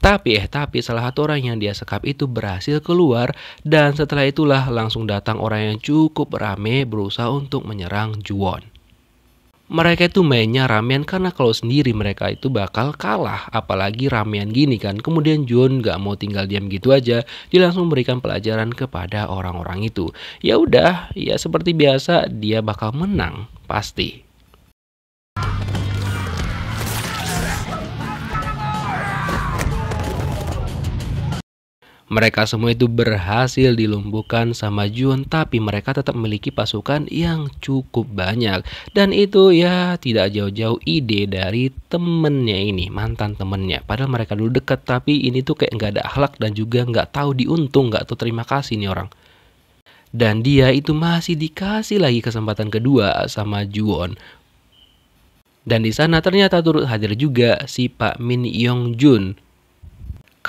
Tapi eh tapi salah satu orang yang dia sekap itu berhasil keluar dan setelah itulah langsung datang orang yang cukup rame berusaha untuk menyerang Juwon mereka itu mainnya ramen karena kalau sendiri mereka itu bakal kalah apalagi ramen gini kan kemudian John gak mau tinggal diam gitu aja dia langsung memberikan pelajaran kepada orang-orang itu ya udah ya seperti biasa dia bakal menang pasti Mereka semua itu berhasil dilumpuhkan sama Jun tapi mereka tetap memiliki pasukan yang cukup banyak dan itu ya tidak jauh-jauh ide dari temennya ini mantan temennya padahal mereka dulu dekat, tapi ini tuh kayak nggak ada akhlak dan juga nggak tahu diuntung nggak tuh terima kasih nih orang dan dia itu masih dikasih lagi kesempatan kedua sama Jun. dan di sana ternyata turut hadir juga si Pak Min Yong Jun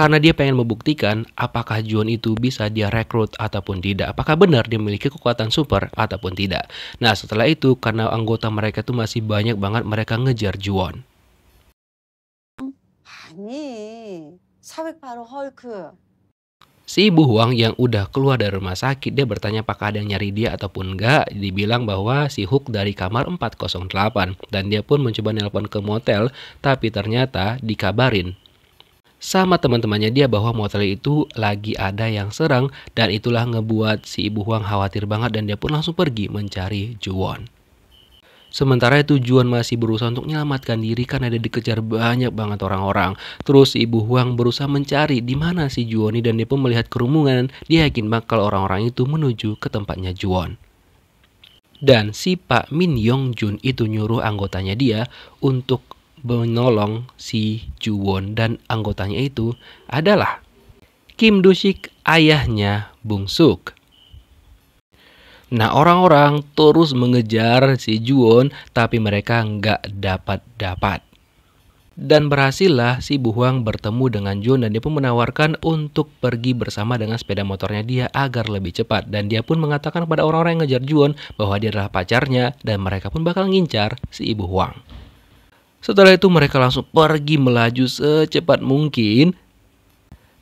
karena dia pengen membuktikan apakah Jun itu bisa dia rekrut ataupun tidak, apakah benar dia memiliki kekuatan super ataupun tidak. Nah setelah itu karena anggota mereka itu masih banyak banget mereka ngejar Jun. Si ibu Huang yang udah keluar dari rumah sakit, dia bertanya apakah ada yang nyari dia ataupun enggak. Dibilang bahwa si Hook dari kamar 408 dan dia pun mencoba nelpon ke motel, tapi ternyata dikabarin sama teman-temannya dia bahwa motel itu lagi ada yang serang dan itulah ngebuat si Ibu Huang khawatir banget dan dia pun langsung pergi mencari Juwon. Sementara itu Juwon masih berusaha untuk menyelamatkan diri karena dia dikejar banyak banget orang-orang. Terus Ibu Huang berusaha mencari di mana si Juoni dan dia pun melihat kerumunan. Dia yakin bakal orang-orang itu menuju ke tempatnya Juwon. Dan si Pak Min Yong Jun itu nyuruh anggotanya dia untuk menolong si Juwon dan anggotanya itu adalah Kim Dusik ayahnya Bung Suk. Nah orang-orang terus mengejar si Juwon tapi mereka nggak dapat-dapat. Dan berhasillah si Buhuang bertemu dengan Jun dan dia pun menawarkan untuk pergi bersama dengan sepeda motornya dia agar lebih cepat. Dan dia pun mengatakan kepada orang-orang yang ngejar Juon bahwa dia adalah pacarnya dan mereka pun bakal ngincar si Ibu Huang. Setelah itu mereka langsung pergi melaju secepat mungkin.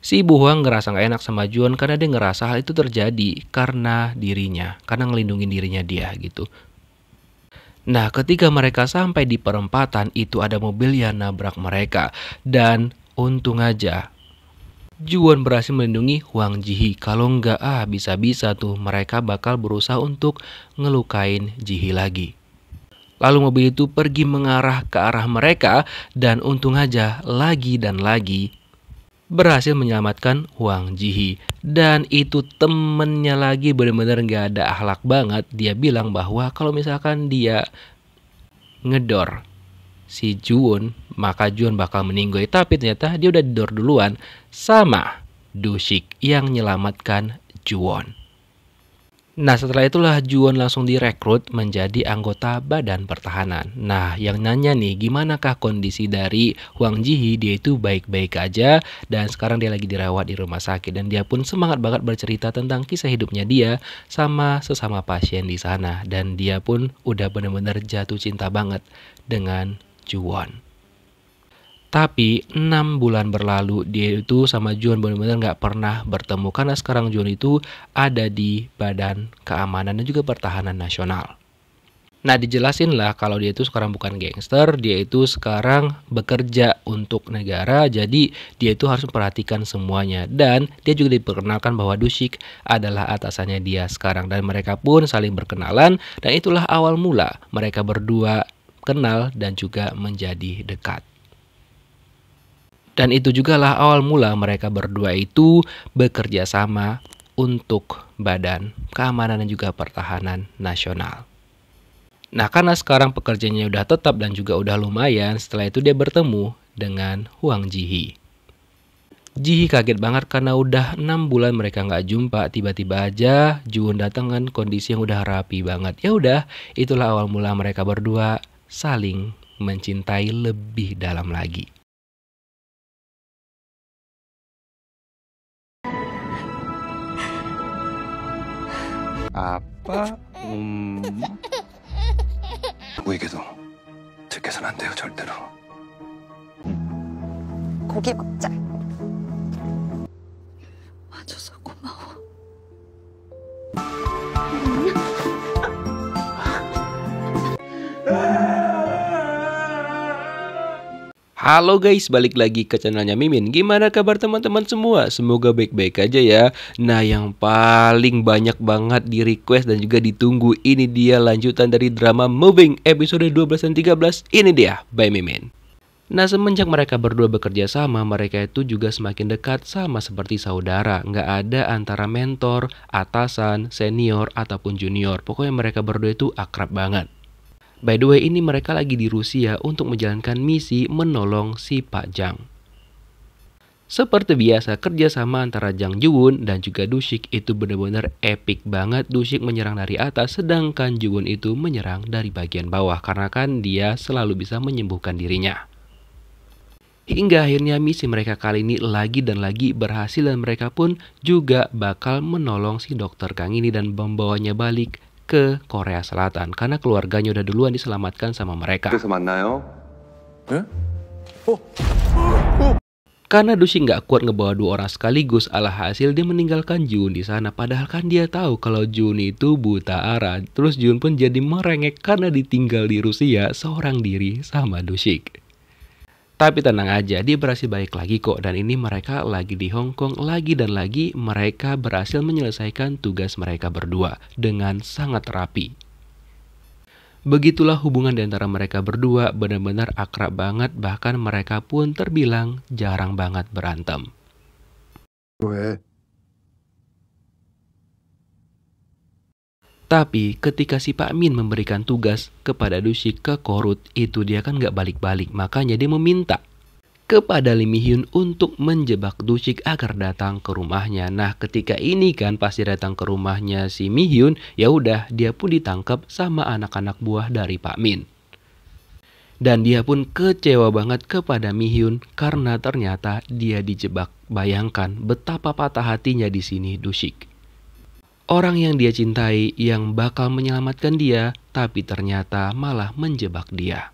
Si Bu Huang ngerasa gak enak sama Juan karena dia ngerasa hal itu terjadi karena dirinya, karena ngelindungi dirinya dia gitu. Nah ketika mereka sampai di perempatan itu ada mobil yang nabrak mereka dan untung aja Juan berhasil melindungi Huang Jihi. Kalau nggak ah bisa-bisa tuh mereka bakal berusaha untuk ngelukain Jihi lagi. Lalu mobil itu pergi mengarah ke arah mereka dan untung aja lagi dan lagi berhasil menyelamatkan Huang Jihi. Dan itu temennya lagi benar-benar gak ada akhlak banget. Dia bilang bahwa kalau misalkan dia ngedor si Jun maka Jun bakal meninggoy. Tapi ternyata dia udah didor duluan sama Dushik yang menyelamatkan Juwon. Nah setelah itulah Juwon langsung direkrut menjadi anggota Badan Pertahanan. Nah yang nanya nih gimanakah kondisi dari Huang Jihi dia itu baik-baik aja dan sekarang dia lagi dirawat di rumah sakit dan dia pun semangat banget bercerita tentang kisah hidupnya dia sama sesama pasien di sana dan dia pun udah bener-bener jatuh cinta banget dengan Juwon. Tapi 6 bulan berlalu dia itu sama John benar-benar nggak pernah bertemu karena sekarang John itu ada di Badan Keamanan dan juga Pertahanan Nasional. Nah dijelasin lah kalau dia itu sekarang bukan gangster, dia itu sekarang bekerja untuk negara, jadi dia itu harus memperhatikan semuanya. Dan dia juga diperkenalkan bahwa Dusik adalah atasannya dia sekarang dan mereka pun saling berkenalan dan itulah awal mula mereka berdua kenal dan juga menjadi dekat. Dan itu jugalah awal mula mereka berdua itu bekerja sama untuk Badan Keamanan dan juga Pertahanan Nasional. Nah karena sekarang pekerjaannya udah tetap dan juga udah lumayan, setelah itu dia bertemu dengan Huang Jihi. Jihi kaget banget karena udah 6 bulan mereka nggak jumpa. Tiba-tiba aja Jun datang kan kondisi yang udah rapi banget. Ya udah, itulah awal mula mereka berdua saling mencintai lebih dalam lagi. 아빠 음 누구에게도 들켜선 안 돼요 절대로 고기 먹자 와줘서 고마워 음. Halo guys, balik lagi ke channelnya Mimin Gimana kabar teman-teman semua? Semoga baik-baik aja ya Nah yang paling banyak banget di request dan juga ditunggu Ini dia lanjutan dari drama Moving episode 12 dan 13 Ini dia, by Mimin Nah semenjak mereka berdua bekerja sama, mereka itu juga semakin dekat sama seperti saudara. Nggak ada antara mentor, atasan, senior, ataupun junior. Pokoknya mereka berdua itu akrab banget. By the way, ini mereka lagi di Rusia untuk menjalankan misi menolong si Pak Jang. Seperti biasa, kerjasama antara Jang Jiwon dan juga Dushik itu benar-benar epic banget. Dushik menyerang dari atas, sedangkan Jiwon itu menyerang dari bagian bawah karena kan dia selalu bisa menyembuhkan dirinya. Hingga akhirnya misi mereka kali ini lagi dan lagi berhasil dan mereka pun juga bakal menolong si dokter Kang ini dan membawanya balik ke Korea Selatan karena keluarganya udah duluan diselamatkan sama mereka. Oh. Karena Dushi nggak kuat ngebawa dua orang sekaligus, alhasil dia meninggalkan Jun di sana. Padahal kan dia tahu kalau Jun itu buta arah. Terus Jun pun jadi merengek karena ditinggal di Rusia seorang diri sama Dushik. Tapi tenang aja, dia berhasil balik lagi kok dan ini mereka lagi di Hong Kong lagi dan lagi mereka berhasil menyelesaikan tugas mereka berdua dengan sangat rapi. Begitulah hubungan di antara mereka berdua benar-benar akrab banget bahkan mereka pun terbilang jarang banget berantem. Okay. Tapi ketika si Pak Min memberikan tugas kepada Dushik ke Korut, itu dia kan gak balik-balik. Makanya dia meminta kepada Mi Hyun untuk menjebak Dushik agar datang ke rumahnya. Nah, ketika ini kan pasti datang ke rumahnya si Mi Hyun, ya udah dia pun ditangkap sama anak-anak buah dari Pak Min. Dan dia pun kecewa banget kepada Mi Hyun karena ternyata dia dijebak. Bayangkan betapa patah hatinya di sini Dushik orang yang dia cintai yang bakal menyelamatkan dia, tapi ternyata malah menjebak dia.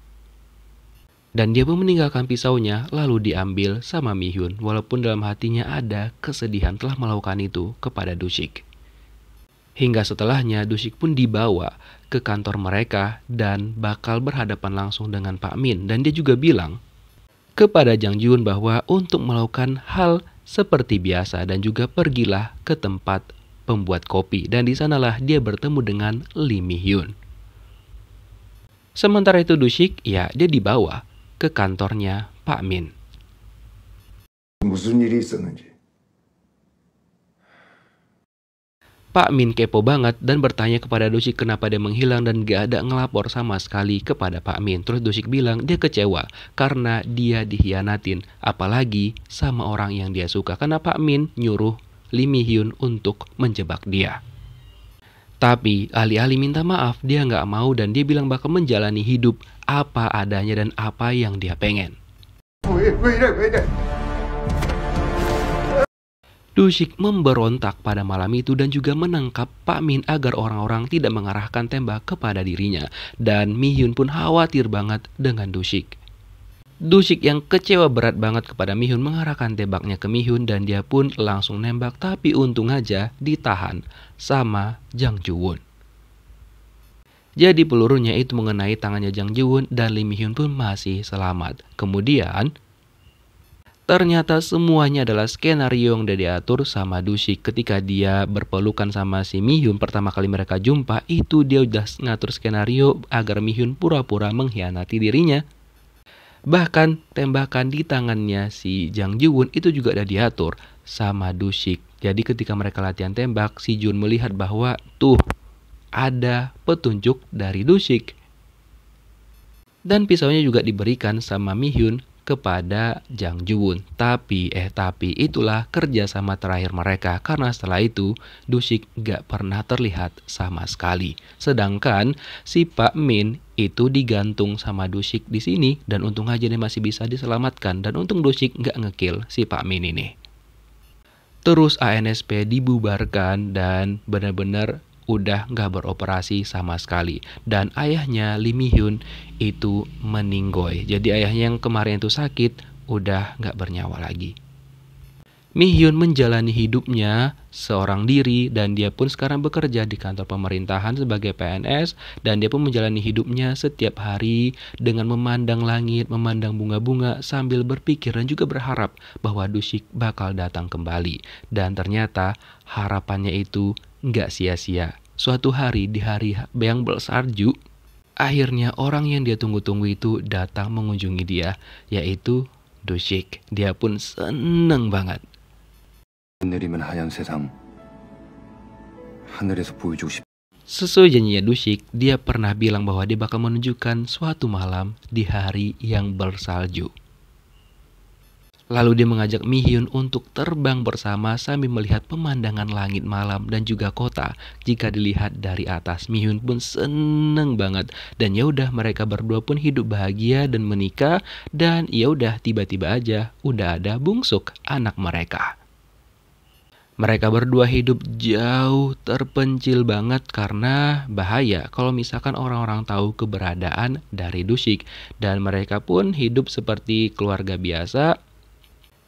Dan dia pun meninggalkan pisaunya lalu diambil sama Mihyun walaupun dalam hatinya ada kesedihan telah melakukan itu kepada Dushik. Hingga setelahnya Dushik pun dibawa ke kantor mereka dan bakal berhadapan langsung dengan Pak Min. Dan dia juga bilang kepada Jang Jun bahwa untuk melakukan hal seperti biasa dan juga pergilah ke tempat pembuat kopi, dan di sanalah dia bertemu dengan Lee Mi Hyun. Sementara itu Dushik, ya dia dibawa ke kantornya Pak Min. Pak Min kepo banget dan bertanya kepada Dushik kenapa dia menghilang dan gak ada ngelapor sama sekali kepada Pak Min. Terus Dushik bilang dia kecewa karena dia dihianatin apalagi sama orang yang dia suka. Karena Pak Min nyuruh Lee Mi Hyun untuk menjebak dia. Tapi alih-alih minta maaf, dia nggak mau dan dia bilang bakal menjalani hidup apa adanya dan apa yang dia pengen. Dushik memberontak pada malam itu dan juga menangkap Pak Min agar orang-orang tidak mengarahkan tembak kepada dirinya. Dan Mi Hyun pun khawatir banget dengan Dushik. Dusik yang kecewa berat banget kepada Mihun mengarahkan tembaknya ke Mihun dan dia pun langsung nembak tapi untung aja ditahan sama Jang Juwon. Jadi pelurunya itu mengenai tangannya Jang Jiwon dan Lee Mihun pun masih selamat. Kemudian Ternyata semuanya adalah skenario yang udah diatur sama Dusik. ketika dia berpelukan sama si Mihun pertama kali mereka jumpa itu dia udah ngatur skenario agar Mihun pura-pura mengkhianati dirinya Bahkan tembakan di tangannya si Jang Won itu juga ada diatur sama Dushik. Jadi ketika mereka latihan tembak, si Jun melihat bahwa tuh ada petunjuk dari Dushik. Dan pisaunya juga diberikan sama Mi Hyun kepada Jang Won. Tapi eh tapi itulah kerjasama terakhir mereka karena setelah itu Dusik gak pernah terlihat sama sekali. Sedangkan si Pak Min itu digantung sama Dusik di sini dan untung aja dia masih bisa diselamatkan dan untung Dusik nggak ngekill si Pak Min ini. Terus ANSP dibubarkan dan benar-benar udah nggak beroperasi sama sekali. Dan ayahnya Lim Hyun itu meninggoy. Jadi ayahnya yang kemarin itu sakit udah nggak bernyawa lagi. Mi Hyun menjalani hidupnya seorang diri dan dia pun sekarang bekerja di kantor pemerintahan sebagai PNS dan dia pun menjalani hidupnya setiap hari dengan memandang langit, memandang bunga-bunga sambil berpikir dan juga berharap bahwa Dushik bakal datang kembali. Dan ternyata harapannya itu nggak sia-sia. Suatu hari di hari yang bersarju, akhirnya orang yang dia tunggu-tunggu itu datang mengunjungi dia, yaitu Dushik. Dia pun seneng banget. 내리면 하얀 세상 하늘에서 보여주고 싶 Sesuai janjinya Dusik, dia pernah bilang bahwa dia bakal menunjukkan suatu malam di hari yang bersalju. Lalu dia mengajak Mihyun untuk terbang bersama sambil melihat pemandangan langit malam dan juga kota jika dilihat dari atas. Mihyun pun seneng banget dan ya udah mereka berdua pun hidup bahagia dan menikah dan ya udah tiba-tiba aja udah ada bungsuk anak mereka. Mereka berdua hidup jauh terpencil banget karena bahaya kalau misalkan orang-orang tahu keberadaan dari Dusik dan mereka pun hidup seperti keluarga biasa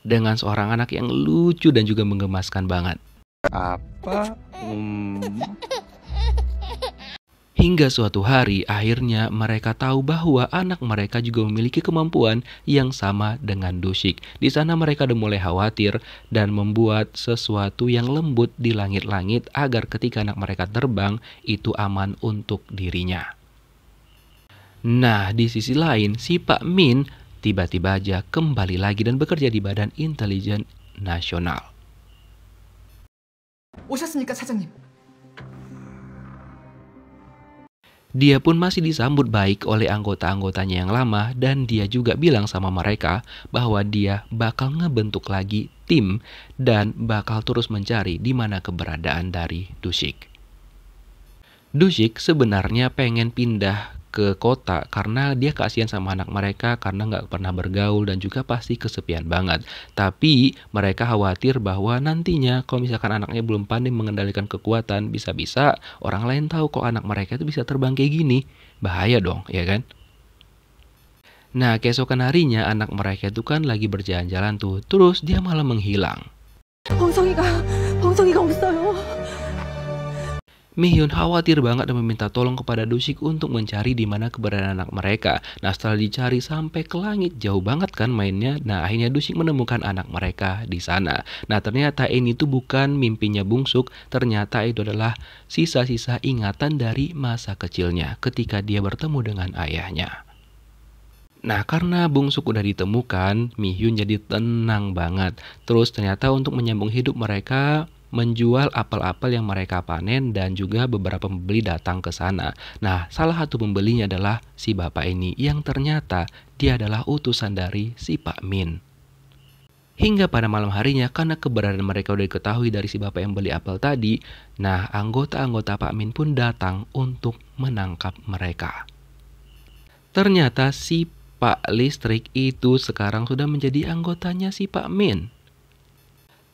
dengan seorang anak yang lucu dan juga menggemaskan banget. Apa? Hmm. Hingga suatu hari akhirnya mereka tahu bahwa anak mereka juga memiliki kemampuan yang sama dengan Dushik. Di sana mereka sudah mulai khawatir dan membuat sesuatu yang lembut di langit-langit agar ketika anak mereka terbang itu aman untuk dirinya. Nah, di sisi lain si Pak Min tiba-tiba aja kembali lagi dan bekerja di Badan Intelijen Nasional. 사장님? Dia pun masih disambut baik oleh anggota-anggotanya yang lama dan dia juga bilang sama mereka bahwa dia bakal ngebentuk lagi tim dan bakal terus mencari di mana keberadaan dari Dusik. Dusik sebenarnya pengen pindah ke kota karena dia kasihan sama anak mereka karena nggak pernah bergaul dan juga pasti kesepian banget. Tapi mereka khawatir bahwa nantinya kalau misalkan anaknya belum pandai mengendalikan kekuatan, bisa-bisa orang lain tahu kok anak mereka itu bisa terbang kayak gini. Bahaya dong, ya kan? Nah, keesokan harinya anak mereka itu kan lagi berjalan-jalan tuh, terus dia malah menghilang. Mihyun khawatir banget dan meminta tolong kepada Dusik untuk mencari di mana keberadaan anak mereka. Nah setelah dicari sampai ke langit jauh banget kan mainnya. Nah akhirnya Dusik menemukan anak mereka di sana. Nah ternyata ini tuh bukan mimpinya bungsuk. Ternyata itu adalah sisa-sisa ingatan dari masa kecilnya ketika dia bertemu dengan ayahnya. Nah karena bungsuk udah ditemukan, Mihyun jadi tenang banget. Terus ternyata untuk menyambung hidup mereka, menjual apel-apel yang mereka panen dan juga beberapa pembeli datang ke sana. Nah, salah satu pembelinya adalah si bapak ini yang ternyata dia adalah utusan dari si Pak Min. Hingga pada malam harinya karena keberadaan mereka sudah diketahui dari si bapak yang beli apel tadi, nah anggota-anggota Pak Min pun datang untuk menangkap mereka. Ternyata si Pak Listrik itu sekarang sudah menjadi anggotanya si Pak Min.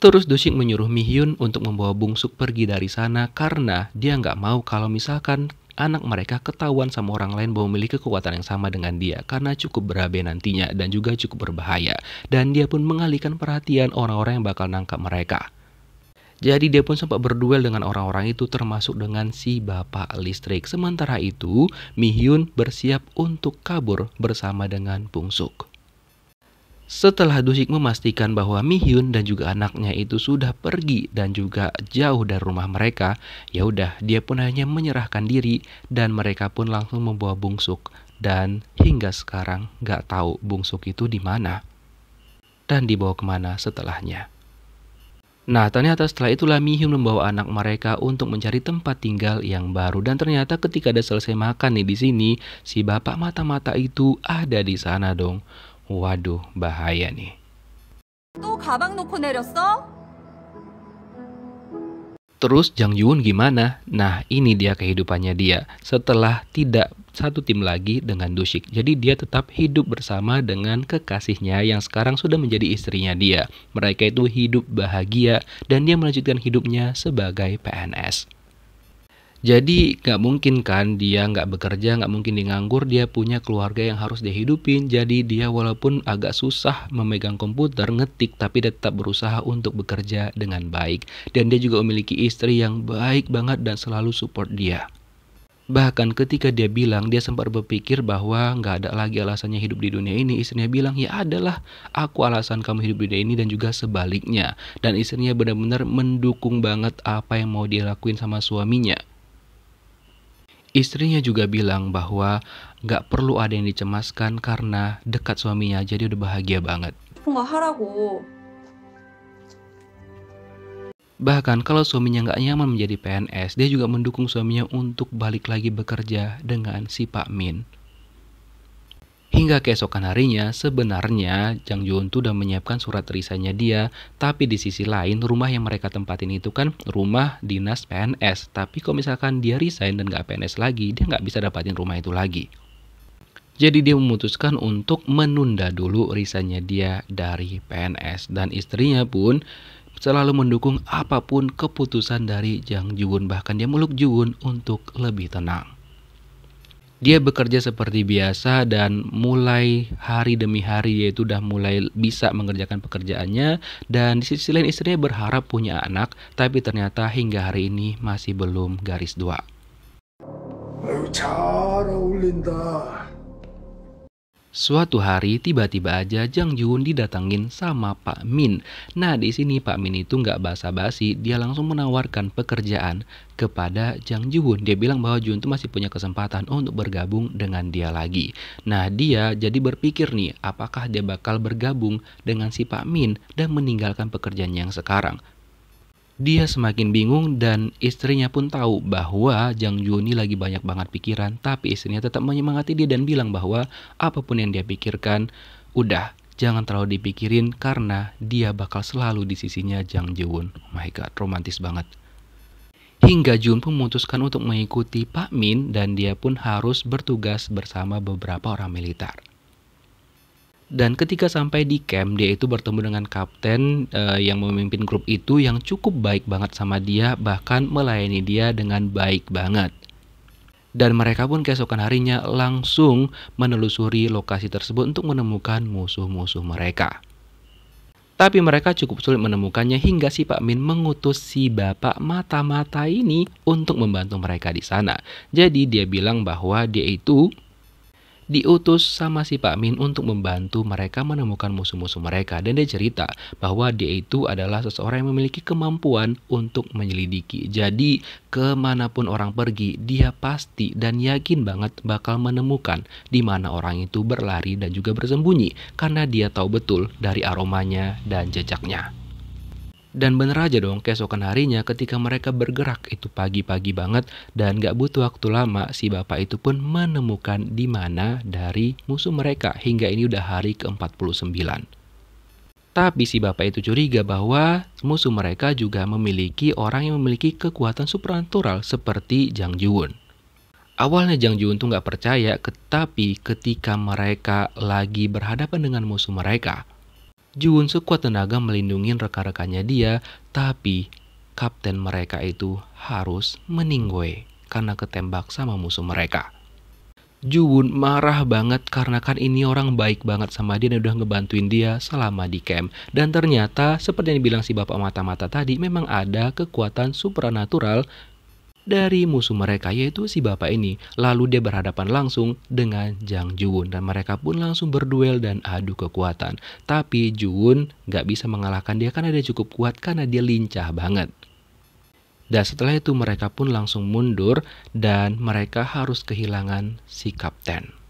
Terus Dosik menyuruh Mihyun untuk membawa Bungsuk pergi dari sana karena dia nggak mau kalau misalkan anak mereka ketahuan sama orang lain bahwa memiliki kekuatan yang sama dengan dia karena cukup berabe nantinya dan juga cukup berbahaya. Dan dia pun mengalihkan perhatian orang-orang yang bakal nangkap mereka. Jadi dia pun sempat berduel dengan orang-orang itu termasuk dengan si bapak listrik. Sementara itu, Mihyun bersiap untuk kabur bersama dengan Bungsuk. Setelah Dusik memastikan bahwa Mihyun dan juga anaknya itu sudah pergi dan juga jauh dari rumah mereka, ya udah dia pun hanya menyerahkan diri dan mereka pun langsung membawa Bungsuk dan hingga sekarang nggak tahu Bungsuk itu di mana dan dibawa kemana setelahnya. Nah, ternyata setelah itulah Mihyun membawa anak mereka untuk mencari tempat tinggal yang baru. Dan ternyata ketika ada selesai makan nih di sini, si bapak mata-mata itu ada di sana dong. Waduh, bahaya nih. Terus Jang Yoon gimana? Nah, ini dia kehidupannya dia setelah tidak satu tim lagi dengan Dusik, Jadi dia tetap hidup bersama dengan kekasihnya yang sekarang sudah menjadi istrinya dia. Mereka itu hidup bahagia dan dia melanjutkan hidupnya sebagai PNS. Jadi nggak mungkin kan dia nggak bekerja, nggak mungkin dianggur dia punya keluarga yang harus dihidupin. Jadi dia walaupun agak susah memegang komputer, ngetik, tapi dia tetap berusaha untuk bekerja dengan baik. Dan dia juga memiliki istri yang baik banget dan selalu support dia. Bahkan ketika dia bilang dia sempat berpikir bahwa nggak ada lagi alasannya hidup di dunia ini Istrinya bilang ya adalah aku alasan kamu hidup di dunia ini dan juga sebaliknya Dan istrinya benar-benar mendukung banget apa yang mau dia lakuin sama suaminya Istrinya juga bilang bahwa nggak perlu ada yang dicemaskan karena dekat suaminya jadi udah bahagia banget. Bahkan kalau suaminya nggak nyaman menjadi PNS, dia juga mendukung suaminya untuk balik lagi bekerja dengan si Pak Min. Hingga keesokan harinya, sebenarnya Jang Joon tuh udah menyiapkan surat risanya dia, tapi di sisi lain rumah yang mereka tempatin itu kan rumah dinas PNS. Tapi kalau misalkan dia resign dan nggak PNS lagi, dia nggak bisa dapatin rumah itu lagi. Jadi dia memutuskan untuk menunda dulu risanya dia dari PNS dan istrinya pun selalu mendukung apapun keputusan dari Jang Joon bahkan dia meluk Joon untuk lebih tenang. Dia bekerja seperti biasa dan mulai hari demi hari yaitu udah mulai bisa mengerjakan pekerjaannya dan di sisi lain istrinya berharap punya anak tapi ternyata hingga hari ini masih belum garis dua. Suatu hari tiba-tiba aja Jang Jun didatangin sama Pak Min. Nah di sini Pak Min itu nggak basa-basi, dia langsung menawarkan pekerjaan kepada Jang Jun. Dia bilang bahwa Jun itu masih punya kesempatan untuk bergabung dengan dia lagi. Nah dia jadi berpikir nih, apakah dia bakal bergabung dengan si Pak Min dan meninggalkan pekerjaan yang sekarang? Dia semakin bingung dan istrinya pun tahu bahwa Jang Juni lagi banyak banget pikiran, tapi istrinya tetap menyemangati dia dan bilang bahwa apapun yang dia pikirkan, udah jangan terlalu dipikirin karena dia bakal selalu di sisinya Jang Jun. Oh my god, romantis banget. Hingga Jun pun memutuskan untuk mengikuti Pak Min dan dia pun harus bertugas bersama beberapa orang militer. Dan ketika sampai di camp, dia itu bertemu dengan kapten uh, yang memimpin grup itu yang cukup baik banget sama dia, bahkan melayani dia dengan baik banget. Dan mereka pun keesokan harinya langsung menelusuri lokasi tersebut untuk menemukan musuh-musuh mereka. Tapi mereka cukup sulit menemukannya hingga si Pak Min mengutus si bapak mata-mata ini untuk membantu mereka di sana. Jadi dia bilang bahwa dia itu diutus sama si Pak Min untuk membantu mereka menemukan musuh-musuh mereka dan dia cerita bahwa dia itu adalah seseorang yang memiliki kemampuan untuk menyelidiki. Jadi kemanapun orang pergi dia pasti dan yakin banget bakal menemukan di mana orang itu berlari dan juga bersembunyi karena dia tahu betul dari aromanya dan jejaknya. Dan bener aja dong, keesokan harinya ketika mereka bergerak itu pagi-pagi banget dan gak butuh waktu lama, si bapak itu pun menemukan di mana dari musuh mereka hingga ini udah hari ke-49. Tapi si bapak itu curiga bahwa musuh mereka juga memiliki orang yang memiliki kekuatan supranatural seperti Jang Jiwon. Awalnya Jang Jiwon tuh gak percaya, tetapi ketika mereka lagi berhadapan dengan musuh mereka, Jiwon sekuat tenaga melindungi rekan-rekannya dia, tapi kapten mereka itu harus meninggoy karena ketembak sama musuh mereka. Juwon marah banget karena kan ini orang baik banget sama dia dan udah ngebantuin dia selama di camp. Dan ternyata seperti yang dibilang si bapak mata-mata tadi memang ada kekuatan supranatural dari musuh mereka yaitu si bapak ini. Lalu dia berhadapan langsung dengan Jang Jun dan mereka pun langsung berduel dan adu kekuatan. Tapi Jun gak bisa mengalahkan dia karena dia cukup kuat karena dia lincah banget. Dan setelah itu mereka pun langsung mundur dan mereka harus kehilangan si kapten.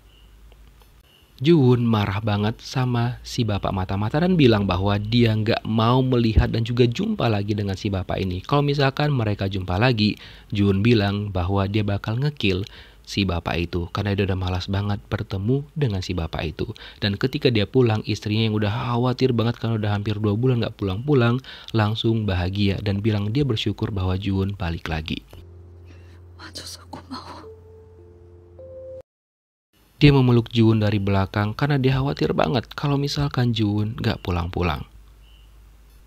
Jun marah banget sama si bapak mata-mata dan bilang bahwa dia nggak mau melihat dan juga jumpa lagi dengan si bapak ini. Kalau misalkan mereka jumpa lagi, Jun bilang bahwa dia bakal ngekill si bapak itu karena dia udah malas banget bertemu dengan si bapak itu. Dan ketika dia pulang, istrinya yang udah khawatir banget karena udah hampir dua bulan nggak pulang-pulang, langsung bahagia dan bilang dia bersyukur bahwa Jun balik lagi. aku mau dia memeluk Jun dari belakang karena dia khawatir banget kalau misalkan Jun gak pulang-pulang.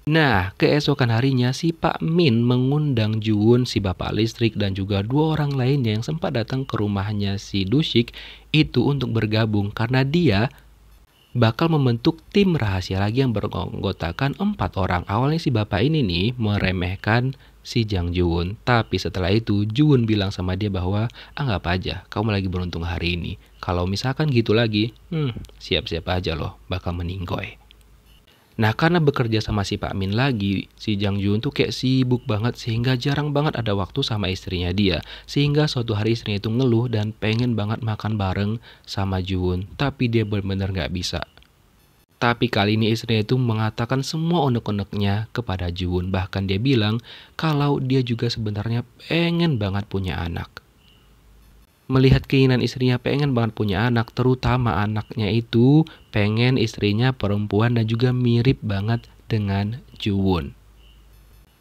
Nah, keesokan harinya si Pak Min mengundang Jun, si bapak listrik dan juga dua orang lainnya yang sempat datang ke rumahnya si Dushik itu untuk bergabung karena dia bakal membentuk tim rahasia lagi yang beranggotakan empat orang. Awalnya si bapak ini nih meremehkan si Jang Jun, tapi setelah itu Jun bilang sama dia bahwa anggap aja kamu lagi beruntung hari ini. Kalau misalkan gitu lagi, hmm, siap-siap aja loh, bakal meninggoy. Nah karena bekerja sama si Pak Min lagi, si Jang Jun tuh kayak sibuk banget sehingga jarang banget ada waktu sama istrinya dia. Sehingga suatu hari istrinya itu ngeluh dan pengen banget makan bareng sama Jun. Tapi dia benar-benar gak bisa. Tapi kali ini istrinya itu mengatakan semua unek-uneknya kepada Jun. Bahkan dia bilang kalau dia juga sebenarnya pengen banget punya anak melihat keinginan istrinya pengen banget punya anak, terutama anaknya itu pengen istrinya perempuan dan juga mirip banget dengan Juwon.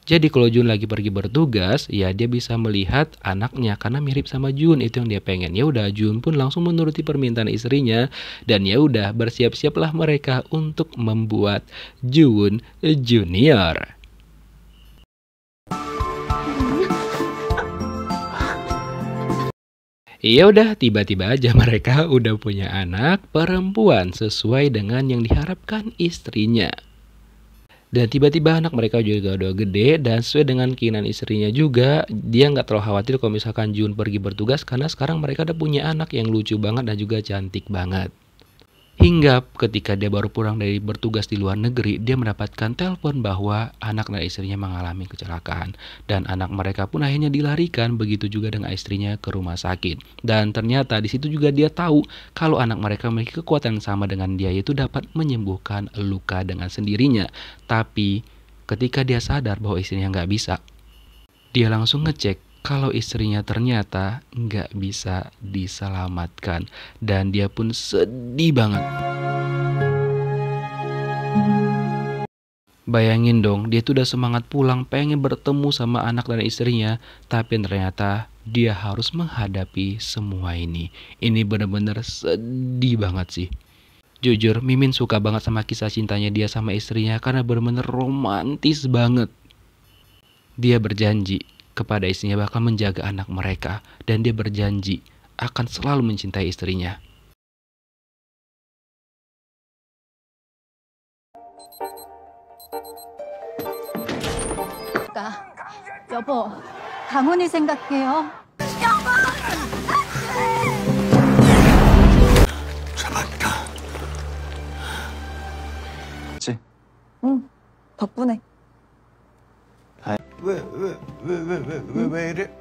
Jadi kalau Jun lagi pergi bertugas, ya dia bisa melihat anaknya karena mirip sama Jun itu yang dia pengen. Ya udah Jun pun langsung menuruti permintaan istrinya dan ya udah bersiap-siaplah mereka untuk membuat Jun Junior. Iya udah tiba-tiba aja mereka udah punya anak perempuan sesuai dengan yang diharapkan istrinya. Dan tiba-tiba anak mereka juga udah gede dan sesuai dengan keinginan istrinya juga dia nggak terlalu khawatir kalau misalkan Jun pergi bertugas karena sekarang mereka udah punya anak yang lucu banget dan juga cantik banget. Hingga ketika dia baru pulang dari bertugas di luar negeri, dia mendapatkan telepon bahwa anak dan istrinya mengalami kecelakaan. Dan anak mereka pun akhirnya dilarikan, begitu juga dengan istrinya ke rumah sakit. Dan ternyata di situ juga dia tahu kalau anak mereka memiliki kekuatan yang sama dengan dia, yaitu dapat menyembuhkan luka dengan sendirinya. Tapi ketika dia sadar bahwa istrinya nggak bisa, dia langsung ngecek kalau istrinya ternyata nggak bisa diselamatkan dan dia pun sedih banget. Bayangin dong, dia tuh udah semangat pulang pengen bertemu sama anak dan istrinya, tapi ternyata dia harus menghadapi semua ini. Ini bener-bener sedih banget sih. Jujur, Mimin suka banget sama kisah cintanya dia sama istrinya karena bener-bener romantis banget. Dia berjanji kepada istrinya bahkan menjaga anak mereka dan dia berjanji akan selalu mencintai istrinya. 여보, Hmm? it.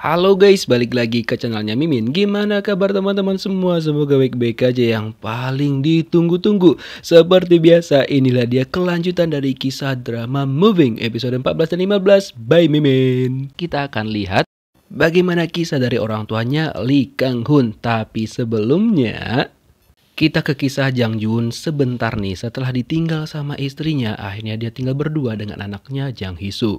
Halo guys, balik lagi ke channelnya Mimin Gimana kabar teman-teman semua? Semoga baik-baik aja yang paling ditunggu-tunggu Seperti biasa, inilah dia kelanjutan dari kisah drama Moving Episode 14 dan 15 by Mimin Kita akan lihat bagaimana kisah dari orang tuanya Lee Kang Hoon. Tapi sebelumnya, kita ke kisah Jang Jun sebentar nih setelah ditinggal sama istrinya akhirnya dia tinggal berdua dengan anaknya Jang Hisu.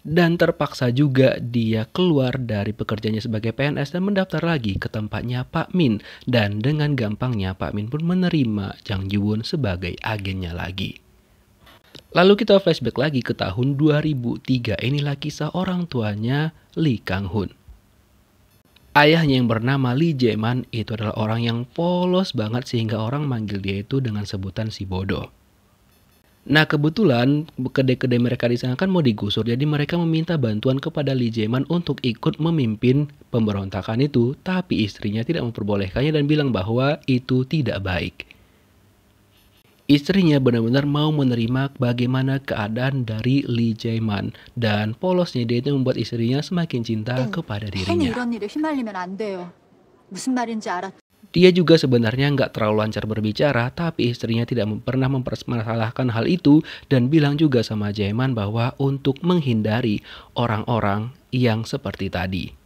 Dan terpaksa juga dia keluar dari pekerjaannya sebagai PNS dan mendaftar lagi ke tempatnya Pak Min. Dan dengan gampangnya Pak Min pun menerima Jang Jiwon sebagai agennya lagi. Lalu kita flashback lagi ke tahun 2003 inilah kisah orang tuanya Lee Kang Hun. Ayahnya yang bernama Li Jeman itu adalah orang yang polos banget sehingga orang manggil dia itu dengan sebutan si bodoh. Nah kebetulan kedai-kedai mereka di sana kan mau digusur jadi mereka meminta bantuan kepada Li Jeman untuk ikut memimpin pemberontakan itu tapi istrinya tidak memperbolehkannya dan bilang bahwa itu tidak baik. Istrinya benar-benar mau menerima bagaimana keadaan dari Lee Jae-man dan polosnya dia itu membuat istrinya semakin cinta kepada dirinya. Dia juga sebenarnya nggak terlalu lancar berbicara, tapi istrinya tidak pernah mempermasalahkan hal itu dan bilang juga sama Jaiman bahwa untuk menghindari orang-orang yang seperti tadi.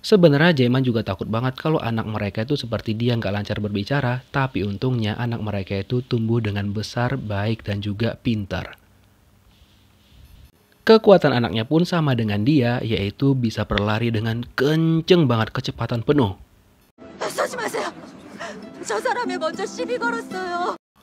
Sebenarnya Jerman juga takut banget kalau anak mereka itu seperti dia nggak lancar berbicara, tapi untungnya anak mereka itu tumbuh dengan besar, baik, dan juga pintar. Kekuatan anaknya pun sama dengan dia, yaitu bisa berlari dengan kenceng banget kecepatan penuh.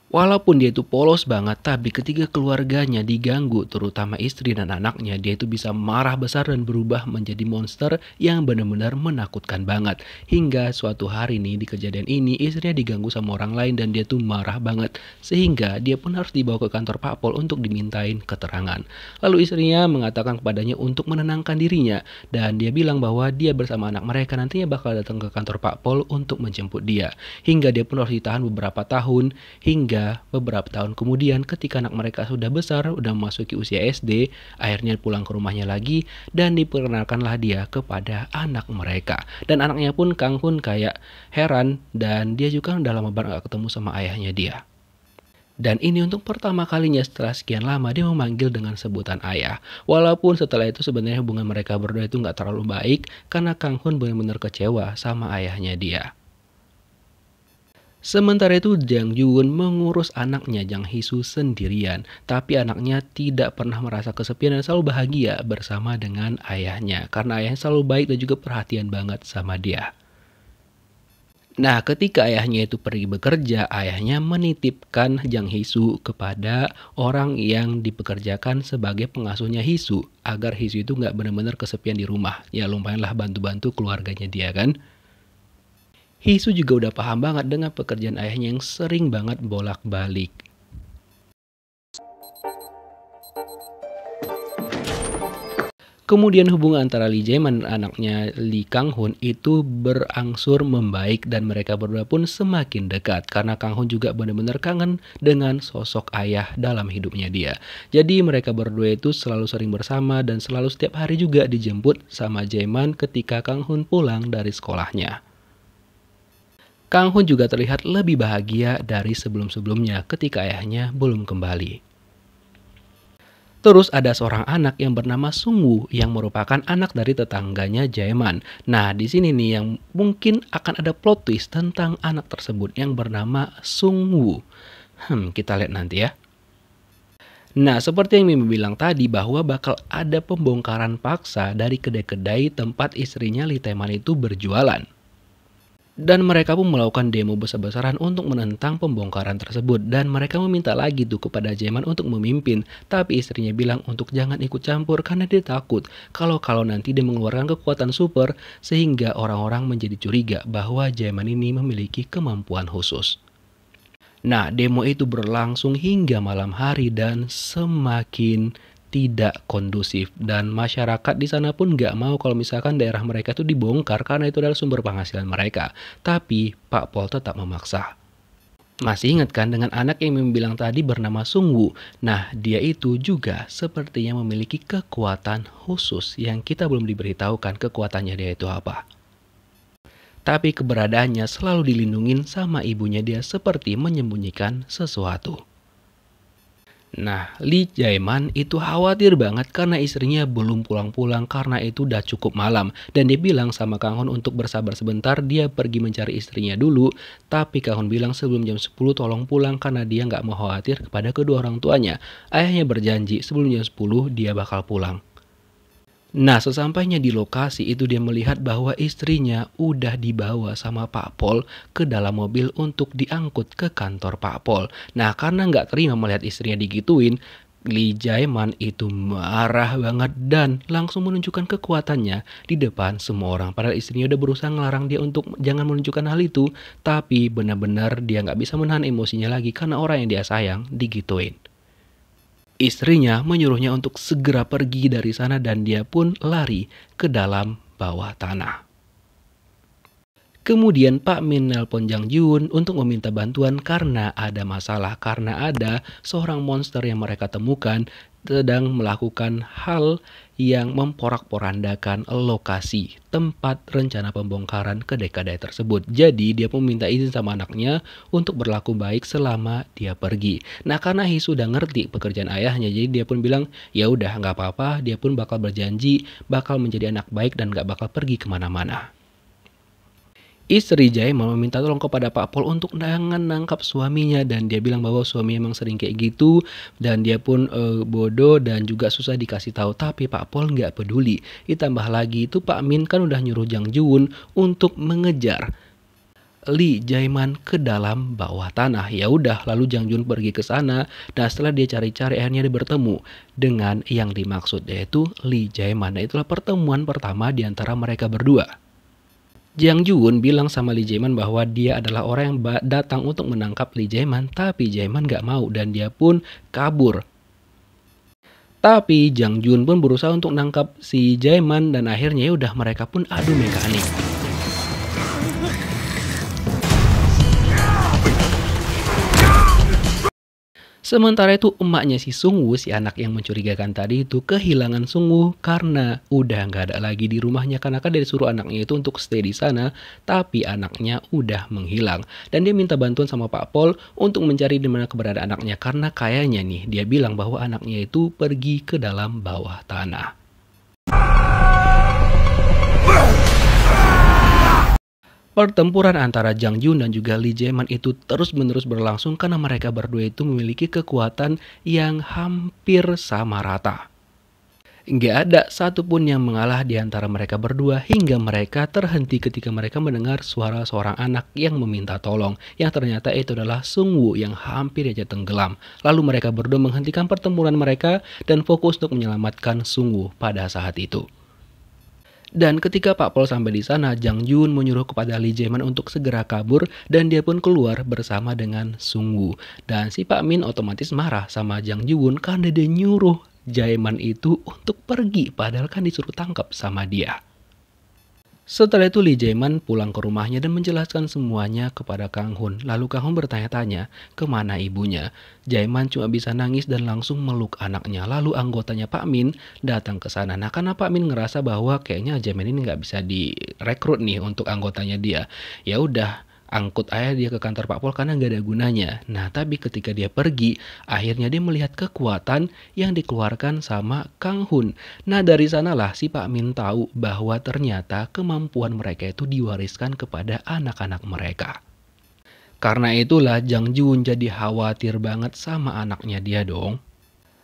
Walaupun dia itu polos banget, tapi ketika keluarganya diganggu, terutama istri dan anaknya, dia itu bisa marah besar dan berubah menjadi monster yang benar-benar menakutkan banget. Hingga suatu hari nih di kejadian ini, istrinya diganggu sama orang lain dan dia tuh marah banget. Sehingga dia pun harus dibawa ke kantor Pak Pol untuk dimintain keterangan. Lalu istrinya mengatakan kepadanya untuk menenangkan dirinya dan dia bilang bahwa dia bersama anak mereka nantinya bakal datang ke kantor Pak Pol untuk menjemput dia. Hingga dia pun harus ditahan beberapa tahun hingga hingga beberapa tahun kemudian ketika anak mereka sudah besar, sudah memasuki usia SD, akhirnya pulang ke rumahnya lagi dan diperkenalkanlah dia kepada anak mereka. Dan anaknya pun Kang Hun kayak heran dan dia juga udah lama banget gak ketemu sama ayahnya dia. Dan ini untuk pertama kalinya setelah sekian lama dia memanggil dengan sebutan ayah. Walaupun setelah itu sebenarnya hubungan mereka berdua itu nggak terlalu baik karena Kang Hun benar-benar kecewa sama ayahnya dia. Sementara itu Jang Yoon mengurus anaknya Jang Hisu sendirian, tapi anaknya tidak pernah merasa kesepian dan selalu bahagia bersama dengan ayahnya karena ayahnya selalu baik dan juga perhatian banget sama dia. Nah, ketika ayahnya itu pergi bekerja, ayahnya menitipkan Jang Hisu kepada orang yang dipekerjakan sebagai pengasuhnya Hisu agar Hisu itu nggak benar-benar kesepian di rumah. Ya lumayanlah bantu-bantu keluarganya dia kan. Hisu juga udah paham banget dengan pekerjaan ayahnya yang sering banget bolak-balik. Kemudian hubungan antara Lee jae dan anaknya Lee kang Hoon itu berangsur membaik dan mereka berdua pun semakin dekat karena kang Hoon juga benar-benar kangen dengan sosok ayah dalam hidupnya dia. Jadi mereka berdua itu selalu sering bersama dan selalu setiap hari juga dijemput sama jae ketika kang Hoon pulang dari sekolahnya. Kang Hun juga terlihat lebih bahagia dari sebelum-sebelumnya ketika ayahnya belum kembali. Terus ada seorang anak yang bernama Sungwu yang merupakan anak dari tetangganya Jaeman. Nah, di sini nih yang mungkin akan ada plot twist tentang anak tersebut yang bernama Sungwu. Hmm, kita lihat nanti ya. Nah, seperti yang Mimi bilang tadi bahwa bakal ada pembongkaran paksa dari kedai-kedai tempat istrinya Liteman itu berjualan. Dan mereka pun melakukan demo besar-besaran untuk menentang pembongkaran tersebut dan mereka meminta lagi tuh kepada Jerman untuk memimpin. Tapi istrinya bilang untuk jangan ikut campur karena dia takut kalau-kalau nanti dia mengeluarkan kekuatan super sehingga orang-orang menjadi curiga bahwa Jerman ini memiliki kemampuan khusus. Nah, demo itu berlangsung hingga malam hari dan semakin tidak kondusif dan masyarakat di sana pun nggak mau kalau misalkan daerah mereka itu dibongkar karena itu adalah sumber penghasilan mereka. Tapi Pak Pol tetap memaksa. Masih ingat kan dengan anak yang memang bilang tadi bernama Sungwu? Nah, dia itu juga sepertinya memiliki kekuatan khusus yang kita belum diberitahukan kekuatannya dia itu apa. Tapi keberadaannya selalu dilindungin sama ibunya dia seperti menyembunyikan sesuatu. Nah, Li Jaiman itu khawatir banget karena istrinya belum pulang-pulang karena itu udah cukup malam. Dan dia bilang sama Kang Hon untuk bersabar sebentar, dia pergi mencari istrinya dulu. Tapi Kang Hon bilang sebelum jam 10 tolong pulang karena dia nggak mau khawatir kepada kedua orang tuanya. Ayahnya berjanji sebelum jam 10 dia bakal pulang. Nah, sesampainya di lokasi itu dia melihat bahwa istrinya udah dibawa sama Pak Pol ke dalam mobil untuk diangkut ke kantor Pak Pol. Nah, karena nggak terima melihat istrinya digituin, Li Jaiman itu marah banget dan langsung menunjukkan kekuatannya di depan semua orang. Padahal istrinya udah berusaha ngelarang dia untuk jangan menunjukkan hal itu, tapi benar-benar dia nggak bisa menahan emosinya lagi karena orang yang dia sayang digituin. Istrinya menyuruhnya untuk segera pergi dari sana dan dia pun lari ke dalam bawah tanah. Kemudian Pak Min nelpon Jang Jun untuk meminta bantuan karena ada masalah, karena ada seorang monster yang mereka temukan sedang melakukan hal yang memporak-porandakan lokasi tempat rencana pembongkaran dekade tersebut. Jadi dia pun minta izin sama anaknya untuk berlaku baik selama dia pergi. Nah karena Hi sudah ngerti pekerjaan ayahnya, jadi dia pun bilang ya udah nggak apa-apa. Dia pun bakal berjanji bakal menjadi anak baik dan nggak bakal pergi kemana-mana. Istri Jay meminta tolong kepada Pak Pol untuk jangan nangkap suaminya dan dia bilang bahwa suami emang sering kayak gitu dan dia pun e, bodoh dan juga susah dikasih tahu tapi Pak Pol nggak peduli. Ditambah lagi itu Pak Min kan udah nyuruh Jang Jun untuk mengejar Li Jaiman ke dalam bawah tanah. Ya udah, lalu Jang Jun pergi ke sana. dan nah, setelah dia cari-cari, akhirnya dia bertemu dengan yang dimaksud yaitu Li Jaiman. Nah, itulah pertemuan pertama di antara mereka berdua. Jiang Jun bilang sama Lee Jaiman bahwa dia adalah orang yang datang untuk menangkap Lee Jaiman, tapi Jaiman gak mau dan dia pun kabur. Tapi Jiang Jun pun berusaha untuk nangkap si Jaiman dan akhirnya ya udah mereka pun adu mekanik. Sementara itu emaknya si Sungwu, si anak yang mencurigakan tadi itu kehilangan Sungwu karena udah nggak ada lagi di rumahnya karena kan dari disuruh anaknya itu untuk stay di sana, tapi anaknya udah menghilang. Dan dia minta bantuan sama Pak Pol untuk mencari dimana keberadaan anaknya karena kayaknya nih dia bilang bahwa anaknya itu pergi ke dalam bawah tanah. Pertempuran antara Jang Jun dan juga Li Jeman itu terus-menerus berlangsung karena mereka berdua itu memiliki kekuatan yang hampir sama rata. Gak ada satupun yang mengalah di antara mereka berdua hingga mereka terhenti ketika mereka mendengar suara seorang anak yang meminta tolong. Yang ternyata itu adalah Sung Woo yang hampir aja tenggelam. Lalu mereka berdua menghentikan pertempuran mereka dan fokus untuk menyelamatkan Sung Woo pada saat itu. Dan ketika Pak Pol sampai di sana, Jang Jun menyuruh kepada Lee Jaeman untuk segera kabur dan dia pun keluar bersama dengan Sung Woo. Dan si Pak Min otomatis marah sama Jang Jun karena dia nyuruh Jaeman itu untuk pergi padahal kan disuruh tangkap sama dia. Setelah itu Lee Jaiman pulang ke rumahnya dan menjelaskan semuanya kepada Kang Hun. Lalu Kang Hun bertanya-tanya kemana ibunya. Jaiman cuma bisa nangis dan langsung meluk anaknya. Lalu anggotanya Pak Min datang ke sana. Nah karena Pak Min ngerasa bahwa kayaknya Jaiman ini nggak bisa direkrut nih untuk anggotanya dia. Ya udah angkut ayah dia ke kantor Pak Pol karena nggak ada gunanya. Nah, tapi ketika dia pergi, akhirnya dia melihat kekuatan yang dikeluarkan sama Kang Hun. Nah, dari sanalah si Pak Min tahu bahwa ternyata kemampuan mereka itu diwariskan kepada anak-anak mereka. Karena itulah Jang Jun jadi khawatir banget sama anaknya dia dong.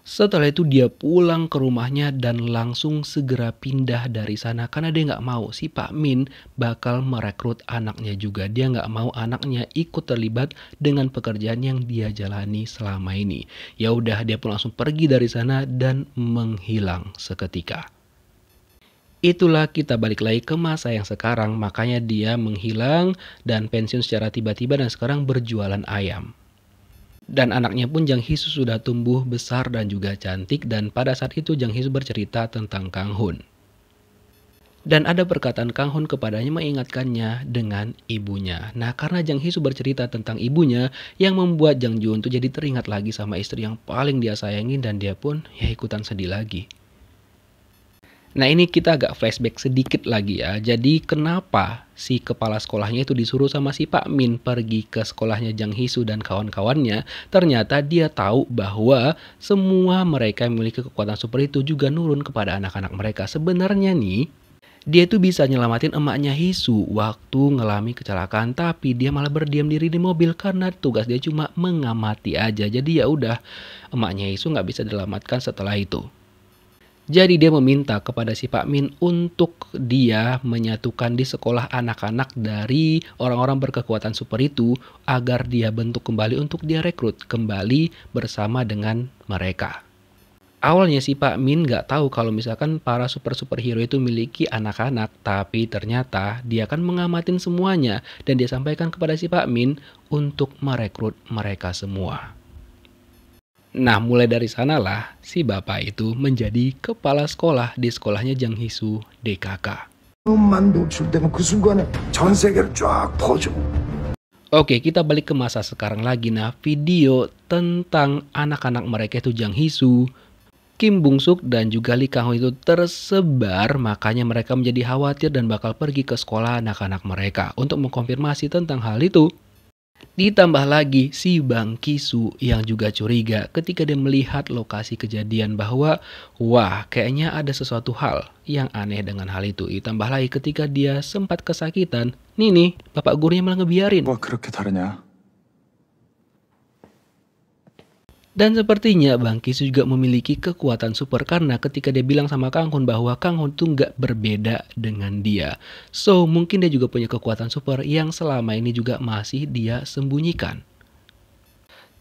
Setelah itu dia pulang ke rumahnya dan langsung segera pindah dari sana karena dia nggak mau si Pak Min bakal merekrut anaknya juga. Dia nggak mau anaknya ikut terlibat dengan pekerjaan yang dia jalani selama ini. Ya udah dia pun langsung pergi dari sana dan menghilang seketika. Itulah kita balik lagi ke masa yang sekarang, makanya dia menghilang dan pensiun secara tiba-tiba dan sekarang berjualan ayam. Dan anaknya pun Jang Hisu sudah tumbuh besar dan juga cantik dan pada saat itu Jang Hisu bercerita tentang Kang Hun. Dan ada perkataan Kang Hun kepadanya mengingatkannya dengan ibunya. Nah karena Jang Hisu bercerita tentang ibunya yang membuat Jang Jun tuh jadi teringat lagi sama istri yang paling dia sayangin. dan dia pun ya ikutan sedih lagi. Nah ini kita agak flashback sedikit lagi ya. Jadi kenapa si kepala sekolahnya itu disuruh sama si Pak Min pergi ke sekolahnya Jang Hisu dan kawan-kawannya? Ternyata dia tahu bahwa semua mereka yang memiliki kekuatan super itu juga nurun kepada anak-anak mereka. Sebenarnya nih dia tuh bisa nyelamatin emaknya Hisu waktu ngelami kecelakaan tapi dia malah berdiam diri di mobil karena tugas dia cuma mengamati aja jadi ya udah emaknya Hisu nggak bisa dilamatkan setelah itu jadi dia meminta kepada si Pak Min untuk dia menyatukan di sekolah anak-anak dari orang-orang berkekuatan super itu agar dia bentuk kembali untuk dia rekrut kembali bersama dengan mereka. Awalnya si Pak Min gak tahu kalau misalkan para super superhero itu miliki anak-anak, tapi ternyata dia akan mengamatin semuanya dan dia sampaikan kepada si Pak Min untuk merekrut mereka semua. Nah, mulai dari sanalah si bapak itu menjadi kepala sekolah di sekolahnya Jang Hisu DKK. Oke, kita balik ke masa sekarang lagi. Nah, video tentang anak-anak mereka itu Jang Hisu, Kim Bung Suk, dan juga Lee Kang Ho itu tersebar. Makanya mereka menjadi khawatir dan bakal pergi ke sekolah anak-anak mereka. Untuk mengkonfirmasi tentang hal itu, Ditambah lagi si Bang Kisu yang juga curiga ketika dia melihat lokasi kejadian bahwa wah kayaknya ada sesuatu hal yang aneh dengan hal itu. Ditambah lagi ketika dia sempat kesakitan, Nini, bapak gurunya malah ngebiarin. Wah keruk ketarnya. Dan sepertinya Bang Kis juga memiliki kekuatan super karena ketika dia bilang sama Kang Hun bahwa Kang Hun tuh nggak berbeda dengan dia. So mungkin dia juga punya kekuatan super yang selama ini juga masih dia sembunyikan.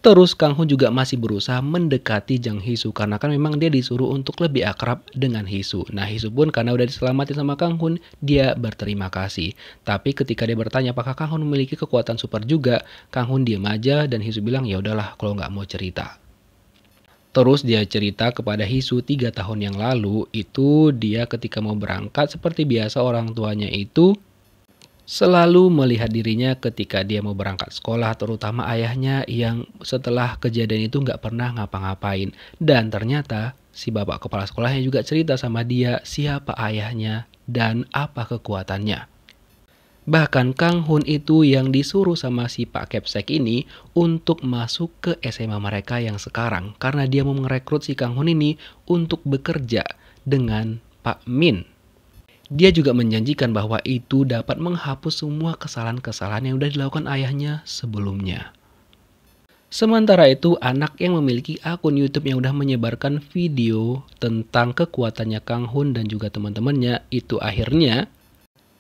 Terus Kang Hun juga masih berusaha mendekati Jang Hisu karena kan memang dia disuruh untuk lebih akrab dengan Hisu. Nah Hisu pun karena udah diselamatin sama Kang Hun, dia berterima kasih. Tapi ketika dia bertanya apakah Kang Hun memiliki kekuatan super juga, Kang Hun diam aja dan Hisu bilang ya udahlah kalau nggak mau cerita. Terus dia cerita kepada Hisu tiga tahun yang lalu itu dia ketika mau berangkat seperti biasa orang tuanya itu selalu melihat dirinya ketika dia mau berangkat sekolah terutama ayahnya yang setelah kejadian itu nggak pernah ngapa-ngapain dan ternyata si bapak kepala sekolahnya juga cerita sama dia siapa ayahnya dan apa kekuatannya. Bahkan Kang Hun itu yang disuruh sama si Pak Kepsek ini untuk masuk ke SMA mereka yang sekarang karena dia mau merekrut si Kang Hun ini untuk bekerja dengan Pak Min. Dia juga menjanjikan bahwa itu dapat menghapus semua kesalahan-kesalahan yang sudah dilakukan ayahnya sebelumnya. Sementara itu, anak yang memiliki akun YouTube yang sudah menyebarkan video tentang kekuatannya Kang Hun dan juga teman-temannya itu akhirnya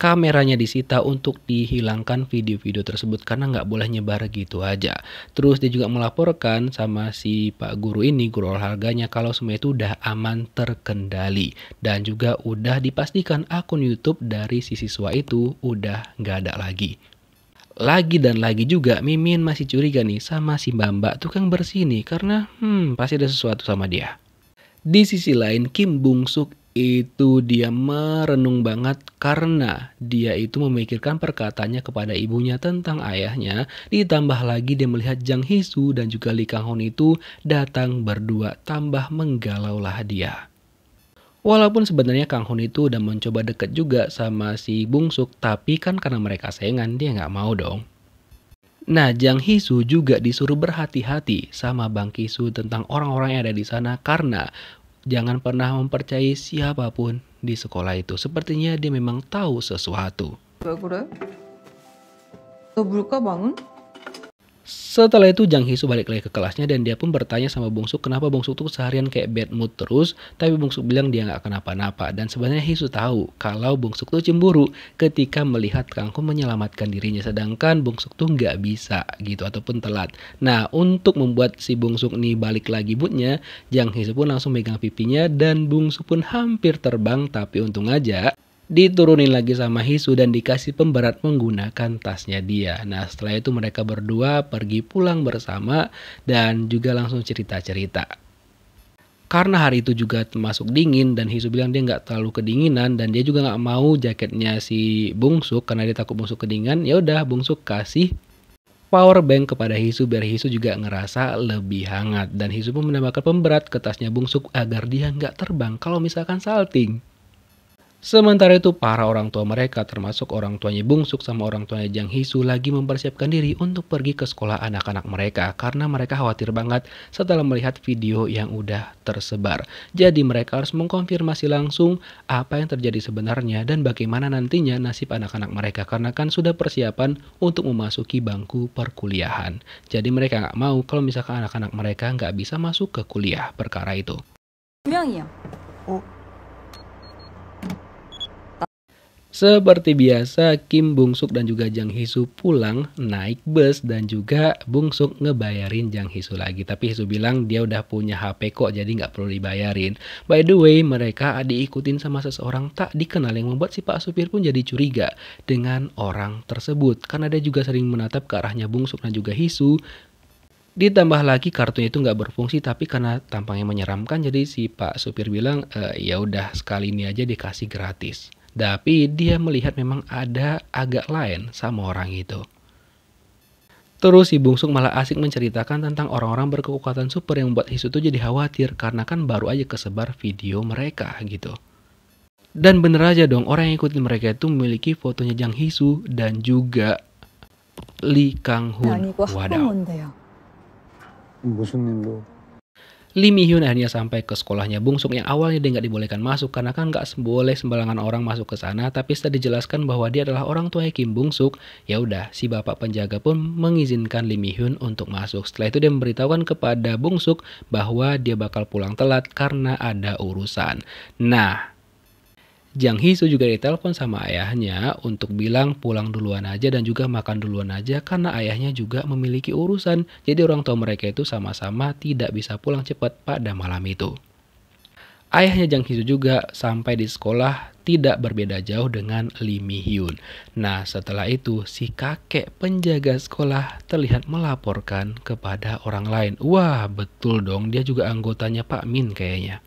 kameranya disita untuk dihilangkan video-video tersebut karena nggak boleh nyebar gitu aja. Terus dia juga melaporkan sama si pak guru ini, guru olahraganya kalau semua itu udah aman terkendali dan juga udah dipastikan akun YouTube dari si siswa itu udah nggak ada lagi. Lagi dan lagi juga Mimin masih curiga nih sama si Mbak Mbak tukang bersih nih karena hmm pasti ada sesuatu sama dia. Di sisi lain Kim Bung Suk itu dia merenung banget karena dia itu memikirkan perkataannya kepada ibunya tentang ayahnya. Ditambah lagi dia melihat Jang Hisu dan juga Lee Kang Hon itu datang berdua tambah menggalaulah dia. Walaupun sebenarnya Kang Hun itu udah mencoba deket juga sama si Bungsuk, tapi kan karena mereka saingan dia nggak mau dong. Nah, Jang Hisu juga disuruh berhati-hati sama Bang Kisu tentang orang-orang yang ada di sana karena Jangan pernah mempercayai siapapun di sekolah itu. Sepertinya dia memang tahu sesuatu. Setelah itu Jang Hisu balik lagi ke kelasnya dan dia pun bertanya sama Bungsu kenapa Bungsu tuh seharian kayak bad mood terus. Tapi Bungsu bilang dia nggak kenapa-napa dan sebenarnya Hisu tahu kalau Bungsu tuh cemburu ketika melihat Kangku menyelamatkan dirinya sedangkan Bungsu tuh nggak bisa gitu ataupun telat. Nah untuk membuat si Bungsu nih balik lagi moodnya, Jang Hisu pun langsung megang pipinya dan Bungsu pun hampir terbang tapi untung aja diturunin lagi sama Hisu dan dikasih pemberat menggunakan tasnya dia. Nah setelah itu mereka berdua pergi pulang bersama dan juga langsung cerita-cerita. Karena hari itu juga termasuk dingin dan Hisu bilang dia nggak terlalu kedinginan dan dia juga nggak mau jaketnya si Bungsu karena dia takut Bungsuk kedinginan. Ya udah Bungsu kasih power bank kepada Hisu biar Hisu juga ngerasa lebih hangat dan Hisu pun menambahkan pemberat ke tasnya Bungsu agar dia nggak terbang kalau misalkan salting. Sementara itu, para orang tua mereka termasuk orang tuanya Bungsuk sama orang tuanya Jang Hisu lagi mempersiapkan diri untuk pergi ke sekolah anak-anak mereka karena mereka khawatir banget setelah melihat video yang udah tersebar. Jadi mereka harus mengkonfirmasi langsung apa yang terjadi sebenarnya dan bagaimana nantinya nasib anak-anak mereka karena kan sudah persiapan untuk memasuki bangku perkuliahan. Jadi mereka nggak mau kalau misalkan anak-anak mereka nggak bisa masuk ke kuliah perkara itu. Ya? Oh. Seperti biasa, Kim Suk dan juga Jang Hisu pulang naik bus dan juga Suk ngebayarin Jang Hisu lagi. Tapi Hisu bilang dia udah punya HP kok jadi nggak perlu dibayarin. By the way, mereka diikutin sama seseorang tak dikenal yang membuat si Pak Supir pun jadi curiga dengan orang tersebut. Karena dia juga sering menatap ke arahnya Suk dan juga Hisu. Ditambah lagi kartunya itu nggak berfungsi tapi karena tampangnya menyeramkan jadi si Pak Supir bilang e, ya udah sekali ini aja dikasih gratis. Tapi dia melihat memang ada agak lain sama orang itu. Terus si Bungsuk malah asik menceritakan tentang orang-orang berkekuatan super yang membuat Hisu itu jadi khawatir karena kan baru aja kesebar video mereka gitu. Dan bener aja dong, orang yang ikutin mereka itu memiliki fotonya Jang Hisu dan juga Lee Kang Hoon. Nah, Wadaw. 무슨 일로? Lee Mi Hyun akhirnya sampai ke sekolahnya Suk yang awalnya dia nggak dibolehkan masuk karena kan nggak boleh sembarangan orang masuk ke sana. Tapi setelah dijelaskan bahwa dia adalah orang tua Kim Suk, ya udah si bapak penjaga pun mengizinkan Lee Mi Hyun untuk masuk. Setelah itu dia memberitahukan kepada Bung Suk bahwa dia bakal pulang telat karena ada urusan. Nah, Jang Hisu juga ditelepon sama ayahnya untuk bilang pulang duluan aja dan juga makan duluan aja karena ayahnya juga memiliki urusan. Jadi orang tua mereka itu sama-sama tidak bisa pulang cepat pada malam itu. Ayahnya Jang Hisu juga sampai di sekolah tidak berbeda jauh dengan Lee Mi Hyun. Nah setelah itu si kakek penjaga sekolah terlihat melaporkan kepada orang lain. Wah betul dong dia juga anggotanya Pak Min kayaknya.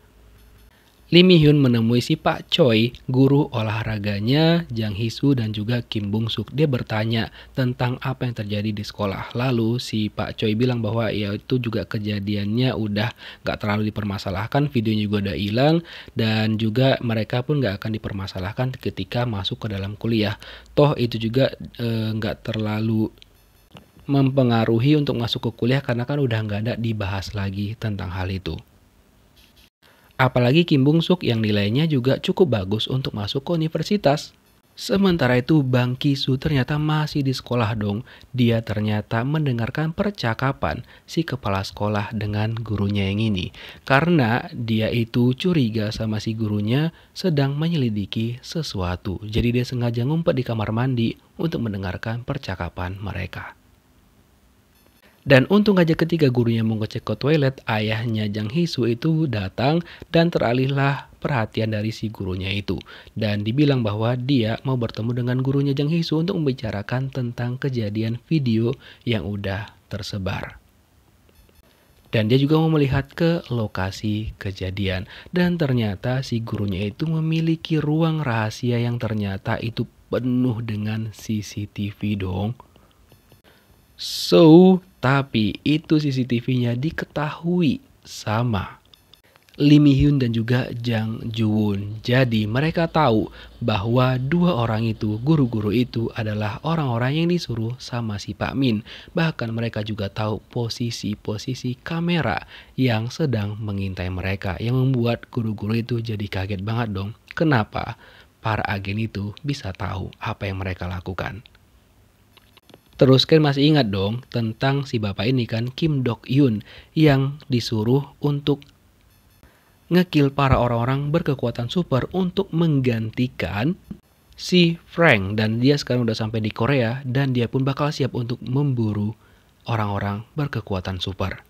Lim Hyun menemui si Pak Choi, guru olahraganya Jang Hisu dan juga Kim Bung Suk. Dia bertanya tentang apa yang terjadi di sekolah. Lalu si Pak Choi bilang bahwa ya itu juga kejadiannya udah gak terlalu dipermasalahkan, videonya juga udah hilang dan juga mereka pun gak akan dipermasalahkan ketika masuk ke dalam kuliah. Toh itu juga e, eh, gak terlalu mempengaruhi untuk masuk ke kuliah karena kan udah gak ada dibahas lagi tentang hal itu. Apalagi Kim Bung Suk yang nilainya juga cukup bagus untuk masuk ke universitas. Sementara itu Bang Ki Kisu ternyata masih di sekolah dong. Dia ternyata mendengarkan percakapan si kepala sekolah dengan gurunya yang ini. Karena dia itu curiga sama si gurunya sedang menyelidiki sesuatu. Jadi dia sengaja ngumpet di kamar mandi untuk mendengarkan percakapan mereka. Dan untung aja ketika gurunya mau ke toilet, ayahnya Jang Hisu itu datang dan teralihlah perhatian dari si gurunya itu. Dan dibilang bahwa dia mau bertemu dengan gurunya Jang Hisu untuk membicarakan tentang kejadian video yang udah tersebar dan dia juga mau melihat ke lokasi kejadian dan ternyata si gurunya itu memiliki ruang rahasia yang ternyata itu penuh dengan CCTV dong So, tapi itu CCTV-nya diketahui sama Lee Mi Hyun dan juga Jang Juwon. Jadi mereka tahu bahwa dua orang itu, guru-guru itu adalah orang-orang yang disuruh sama si Pak Min. Bahkan mereka juga tahu posisi-posisi kamera yang sedang mengintai mereka. Yang membuat guru-guru itu jadi kaget banget dong. Kenapa para agen itu bisa tahu apa yang mereka lakukan. Terus kan masih ingat dong tentang si bapak ini kan Kim Dok Yun yang disuruh untuk ngekill para orang-orang berkekuatan super untuk menggantikan si Frank dan dia sekarang udah sampai di Korea dan dia pun bakal siap untuk memburu orang-orang berkekuatan super.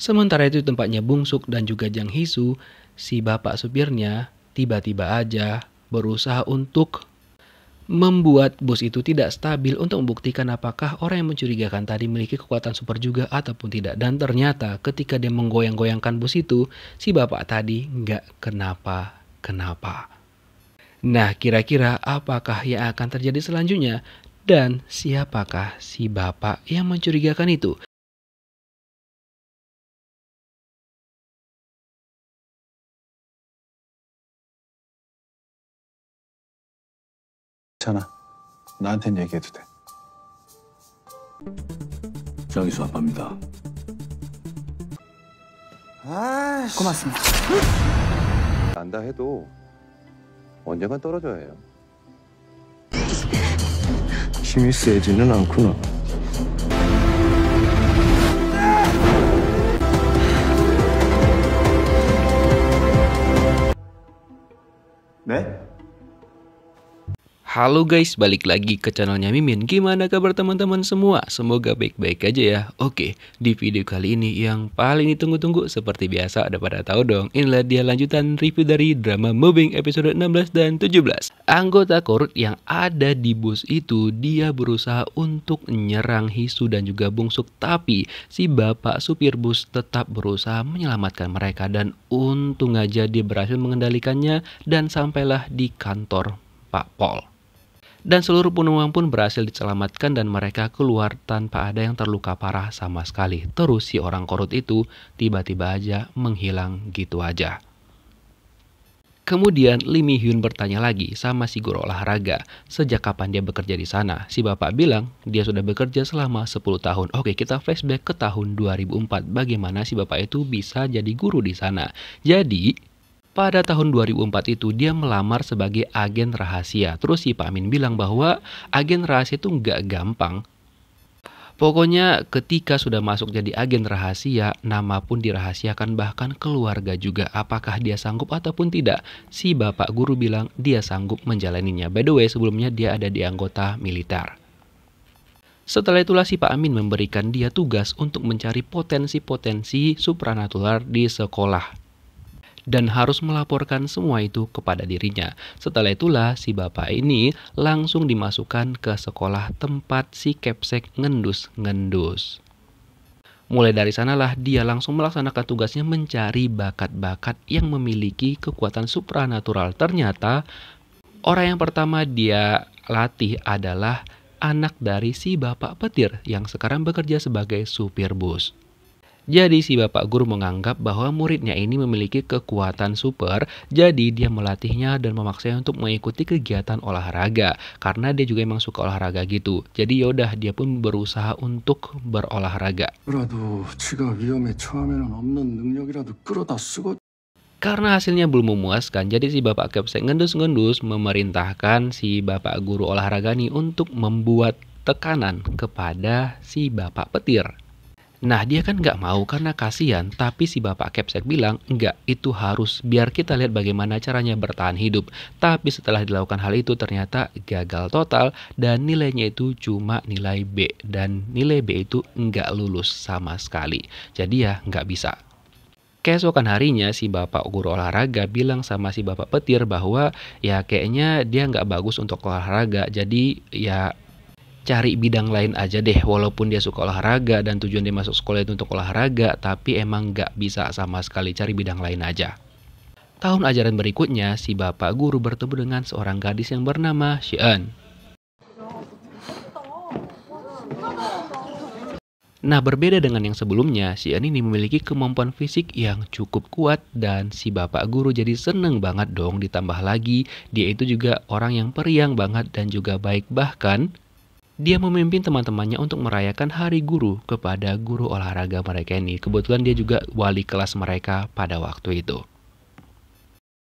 Sementara itu tempatnya Bung Suk dan juga Jang Hisu, si bapak supirnya tiba-tiba aja berusaha untuk membuat bos itu tidak stabil untuk membuktikan apakah orang yang mencurigakan tadi memiliki kekuatan super juga ataupun tidak. Dan ternyata ketika dia menggoyang-goyangkan bos itu, si bapak tadi nggak kenapa-kenapa. Nah, kira-kira apakah yang akan terjadi selanjutnya? Dan siapakah si bapak yang mencurigakan itu? 괜찮아. 나한텐 얘기해도 돼. 장희수 아빠입니다. 아이씨. 고맙습니다. 난다 해도 언젠간 떨어져야 해요. 힘이 세지는 않구나. 네? Halo guys, balik lagi ke channelnya Mimin. Gimana kabar teman-teman semua? Semoga baik-baik aja ya. Oke, di video kali ini yang paling ditunggu-tunggu seperti biasa ada pada tahu dong. Inilah dia lanjutan review dari drama moving episode 16 dan 17. Anggota korut yang ada di bus itu dia berusaha untuk menyerang Hisu dan juga Bungsuk tapi si bapak supir bus tetap berusaha menyelamatkan mereka dan untung aja dia berhasil mengendalikannya dan sampailah di kantor Pak Paul. Dan seluruh penumpang pun berhasil diselamatkan dan mereka keluar tanpa ada yang terluka parah sama sekali. Terus si orang korut itu tiba-tiba aja menghilang gitu aja. Kemudian Lim Mi Hyun bertanya lagi sama si guru olahraga, sejak kapan dia bekerja di sana? Si bapak bilang dia sudah bekerja selama 10 tahun. Oke, kita flashback ke tahun 2004. Bagaimana si bapak itu bisa jadi guru di sana? Jadi, pada tahun 2004 itu dia melamar sebagai agen rahasia. Terus si Pak Amin bilang bahwa agen rahasia itu nggak gampang. Pokoknya ketika sudah masuk jadi agen rahasia, nama pun dirahasiakan bahkan keluarga juga. Apakah dia sanggup ataupun tidak? Si bapak guru bilang dia sanggup menjalaninya. By the way, sebelumnya dia ada di anggota militer. Setelah itulah si Pak Amin memberikan dia tugas untuk mencari potensi-potensi supranatural di sekolah dan harus melaporkan semua itu kepada dirinya. Setelah itulah si bapak ini langsung dimasukkan ke sekolah tempat si Kepsek ngendus-ngendus. Mulai dari sanalah dia langsung melaksanakan tugasnya mencari bakat-bakat yang memiliki kekuatan supranatural. Ternyata orang yang pertama dia latih adalah anak dari si bapak petir yang sekarang bekerja sebagai supir bus. Jadi si bapak guru menganggap bahwa muridnya ini memiliki kekuatan super, jadi dia melatihnya dan memaksanya untuk mengikuti kegiatan olahraga karena dia juga emang suka olahraga gitu. Jadi yaudah dia pun berusaha untuk berolahraga. Karena hasilnya belum memuaskan, jadi si bapak kepsek ngendus-ngendus memerintahkan si bapak guru olahraga nih untuk membuat tekanan kepada si bapak petir. Nah dia kan nggak mau karena kasihan, tapi si bapak Kepsek bilang nggak itu harus biar kita lihat bagaimana caranya bertahan hidup. Tapi setelah dilakukan hal itu ternyata gagal total dan nilainya itu cuma nilai B dan nilai B itu nggak lulus sama sekali. Jadi ya nggak bisa. Keesokan harinya si bapak guru olahraga bilang sama si bapak petir bahwa ya kayaknya dia nggak bagus untuk olahraga jadi ya cari bidang lain aja deh walaupun dia suka olahraga dan tujuan dia masuk sekolah itu untuk olahraga tapi emang nggak bisa sama sekali cari bidang lain aja. Tahun ajaran berikutnya, si bapak guru bertemu dengan seorang gadis yang bernama Shian. Nah, berbeda dengan yang sebelumnya, Shian ini memiliki kemampuan fisik yang cukup kuat dan si bapak guru jadi seneng banget dong ditambah lagi, dia itu juga orang yang periang banget dan juga baik bahkan dia memimpin teman-temannya untuk merayakan Hari Guru kepada guru olahraga mereka ini. Kebetulan dia juga wali kelas mereka pada waktu itu.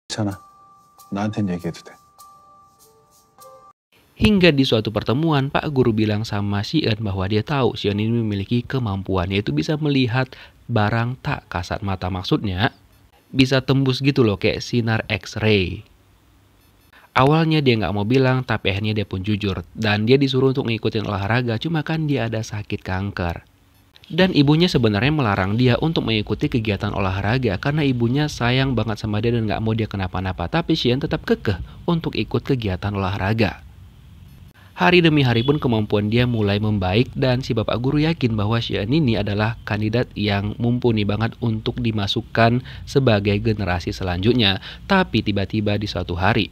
Gitu Hingga di suatu pertemuan, Pak Guru bilang sama Si Sion bahwa dia tahu Si Sion ini memiliki kemampuan yaitu bisa melihat barang tak kasat mata. Maksudnya, bisa tembus gitu loh kayak sinar X-ray. Awalnya dia nggak mau bilang, tapi akhirnya dia pun jujur. Dan dia disuruh untuk ngikutin olahraga, cuma kan dia ada sakit kanker. Dan ibunya sebenarnya melarang dia untuk mengikuti kegiatan olahraga karena ibunya sayang banget sama dia dan nggak mau dia kenapa-napa. Tapi Shian tetap kekeh untuk ikut kegiatan olahraga. Hari demi hari pun kemampuan dia mulai membaik dan si bapak guru yakin bahwa Shian ini adalah kandidat yang mumpuni banget untuk dimasukkan sebagai generasi selanjutnya. Tapi tiba-tiba di suatu hari,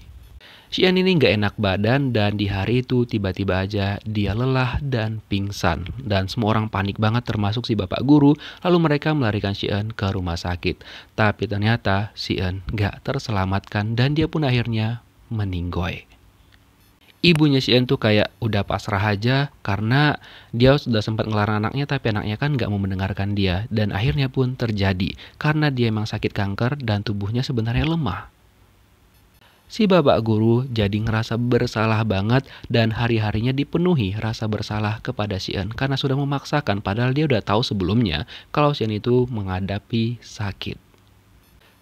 Cian ini nggak enak badan dan di hari itu tiba-tiba aja dia lelah dan pingsan. Dan semua orang panik banget termasuk si bapak guru lalu mereka melarikan Cian ke rumah sakit. Tapi ternyata Cian nggak terselamatkan dan dia pun akhirnya meninggoy ibunya Cian tuh kayak udah pasrah aja karena dia sudah sempat ngelarang anaknya tapi anaknya kan nggak mau mendengarkan dia dan akhirnya pun terjadi karena dia emang sakit kanker dan tubuhnya sebenarnya lemah. Si bapak guru jadi ngerasa bersalah banget dan hari-harinya dipenuhi rasa bersalah kepada si En karena sudah memaksakan padahal dia udah tahu sebelumnya kalau si En itu menghadapi sakit.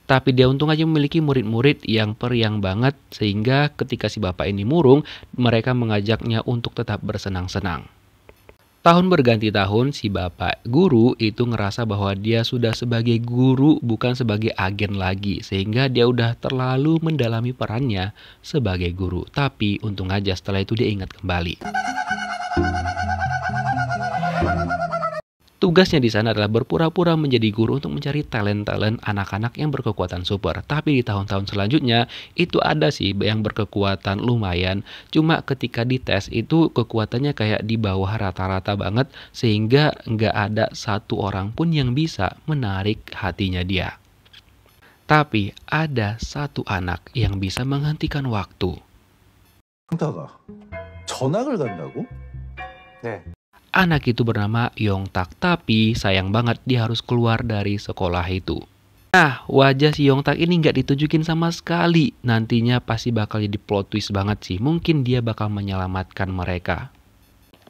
Tapi dia untung aja memiliki murid-murid yang periang banget sehingga ketika si bapak ini murung mereka mengajaknya untuk tetap bersenang-senang. Tahun berganti tahun, si bapak guru itu ngerasa bahwa dia sudah sebagai guru bukan sebagai agen lagi. Sehingga dia udah terlalu mendalami perannya sebagai guru. Tapi untung aja setelah itu dia ingat kembali. Tugasnya di sana adalah berpura-pura menjadi guru untuk mencari talent-talent anak-anak yang berkekuatan super. Tapi di tahun-tahun selanjutnya itu ada sih yang berkekuatan lumayan. Cuma ketika dites itu kekuatannya kayak di bawah rata-rata banget sehingga nggak ada satu orang pun yang bisa menarik hatinya dia. Tapi ada satu anak yang bisa menghentikan waktu. 전학을 간다고? 네. Anak itu bernama Yong Tak tapi sayang banget dia harus keluar dari sekolah itu. Nah, wajah si Yong Tak ini nggak ditunjukin sama sekali. Nantinya pasti bakal jadi plot twist banget sih. Mungkin dia bakal menyelamatkan mereka.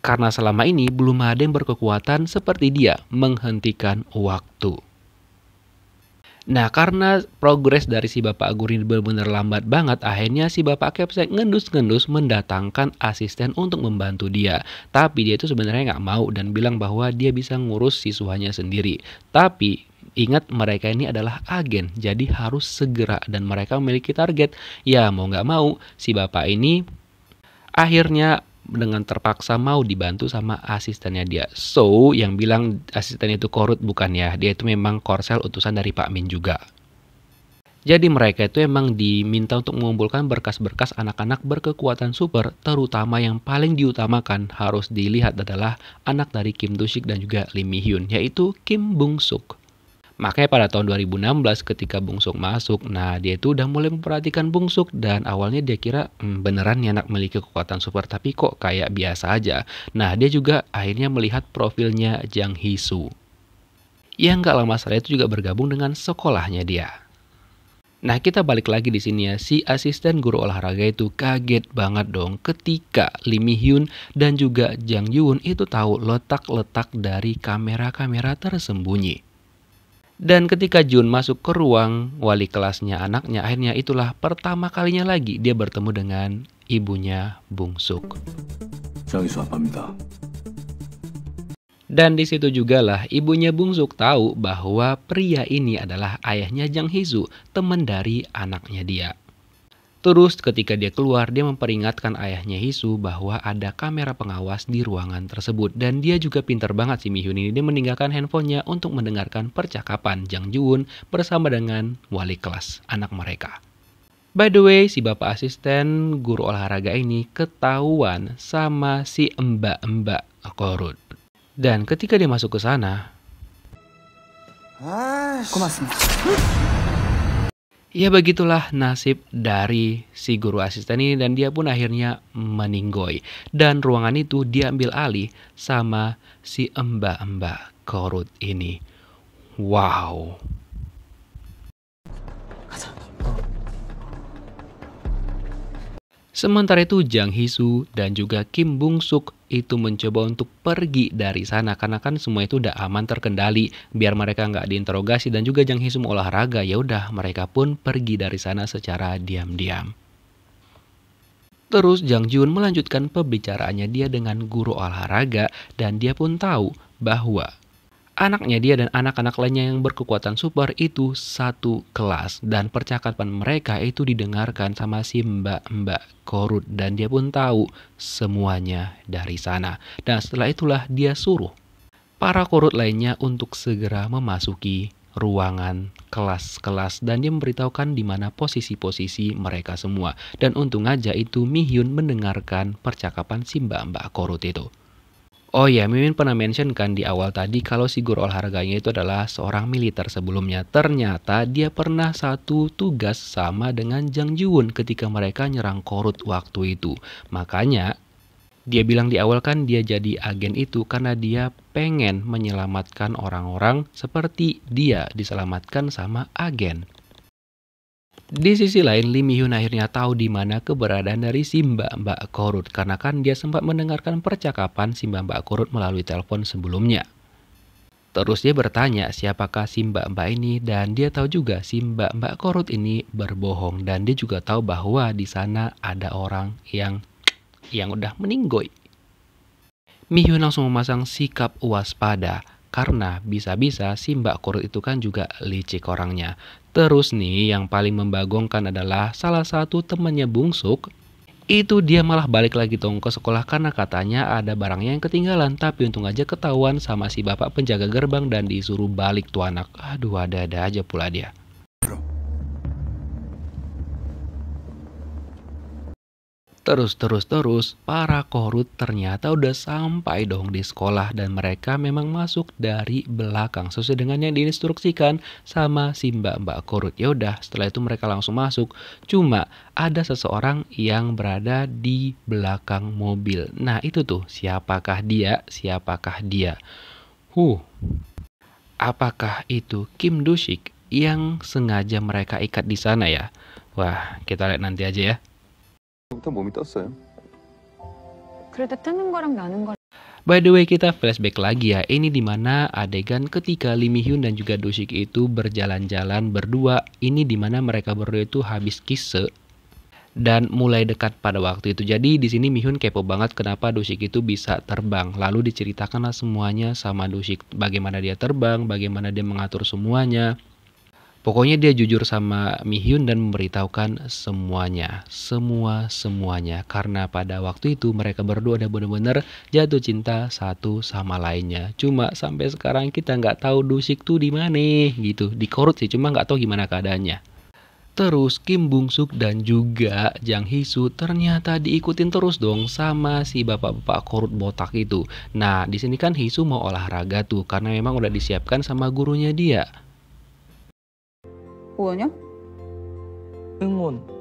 Karena selama ini belum ada yang berkekuatan seperti dia menghentikan waktu. Nah karena progres dari si Bapak Agur benar-benar lambat banget akhirnya si Bapak Kepsek ngendus-ngendus mendatangkan asisten untuk membantu dia. Tapi dia itu sebenarnya nggak mau dan bilang bahwa dia bisa ngurus siswanya sendiri. Tapi Ingat mereka ini adalah agen, jadi harus segera dan mereka memiliki target. Ya mau nggak mau, si bapak ini akhirnya dengan terpaksa mau dibantu sama asistennya dia. So, yang bilang asisten itu korut bukan ya, dia itu memang korsel utusan dari Pak Min juga. Jadi mereka itu emang diminta untuk mengumpulkan berkas-berkas anak-anak berkekuatan super, terutama yang paling diutamakan harus dilihat adalah anak dari Kim Dusik dan juga Lim Mi Hyun, yaitu Kim Bung Suk. Makanya pada tahun 2016 ketika Suk masuk, nah dia itu udah mulai memperhatikan Suk dan awalnya dia kira hmm, beneran nih anak memiliki kekuatan super tapi kok kayak biasa aja. Nah dia juga akhirnya melihat profilnya Jang Hisu. Yang nggak lama setelah itu juga bergabung dengan sekolahnya dia. Nah kita balik lagi di sini ya si asisten guru olahraga itu kaget banget dong ketika Lim Hyun dan juga Jang Yoon itu tahu letak-letak dari kamera-kamera tersembunyi. Dan ketika Jun masuk ke ruang wali kelasnya anaknya, akhirnya itulah pertama kalinya lagi dia bertemu dengan ibunya Bung Suk. Dan di situ jugalah ibunya Bung Suk tahu bahwa pria ini adalah ayahnya Jang Hizu, teman dari anaknya dia. Terus ketika dia keluar, dia memperingatkan ayahnya Hisu bahwa ada kamera pengawas di ruangan tersebut. Dan dia juga pintar banget si Mihyun ini. Dia meninggalkan handphonenya untuk mendengarkan percakapan Jang Juun bersama dengan wali kelas anak mereka. By the way, si bapak asisten guru olahraga ini ketahuan sama si mbak-mbak Korut. Dan ketika dia masuk ke sana... Komasmu. Ya begitulah nasib dari si guru asisten ini dan dia pun akhirnya meninggoy. Dan ruangan itu diambil alih sama si emba-emba korut ini. Wow. Sementara itu Jang Hisu dan juga Kim Bung Suk itu mencoba untuk pergi dari sana karena kan semua itu udah aman terkendali biar mereka nggak diinterogasi dan juga Jang Hisum olahraga ya udah mereka pun pergi dari sana secara diam-diam. Terus Jang Jun melanjutkan pembicaraannya dia dengan guru olahraga dan dia pun tahu bahwa Anaknya dia dan anak-anak lainnya yang berkekuatan super itu satu kelas dan percakapan mereka itu didengarkan sama si mbak-mbak Korut dan dia pun tahu semuanya dari sana. Dan setelah itulah dia suruh para Korut lainnya untuk segera memasuki ruangan kelas-kelas dan dia memberitahukan di mana posisi-posisi mereka semua. Dan untung aja itu mihyun mendengarkan percakapan si mbak-mbak Korut itu. Oh iya, Mimin pernah mention kan di awal tadi kalau si guru olahraganya itu adalah seorang militer sebelumnya. Ternyata dia pernah satu tugas sama dengan Jang Jiwon ketika mereka nyerang Korut waktu itu. Makanya dia bilang di awal kan dia jadi agen itu karena dia pengen menyelamatkan orang-orang seperti dia diselamatkan sama agen. Di sisi lain, Lim Hyun akhirnya tahu di mana keberadaan dari Simba Mbak Korut karena kan dia sempat mendengarkan percakapan Simba Mbak Korut melalui telepon sebelumnya. Terus dia bertanya siapakah Simba Mbak ini dan dia tahu juga Simba Mbak Korut ini berbohong dan dia juga tahu bahwa di sana ada orang yang yang udah meninggoy. Mi Hyun langsung memasang sikap waspada karena bisa-bisa Simba Korut itu kan juga licik orangnya. Terus nih yang paling membagongkan adalah salah satu temannya bungsuk itu dia malah balik lagi tong ke sekolah karena katanya ada barangnya yang ketinggalan tapi untung aja ketahuan sama si bapak penjaga gerbang dan disuruh balik tuh anak. Aduh ada-ada aja pula dia. Terus terus terus para korut ternyata udah sampai dong di sekolah dan mereka memang masuk dari belakang sesuai dengan yang diinstruksikan sama si mbak mbak korut. Ya udah setelah itu mereka langsung masuk. Cuma ada seseorang yang berada di belakang mobil. Nah itu tuh siapakah dia? Siapakah dia? Huh. Apakah itu Kim Dushik yang sengaja mereka ikat di sana ya? Wah, kita lihat nanti aja ya. 그때부터 몸이 떴어요. 그래도 뜨는 거랑 나는 거. By the way kita flashback lagi ya Ini dimana adegan ketika Lee Mi Hyun dan juga Doshik itu berjalan-jalan berdua Ini dimana mereka berdua itu habis kise dan mulai dekat pada waktu itu. Jadi di sini Mihun kepo banget kenapa Dusik itu bisa terbang. Lalu diceritakanlah semuanya sama Dusik bagaimana dia terbang, bagaimana dia mengatur semuanya. Pokoknya dia jujur sama Mi Hyun dan memberitahukan semuanya, semua semuanya karena pada waktu itu mereka berdua udah bener-bener jatuh cinta satu sama lainnya. Cuma sampai sekarang kita nggak tahu Dusik tuh di mana gitu, di korut sih cuma nggak tahu gimana keadaannya. Terus Kim Bung Suk dan juga Jang Hisu ternyata diikutin terus dong sama si bapak-bapak korut botak itu. Nah, di sini kan Hisu mau olahraga tuh karena memang udah disiapkan sama gurunya dia. 뭐하요 응원.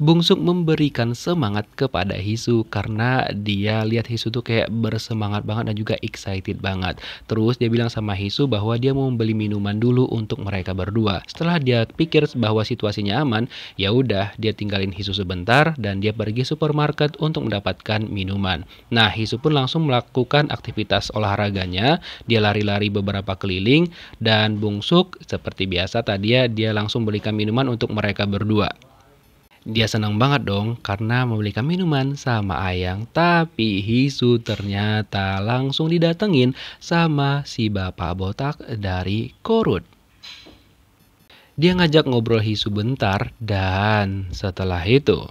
Bung Suk memberikan semangat kepada Hisu karena dia lihat Hisu tuh kayak bersemangat banget dan juga excited banget. Terus dia bilang sama Hisu bahwa dia mau membeli minuman dulu untuk mereka berdua. Setelah dia pikir bahwa situasinya aman, ya udah dia tinggalin Hisu sebentar dan dia pergi supermarket untuk mendapatkan minuman. Nah, Hisu pun langsung melakukan aktivitas olahraganya. Dia lari-lari beberapa keliling dan Bung Suk seperti biasa tadi ya, dia langsung belikan minuman untuk mereka berdua. Dia senang banget dong karena membelikan minuman sama Ayang. Tapi Hisu ternyata langsung didatengin sama si bapak botak dari Korut. Dia ngajak ngobrol Hisu bentar dan setelah itu...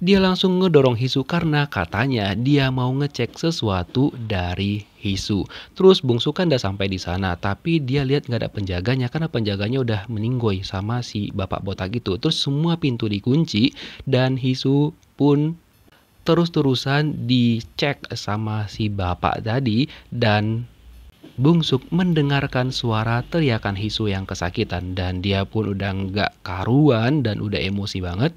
Dia langsung ngedorong Hisu karena katanya dia mau ngecek sesuatu dari Hisu. Terus Bungsu kan udah sampai di sana, tapi dia lihat nggak ada penjaganya karena penjaganya udah meninggoy sama si bapak botak itu. Terus semua pintu dikunci dan Hisu pun terus-terusan dicek sama si bapak tadi dan Bung Suk mendengarkan suara teriakan Hisu yang kesakitan dan dia pun udah nggak karuan dan udah emosi banget.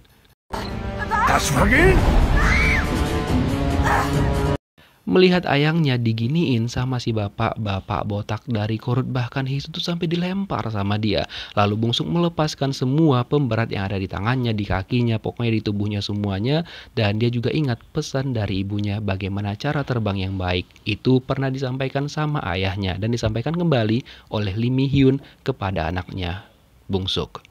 Melihat ayangnya diginiin sama si bapak-bapak botak dari korut bahkan Hisu tuh sampai dilempar sama dia. Lalu Bungsu melepaskan semua pemberat yang ada di tangannya, di kakinya, pokoknya di tubuhnya semuanya. Dan dia juga ingat pesan dari ibunya bagaimana cara terbang yang baik. Itu pernah disampaikan sama ayahnya dan disampaikan kembali oleh Limi Hyun kepada anaknya, Bungsuk.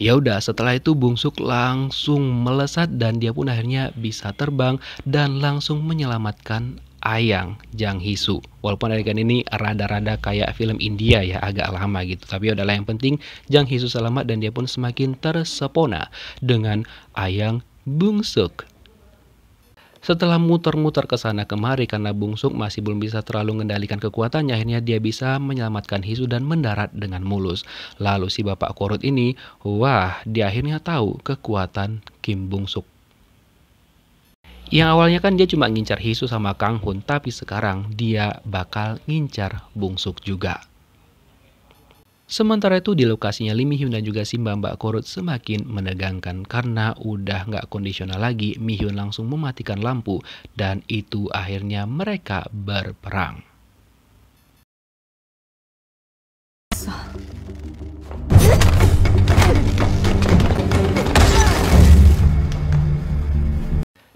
Ya udah, setelah itu Suk langsung melesat dan dia pun akhirnya bisa terbang dan langsung menyelamatkan Ayang Jang Hisu. Walaupun adegan ini rada-rada kayak film India ya, agak lama gitu. Tapi adalah ya yang penting Jang Hisu selamat dan dia pun semakin tersepona dengan Ayang Bungsuk. Setelah muter-muter ke sana kemari karena Bung masih belum bisa terlalu mengendalikan kekuatannya, akhirnya dia bisa menyelamatkan Hisu dan mendarat dengan mulus. Lalu si bapak korut ini, wah, dia akhirnya tahu kekuatan Kim Bung Yang awalnya kan dia cuma ngincar Hisu sama Kang Hun, tapi sekarang dia bakal ngincar Bung juga. Sementara itu di lokasinya Lee Mi Hyun dan juga Simba Mbak Korut semakin menegangkan karena udah nggak kondisional lagi. Mi Hyun langsung mematikan lampu dan itu akhirnya mereka berperang.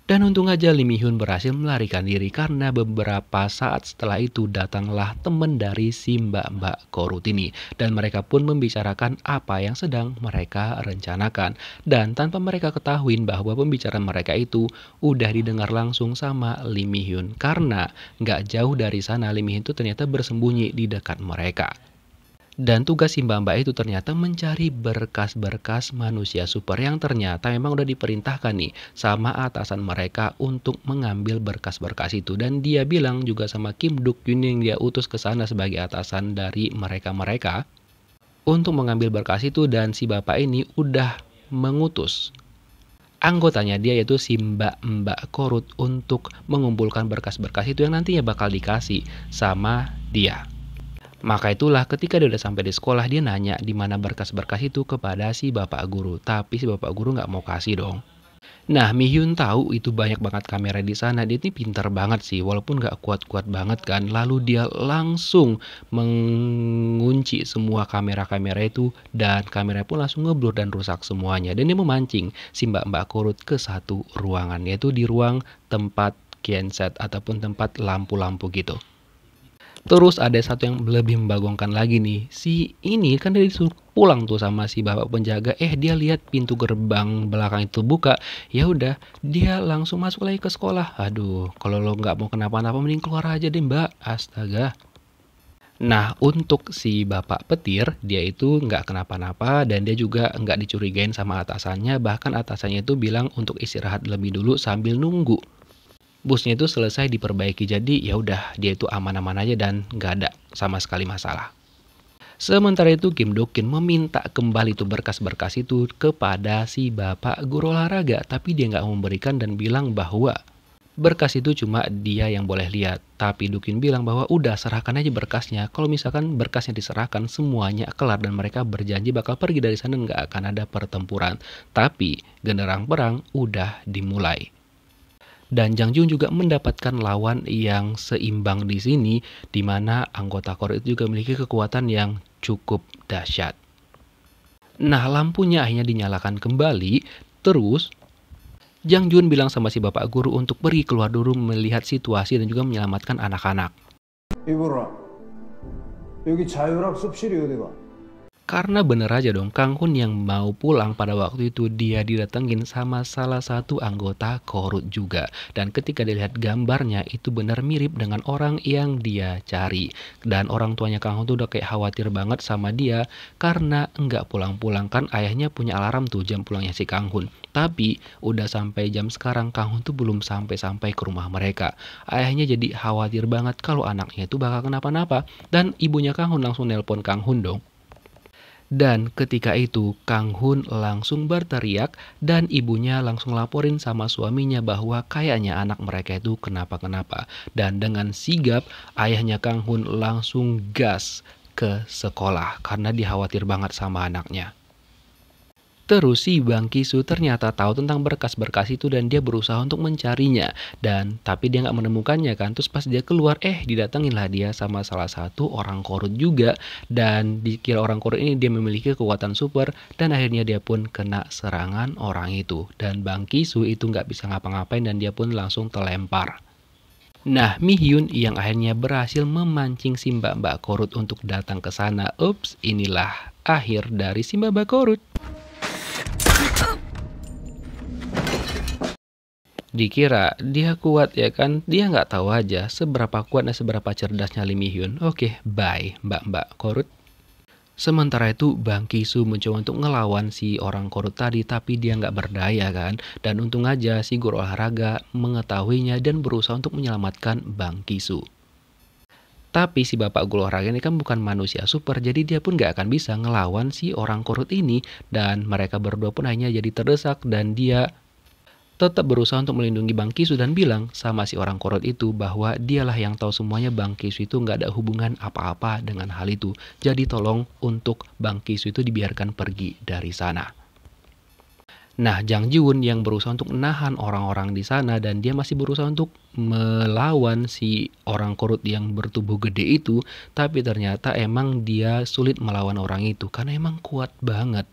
Dan untung aja Lim Hyun berhasil melarikan diri karena beberapa saat setelah itu datanglah teman dari si mbak-mbak korut ini. Dan mereka pun membicarakan apa yang sedang mereka rencanakan. Dan tanpa mereka ketahuin bahwa pembicaraan mereka itu udah didengar langsung sama Lim Hyun. Karena gak jauh dari sana Lim Hyun itu ternyata bersembunyi di dekat mereka. Dan tugas si mbak-mbak itu ternyata mencari berkas-berkas manusia super yang ternyata memang udah diperintahkan nih sama atasan mereka untuk mengambil berkas-berkas itu. Dan dia bilang juga sama Kim Duk Yun yang dia utus ke sana sebagai atasan dari mereka-mereka untuk mengambil berkas itu dan si bapak ini udah mengutus anggotanya dia yaitu si mbak-mbak korut untuk mengumpulkan berkas-berkas itu yang nantinya bakal dikasih sama dia. Maka itulah ketika dia udah sampai di sekolah dia nanya di mana berkas-berkas itu kepada si bapak guru. Tapi si bapak guru nggak mau kasih dong. Nah Mi Hyun tahu itu banyak banget kamera di sana. Dia ini pintar banget sih walaupun nggak kuat-kuat banget kan. Lalu dia langsung mengunci semua kamera-kamera itu dan kamera pun langsung ngeblur dan rusak semuanya. Dan dia memancing si mbak-mbak korut ke satu ruangan yaitu di ruang tempat genset ataupun tempat lampu-lampu gitu. Terus ada satu yang lebih membagongkan lagi nih. Si ini kan dia disuruh pulang tuh sama si bapak penjaga. Eh dia lihat pintu gerbang belakang itu buka. Ya udah, dia langsung masuk lagi ke sekolah. Aduh, kalau lo nggak mau kenapa-napa mending keluar aja deh mbak. Astaga. Nah, untuk si bapak petir, dia itu nggak kenapa-napa dan dia juga nggak dicurigain sama atasannya. Bahkan atasannya itu bilang untuk istirahat lebih dulu sambil nunggu busnya itu selesai diperbaiki jadi ya udah dia itu aman-aman aja dan nggak ada sama sekali masalah. Sementara itu Kim Dokin meminta kembali itu berkas-berkas itu kepada si bapak guru olahraga tapi dia nggak memberikan dan bilang bahwa berkas itu cuma dia yang boleh lihat. Tapi Dukin bilang bahwa udah serahkan aja berkasnya. Kalau misalkan berkasnya diserahkan semuanya kelar dan mereka berjanji bakal pergi dari sana nggak akan ada pertempuran. Tapi genderang perang udah dimulai dan Jang Jung juga mendapatkan lawan yang seimbang di sini di mana anggota Korea itu juga memiliki kekuatan yang cukup dahsyat. Nah, lampunya akhirnya dinyalakan kembali, terus Jang Jun bilang sama si bapak guru untuk pergi keluar dulu melihat situasi dan juga menyelamatkan anak-anak. Ibu, -anak. Karena bener aja dong, Kang Hun yang mau pulang pada waktu itu dia didatengin sama salah satu anggota korut juga. Dan ketika dilihat gambarnya itu benar mirip dengan orang yang dia cari. Dan orang tuanya Kang Hun tuh udah kayak khawatir banget sama dia karena enggak pulang-pulang kan ayahnya punya alarm tuh jam pulangnya si Kang Hun. Tapi udah sampai jam sekarang Kang Hun tuh belum sampai-sampai ke rumah mereka. Ayahnya jadi khawatir banget kalau anaknya itu bakal kenapa-napa. Dan ibunya Kang Hun langsung nelpon Kang Hun dong dan ketika itu Kang Hun langsung berteriak dan ibunya langsung laporin sama suaminya bahwa kayaknya anak mereka itu kenapa-kenapa. Dan dengan sigap ayahnya Kang Hun langsung gas ke sekolah karena dikhawatir banget sama anaknya. Terus si Bang Kisu ternyata tahu tentang berkas-berkas itu dan dia berusaha untuk mencarinya dan tapi dia nggak menemukannya kan. Terus pas dia keluar eh didatanginlah dia sama salah satu orang korut juga dan dikira orang korut ini dia memiliki kekuatan super dan akhirnya dia pun kena serangan orang itu dan Bang Kisu itu nggak bisa ngapa-ngapain dan dia pun langsung terlempar. Nah, Mi Hyun yang akhirnya berhasil memancing si Mbak Korut untuk datang ke sana. Ups, inilah akhir dari si Mbak Mbak Korut. Dikira dia kuat ya kan? Dia nggak tahu aja seberapa kuat dan seberapa cerdasnya Lim Hyun. Oke, bye mbak-mbak korut. Sementara itu Bang Kisu mencoba untuk ngelawan si orang korut tadi tapi dia nggak berdaya kan. Dan untung aja si guru olahraga mengetahuinya dan berusaha untuk menyelamatkan Bang Kisu. Tapi si bapak guru olahraga ini kan bukan manusia super, jadi dia pun gak akan bisa ngelawan si orang korut ini. Dan mereka berdua pun hanya jadi terdesak dan dia tetap berusaha untuk melindungi Bang Kisu dan bilang sama si orang korot itu bahwa dialah yang tahu semuanya Bang Kisu itu nggak ada hubungan apa-apa dengan hal itu. Jadi tolong untuk Bang Kisu itu dibiarkan pergi dari sana. Nah, Jang Jun yang berusaha untuk menahan orang-orang di sana dan dia masih berusaha untuk melawan si orang korut yang bertubuh gede itu, tapi ternyata emang dia sulit melawan orang itu karena emang kuat banget.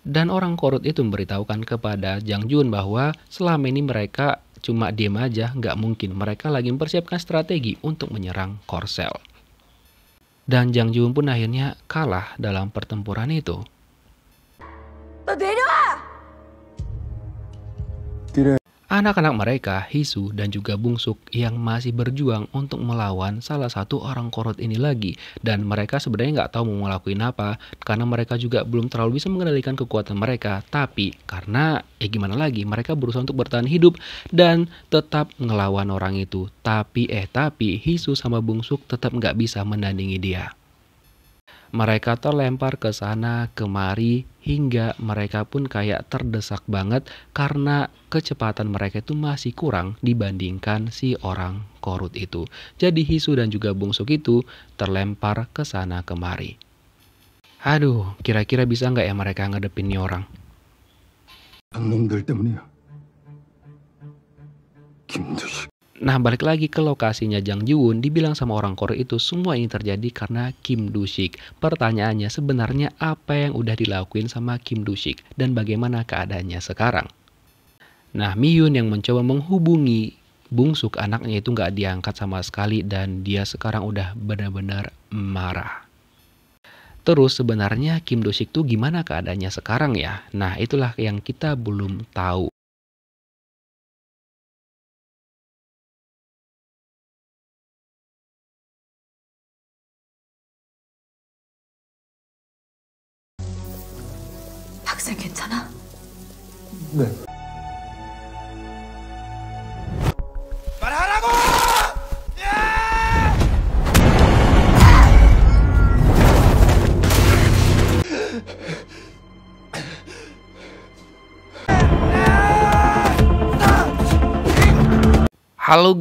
Dan orang korut itu memberitahukan kepada Jang Jun bahwa selama ini mereka cuma diem aja, nggak mungkin. Mereka lagi mempersiapkan strategi untuk menyerang Korsel. Dan Jang Jun pun akhirnya kalah dalam pertempuran itu. Anak-anak mereka, Hisu dan juga Bungsuk yang masih berjuang untuk melawan salah satu orang korot ini lagi. Dan mereka sebenarnya nggak tahu mau ngelakuin apa karena mereka juga belum terlalu bisa mengendalikan kekuatan mereka. Tapi karena ya gimana lagi mereka berusaha untuk bertahan hidup dan tetap ngelawan orang itu. Tapi eh tapi Hisu sama Bungsuk tetap nggak bisa menandingi dia. Mereka terlempar ke sana kemari hingga mereka pun kayak terdesak banget karena kecepatan mereka itu masih kurang dibandingkan si orang korut itu. Jadi Hisu dan juga Bungsu itu terlempar ke sana kemari. Aduh, kira-kira bisa nggak ya mereka ngedepin nih orang? dari temennya. Kim Doshi. Nah balik lagi ke lokasinya Jang Jiwon dibilang sama orang Korea itu semua ini terjadi karena Kim Dusik. Pertanyaannya sebenarnya apa yang udah dilakuin sama Kim Dusik dan bagaimana keadaannya sekarang? Nah Miyun yang mencoba menghubungi bungsuk anaknya itu nggak diangkat sama sekali dan dia sekarang udah benar-benar marah. Terus sebenarnya Kim Dosik tuh gimana keadaannya sekarang ya? Nah itulah yang kita belum tahu. Berhala ya! Gu! Halo.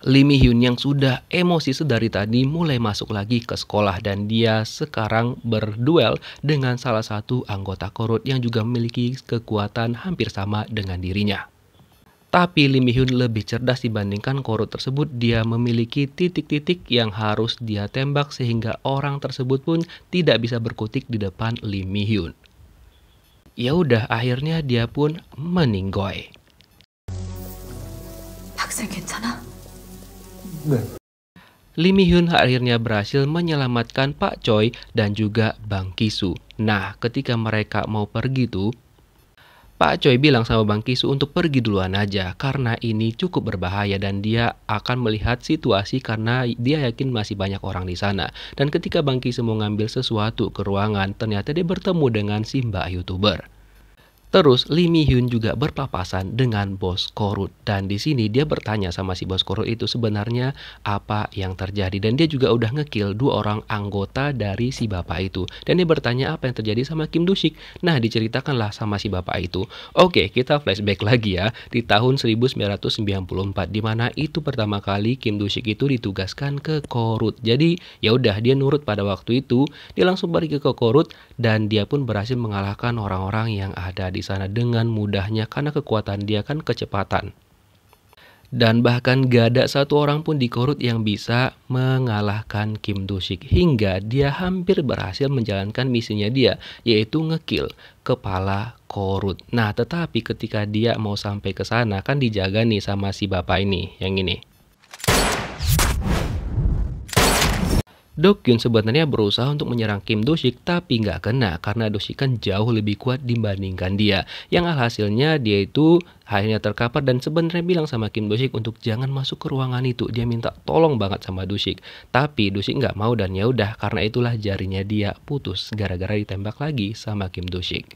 Lee Hyun yang sudah emosi sedari tadi mulai masuk lagi ke sekolah dan dia sekarang berduel dengan salah satu anggota Korut yang juga memiliki kekuatan hampir sama dengan dirinya. Tapi Lim Hyun lebih cerdas dibandingkan Korut tersebut. Dia memiliki titik-titik yang harus dia tembak sehingga orang tersebut pun tidak bisa berkutik di depan Lim Hyun. Ya udah, akhirnya dia pun meninggoy. Pak, 괜찮아? Lee Hyun akhirnya berhasil menyelamatkan Pak Choi dan juga Bang Kisu. Nah, ketika mereka mau pergi tuh, Pak Choi bilang sama Bang Kisu untuk pergi duluan aja karena ini cukup berbahaya dan dia akan melihat situasi karena dia yakin masih banyak orang di sana. Dan ketika Bang Kisu mau ngambil sesuatu ke ruangan, ternyata dia bertemu dengan si Mbak YouTuber. Terus Lee Mi Hyun juga berpapasan dengan bos Korut dan di sini dia bertanya sama si bos Korut itu sebenarnya apa yang terjadi dan dia juga udah ngekill dua orang anggota dari si bapak itu dan dia bertanya apa yang terjadi sama Kim Dusik. Nah diceritakanlah sama si bapak itu. Oke kita flashback lagi ya di tahun 1994 di mana itu pertama kali Kim Dusik itu ditugaskan ke Korut. Jadi ya udah dia nurut pada waktu itu dia langsung pergi ke Korut dan dia pun berhasil mengalahkan orang-orang yang ada di di sana dengan mudahnya karena kekuatan dia kan kecepatan. Dan bahkan gak ada satu orang pun di Korut yang bisa mengalahkan Kim Dusik hingga dia hampir berhasil menjalankan misinya dia yaitu ngekill kepala Korut. Nah, tetapi ketika dia mau sampai ke sana kan dijaga nih sama si bapak ini yang ini. Dokyun sebenarnya berusaha untuk menyerang Kim Dosik tapi nggak kena karena Dosik kan jauh lebih kuat dibandingkan dia. Yang alhasilnya dia itu akhirnya terkapar dan sebenarnya bilang sama Kim Dosik untuk jangan masuk ke ruangan itu. Dia minta tolong banget sama Dosik. Tapi Dosik nggak mau dan ya udah karena itulah jarinya dia putus gara-gara ditembak lagi sama Kim Dosik.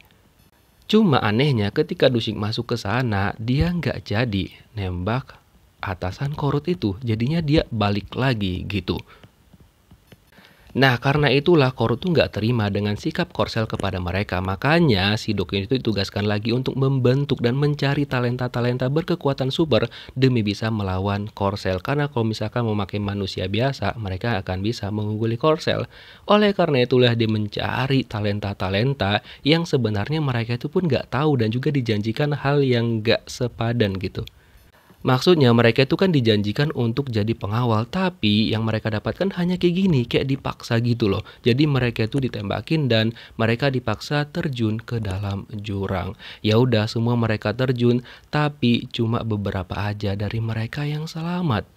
Cuma anehnya ketika Dosik masuk ke sana dia nggak jadi nembak atasan korut itu jadinya dia balik lagi gitu. Nah, karena itulah Koru tuh nggak terima dengan sikap Korsel kepada mereka. Makanya si Dokin itu ditugaskan lagi untuk membentuk dan mencari talenta-talenta berkekuatan super demi bisa melawan Korsel. Karena kalau misalkan memakai manusia biasa, mereka akan bisa mengungguli Korsel. Oleh karena itulah dia mencari talenta-talenta yang sebenarnya mereka itu pun nggak tahu dan juga dijanjikan hal yang nggak sepadan gitu. Maksudnya mereka itu kan dijanjikan untuk jadi pengawal, tapi yang mereka dapatkan hanya kayak gini, kayak dipaksa gitu loh. Jadi mereka itu ditembakin dan mereka dipaksa terjun ke dalam jurang. Ya udah semua mereka terjun, tapi cuma beberapa aja dari mereka yang selamat.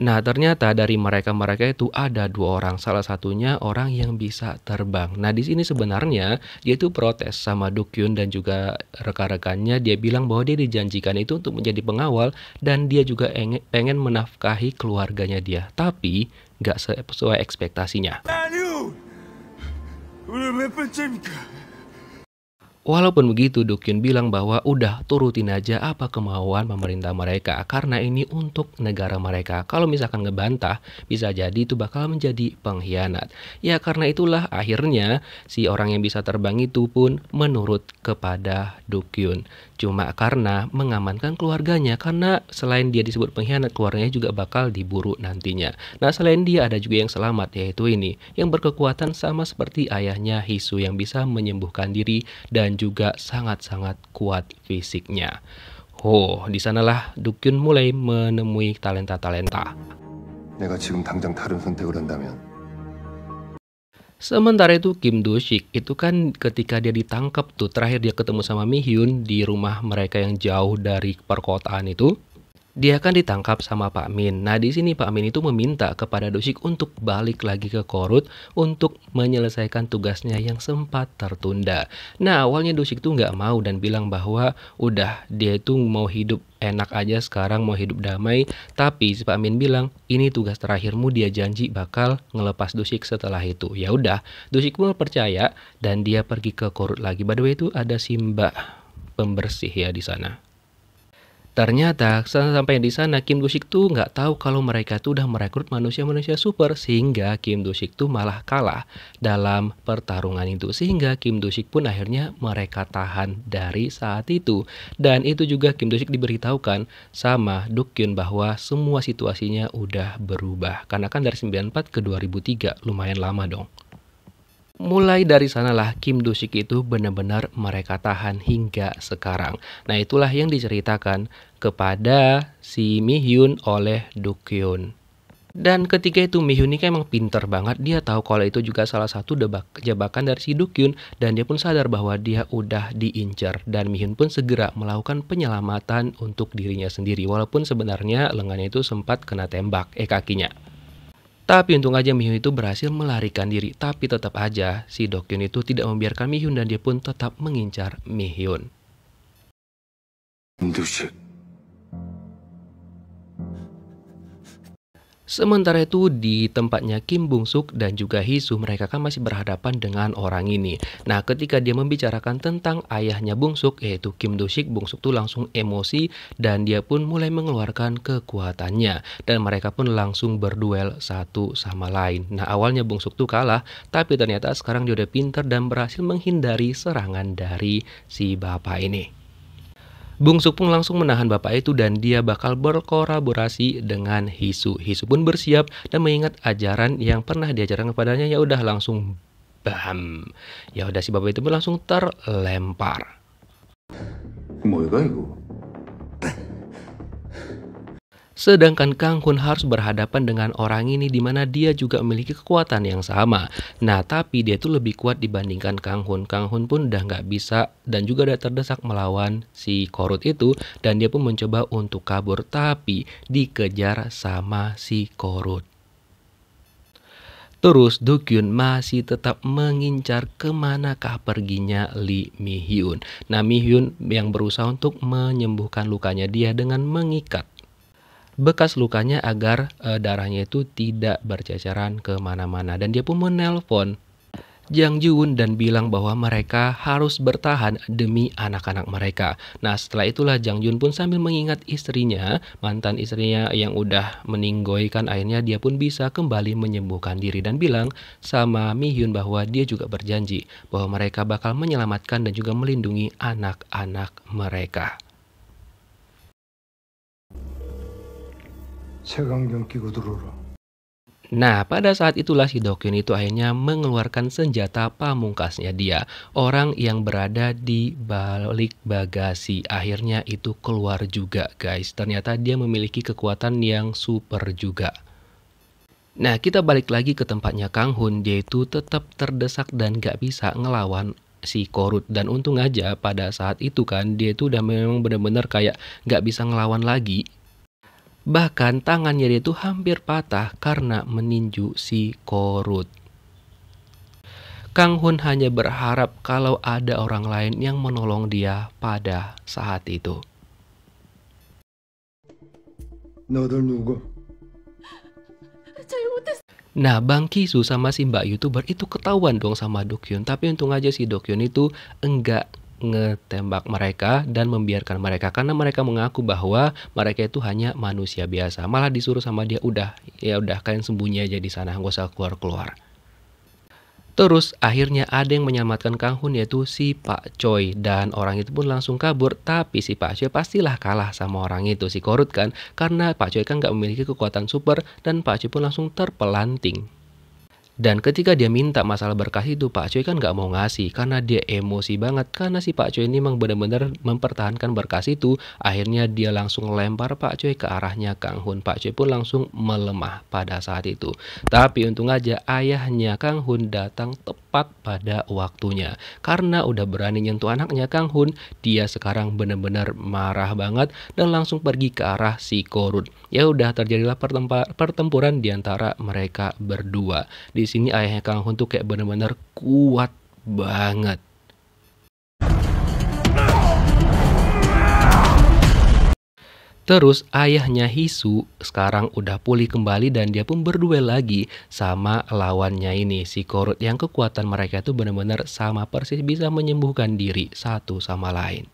Nah, ternyata dari mereka-mereka itu ada dua orang, salah satunya orang yang bisa terbang. Nah, di sini sebenarnya dia itu protes sama Dukyun dan juga rekan-rekannya. Dia bilang bahwa dia dijanjikan itu untuk menjadi pengawal dan dia juga pengen menafkahi keluarganya dia. Tapi nggak sesuai ekspektasinya. Walaupun begitu, Dukyun bilang bahwa udah turutin aja apa kemauan pemerintah mereka karena ini untuk negara mereka. Kalau misalkan ngebantah, bisa jadi itu bakal menjadi pengkhianat. Ya karena itulah akhirnya si orang yang bisa terbang itu pun menurut kepada Dukyun cuma karena mengamankan keluarganya karena selain dia disebut pengkhianat keluarganya juga bakal diburu nantinya. Nah selain dia ada juga yang selamat yaitu ini yang berkekuatan sama seperti ayahnya Hisu yang bisa menyembuhkan diri dan juga sangat-sangat kuat fisiknya. Oh, di sanalah Dukyun mulai menemui talenta-talenta. 내가 지금 당장 다른 선택을 한다면 Sementara itu Kim Do Sik itu kan ketika dia ditangkap tuh terakhir dia ketemu sama Mi Hyun di rumah mereka yang jauh dari perkotaan itu dia akan ditangkap sama Pak Min. Nah, di sini Pak Min itu meminta kepada Dosik untuk balik lagi ke Korut untuk menyelesaikan tugasnya yang sempat tertunda. Nah, awalnya Dosik tuh nggak mau dan bilang bahwa udah dia itu mau hidup enak aja sekarang mau hidup damai. Tapi si Pak Min bilang ini tugas terakhirmu dia janji bakal ngelepas Dosik setelah itu. Ya udah, Dosik pun percaya dan dia pergi ke Korut lagi. By the way itu ada Simba pembersih ya di sana. Ternyata sampai di sana Kim Dusik tuh nggak tahu kalau mereka tuh udah merekrut manusia-manusia super sehingga Kim Dusik tuh malah kalah dalam pertarungan itu sehingga Kim Dusik pun akhirnya mereka tahan dari saat itu dan itu juga Kim Dusik diberitahukan sama Kyun bahwa semua situasinya udah berubah karena kan dari 94 ke 2003 lumayan lama dong mulai dari sanalah Kim Dusik itu benar-benar mereka tahan hingga sekarang. Nah itulah yang diceritakan kepada si Mi Hyun oleh Dukyun. Dan ketika itu Mi Hyun ini memang emang pinter banget Dia tahu kalau itu juga salah satu debak, jebakan dari si Dukyun Dan dia pun sadar bahwa dia udah diincar Dan Mi Hyun pun segera melakukan penyelamatan untuk dirinya sendiri Walaupun sebenarnya lengannya itu sempat kena tembak Eh kakinya tapi untung aja Mihyun itu berhasil melarikan diri, tapi tetap aja si Dokyun itu tidak membiarkan Mihyun dan dia pun tetap mengincar Mihyun. Dusik. Sementara itu di tempatnya Kim Bung Suk dan juga Hisu mereka kan masih berhadapan dengan orang ini. Nah ketika dia membicarakan tentang ayahnya Bung Suk yaitu Kim Do Sik, Bung Suk tuh langsung emosi dan dia pun mulai mengeluarkan kekuatannya. Dan mereka pun langsung berduel satu sama lain. Nah awalnya Bung Suk tuh kalah tapi ternyata sekarang dia udah pinter dan berhasil menghindari serangan dari si bapak ini. Bung Supung langsung menahan bapak itu dan dia bakal berkolaborasi dengan Hisu. Hisu pun bersiap dan mengingat ajaran yang pernah diajarkan kepadanya ya udah langsung bam. Ya udah si bapak itu pun langsung terlempar. Sedangkan Kang Hun harus berhadapan dengan orang ini di mana dia juga memiliki kekuatan yang sama. Nah, tapi dia itu lebih kuat dibandingkan Kang Hun. Kang Hun pun udah nggak bisa dan juga udah terdesak melawan si Korut itu dan dia pun mencoba untuk kabur tapi dikejar sama si Korut. Terus Dukyun masih tetap mengincar kemanakah perginya Lee Mi Hyun. Nah Mi Hyun yang berusaha untuk menyembuhkan lukanya dia dengan mengikat bekas lukanya agar e, darahnya itu tidak berceceran kemana-mana. Dan dia pun menelpon Jang Jun dan bilang bahwa mereka harus bertahan demi anak-anak mereka. Nah setelah itulah Jang Jun pun sambil mengingat istrinya, mantan istrinya yang udah meninggoikan akhirnya dia pun bisa kembali menyembuhkan diri dan bilang sama Mi Hyun bahwa dia juga berjanji bahwa mereka bakal menyelamatkan dan juga melindungi anak-anak mereka. Nah, pada saat itulah si Dokyun itu akhirnya mengeluarkan senjata pamungkasnya dia. Orang yang berada di balik bagasi akhirnya itu keluar juga guys. Ternyata dia memiliki kekuatan yang super juga. Nah, kita balik lagi ke tempatnya Kang Hun. Dia itu tetap terdesak dan gak bisa ngelawan si Korut dan untung aja pada saat itu kan dia itu udah memang benar-benar kayak gak bisa ngelawan lagi Bahkan tangannya dia itu hampir patah karena meninju si Korut. Kang Hun hanya berharap kalau ada orang lain yang menolong dia pada saat itu. Nah, Bang Kisu sama si Mbak Youtuber itu ketahuan dong sama Dokyun. Tapi untung aja si Dokyun itu enggak ngetembak mereka dan membiarkan mereka karena mereka mengaku bahwa mereka itu hanya manusia biasa malah disuruh sama dia udah ya udah kalian sembunyi aja di sana nggak usah keluar keluar Terus akhirnya ada yang menyelamatkan Kang Hun yaitu si Pak Choi dan orang itu pun langsung kabur tapi si Pak Choi pastilah kalah sama orang itu si Korut kan karena Pak Choi kan nggak memiliki kekuatan super dan Pak Choi pun langsung terpelanting. Dan ketika dia minta masalah berkas itu, Pak Cuy kan nggak mau ngasih karena dia emosi banget. Karena si Pak Cuy ini memang benar-benar mempertahankan berkas itu, akhirnya dia langsung lempar Pak Cuy ke arahnya Kang Hun. Pak Cuy pun langsung melemah pada saat itu. Tapi untung aja ayahnya Kang Hun datang tepat pada waktunya. Karena udah berani nyentuh anaknya Kang Hun, dia sekarang benar-benar marah banget dan langsung pergi ke arah si Korun. Ya udah terjadilah pertempuran di antara mereka berdua. Di sini ayahnya Kang Hun tuh kayak bener-bener kuat banget. Terus ayahnya Hisu sekarang udah pulih kembali dan dia pun berduel lagi sama lawannya ini si Korut yang kekuatan mereka tuh benar-benar sama persis bisa menyembuhkan diri satu sama lain.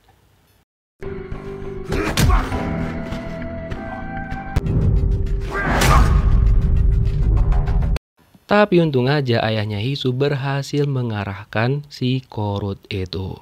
Tapi untung aja ayahnya Hisu berhasil mengarahkan si Korut itu.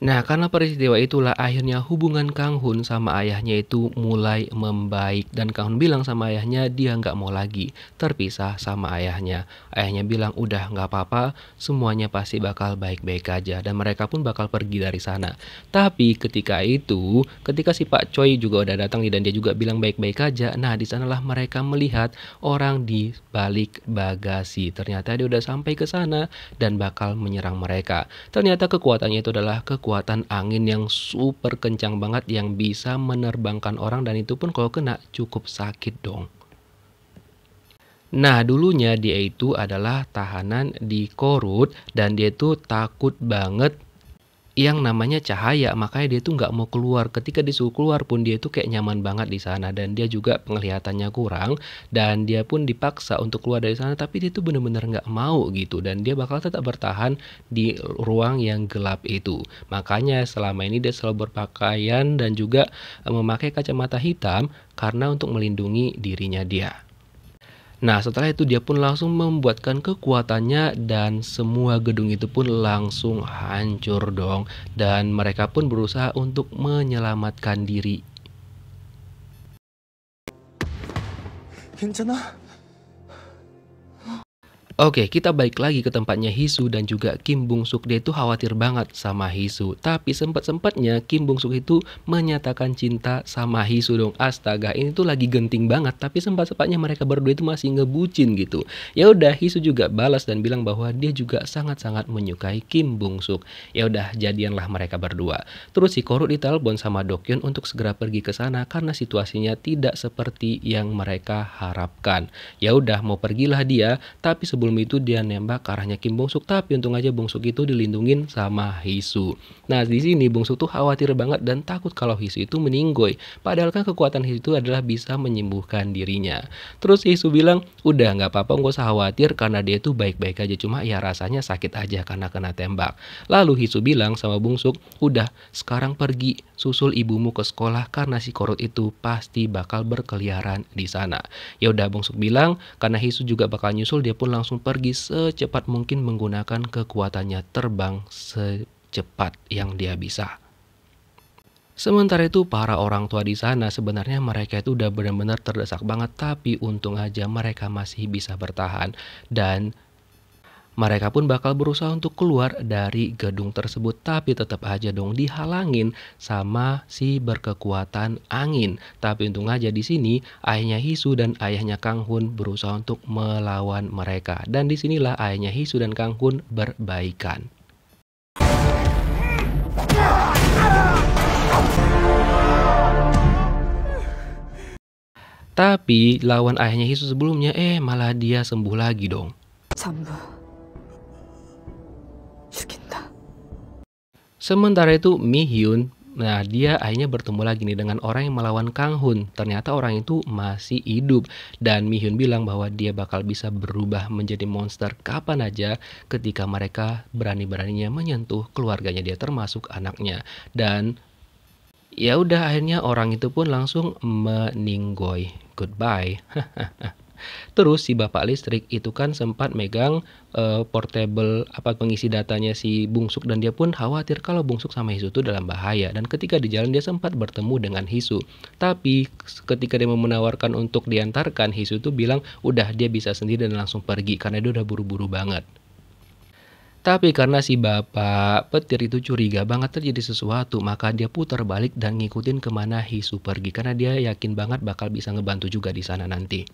Nah, karena peristiwa itulah akhirnya hubungan Kang Hun sama ayahnya itu mulai membaik dan Kang Hun bilang sama ayahnya dia nggak mau lagi terpisah sama ayahnya. Ayahnya bilang udah nggak apa-apa, semuanya pasti bakal baik-baik aja dan mereka pun bakal pergi dari sana. Tapi ketika itu, ketika si Pak Choi juga udah datang dan dia juga bilang baik-baik aja, nah di sanalah mereka melihat orang di balik bagasi. Ternyata dia udah sampai ke sana dan bakal menyerang mereka. Ternyata kekuatannya itu adalah kekuatan kekuatan angin yang super kencang banget yang bisa menerbangkan orang dan itu pun kalau kena cukup sakit dong. Nah, dulunya dia itu adalah tahanan di Korut dan dia itu takut banget yang namanya cahaya makanya dia tuh nggak mau keluar ketika disuruh keluar pun dia tuh kayak nyaman banget di sana dan dia juga penglihatannya kurang dan dia pun dipaksa untuk keluar dari sana tapi dia tuh bener-bener nggak -bener mau gitu dan dia bakal tetap bertahan di ruang yang gelap itu makanya selama ini dia selalu berpakaian dan juga e, memakai kacamata hitam karena untuk melindungi dirinya dia. Nah, setelah itu dia pun langsung membuatkan kekuatannya dan semua gedung itu pun langsung hancur dong dan mereka pun berusaha untuk menyelamatkan diri. 괜찮아? Oke, kita balik lagi ke tempatnya Hisu dan juga Kim Bung Suk. Dia itu khawatir banget sama Hisu. Tapi sempat-sempatnya Kim Bung Suk itu menyatakan cinta sama Hisu dong. Astaga, ini tuh lagi genting banget. Tapi sempat-sempatnya mereka berdua itu masih ngebucin gitu. Ya udah, Hisu juga balas dan bilang bahwa dia juga sangat-sangat menyukai Kim Bung Suk. Ya udah, jadianlah mereka berdua. Terus si Koru ditelepon sama Dokyun untuk segera pergi ke sana karena situasinya tidak seperti yang mereka harapkan. Ya udah, mau pergilah dia, tapi sebelum sebelum itu dia nembak ke arahnya Kim Bong tapi untung aja Bong Suk itu dilindungin sama Hisu. Nah di sini Bong tuh khawatir banget dan takut kalau Hisu itu meninggoy. Padahal kan kekuatan Hisu itu adalah bisa menyembuhkan dirinya. Terus Hisu bilang udah nggak apa-apa nggak usah khawatir karena dia tuh baik-baik aja cuma ya rasanya sakit aja karena kena tembak. Lalu Hisu bilang sama Bongsuk, udah sekarang pergi susul ibumu ke sekolah karena si korut itu pasti bakal berkeliaran di sana. Ya udah suk bilang, karena Hisu juga bakal nyusul, dia pun langsung pergi secepat mungkin menggunakan kekuatannya terbang secepat yang dia bisa. Sementara itu para orang tua di sana sebenarnya mereka itu udah benar-benar terdesak banget tapi untung aja mereka masih bisa bertahan dan mereka pun bakal berusaha untuk keluar dari gedung tersebut tapi tetap aja dong dihalangin sama si berkekuatan angin. Tapi untung aja di sini ayahnya Hisu dan ayahnya Kang Hun berusaha untuk melawan mereka. Dan disinilah ayahnya Hisu dan Kang Hun berbaikan. Tapi lawan ayahnya Hisu sebelumnya eh malah dia sembuh lagi dong. Sembuh. 죽인다. Sementara itu Mi Hyun Nah, dia akhirnya bertemu lagi nih dengan orang yang melawan Kang Hun. Ternyata orang itu masih hidup dan Mi Hyun bilang bahwa dia bakal bisa berubah menjadi monster kapan aja ketika mereka berani-beraninya menyentuh keluarganya dia termasuk anaknya. Dan ya udah akhirnya orang itu pun langsung meninggoy. Goodbye. Terus si bapak listrik itu kan sempat megang uh, portable apa pengisi datanya si bungsuk dan dia pun khawatir kalau bungsuk sama Hisu itu dalam bahaya dan ketika di jalan dia sempat bertemu dengan Hisu. Tapi ketika dia mau menawarkan untuk diantarkan Hisu itu bilang udah dia bisa sendiri dan langsung pergi karena dia udah buru-buru banget. Tapi karena si bapak petir itu curiga banget terjadi sesuatu, maka dia putar balik dan ngikutin kemana Hisu pergi karena dia yakin banget bakal bisa ngebantu juga di sana nanti.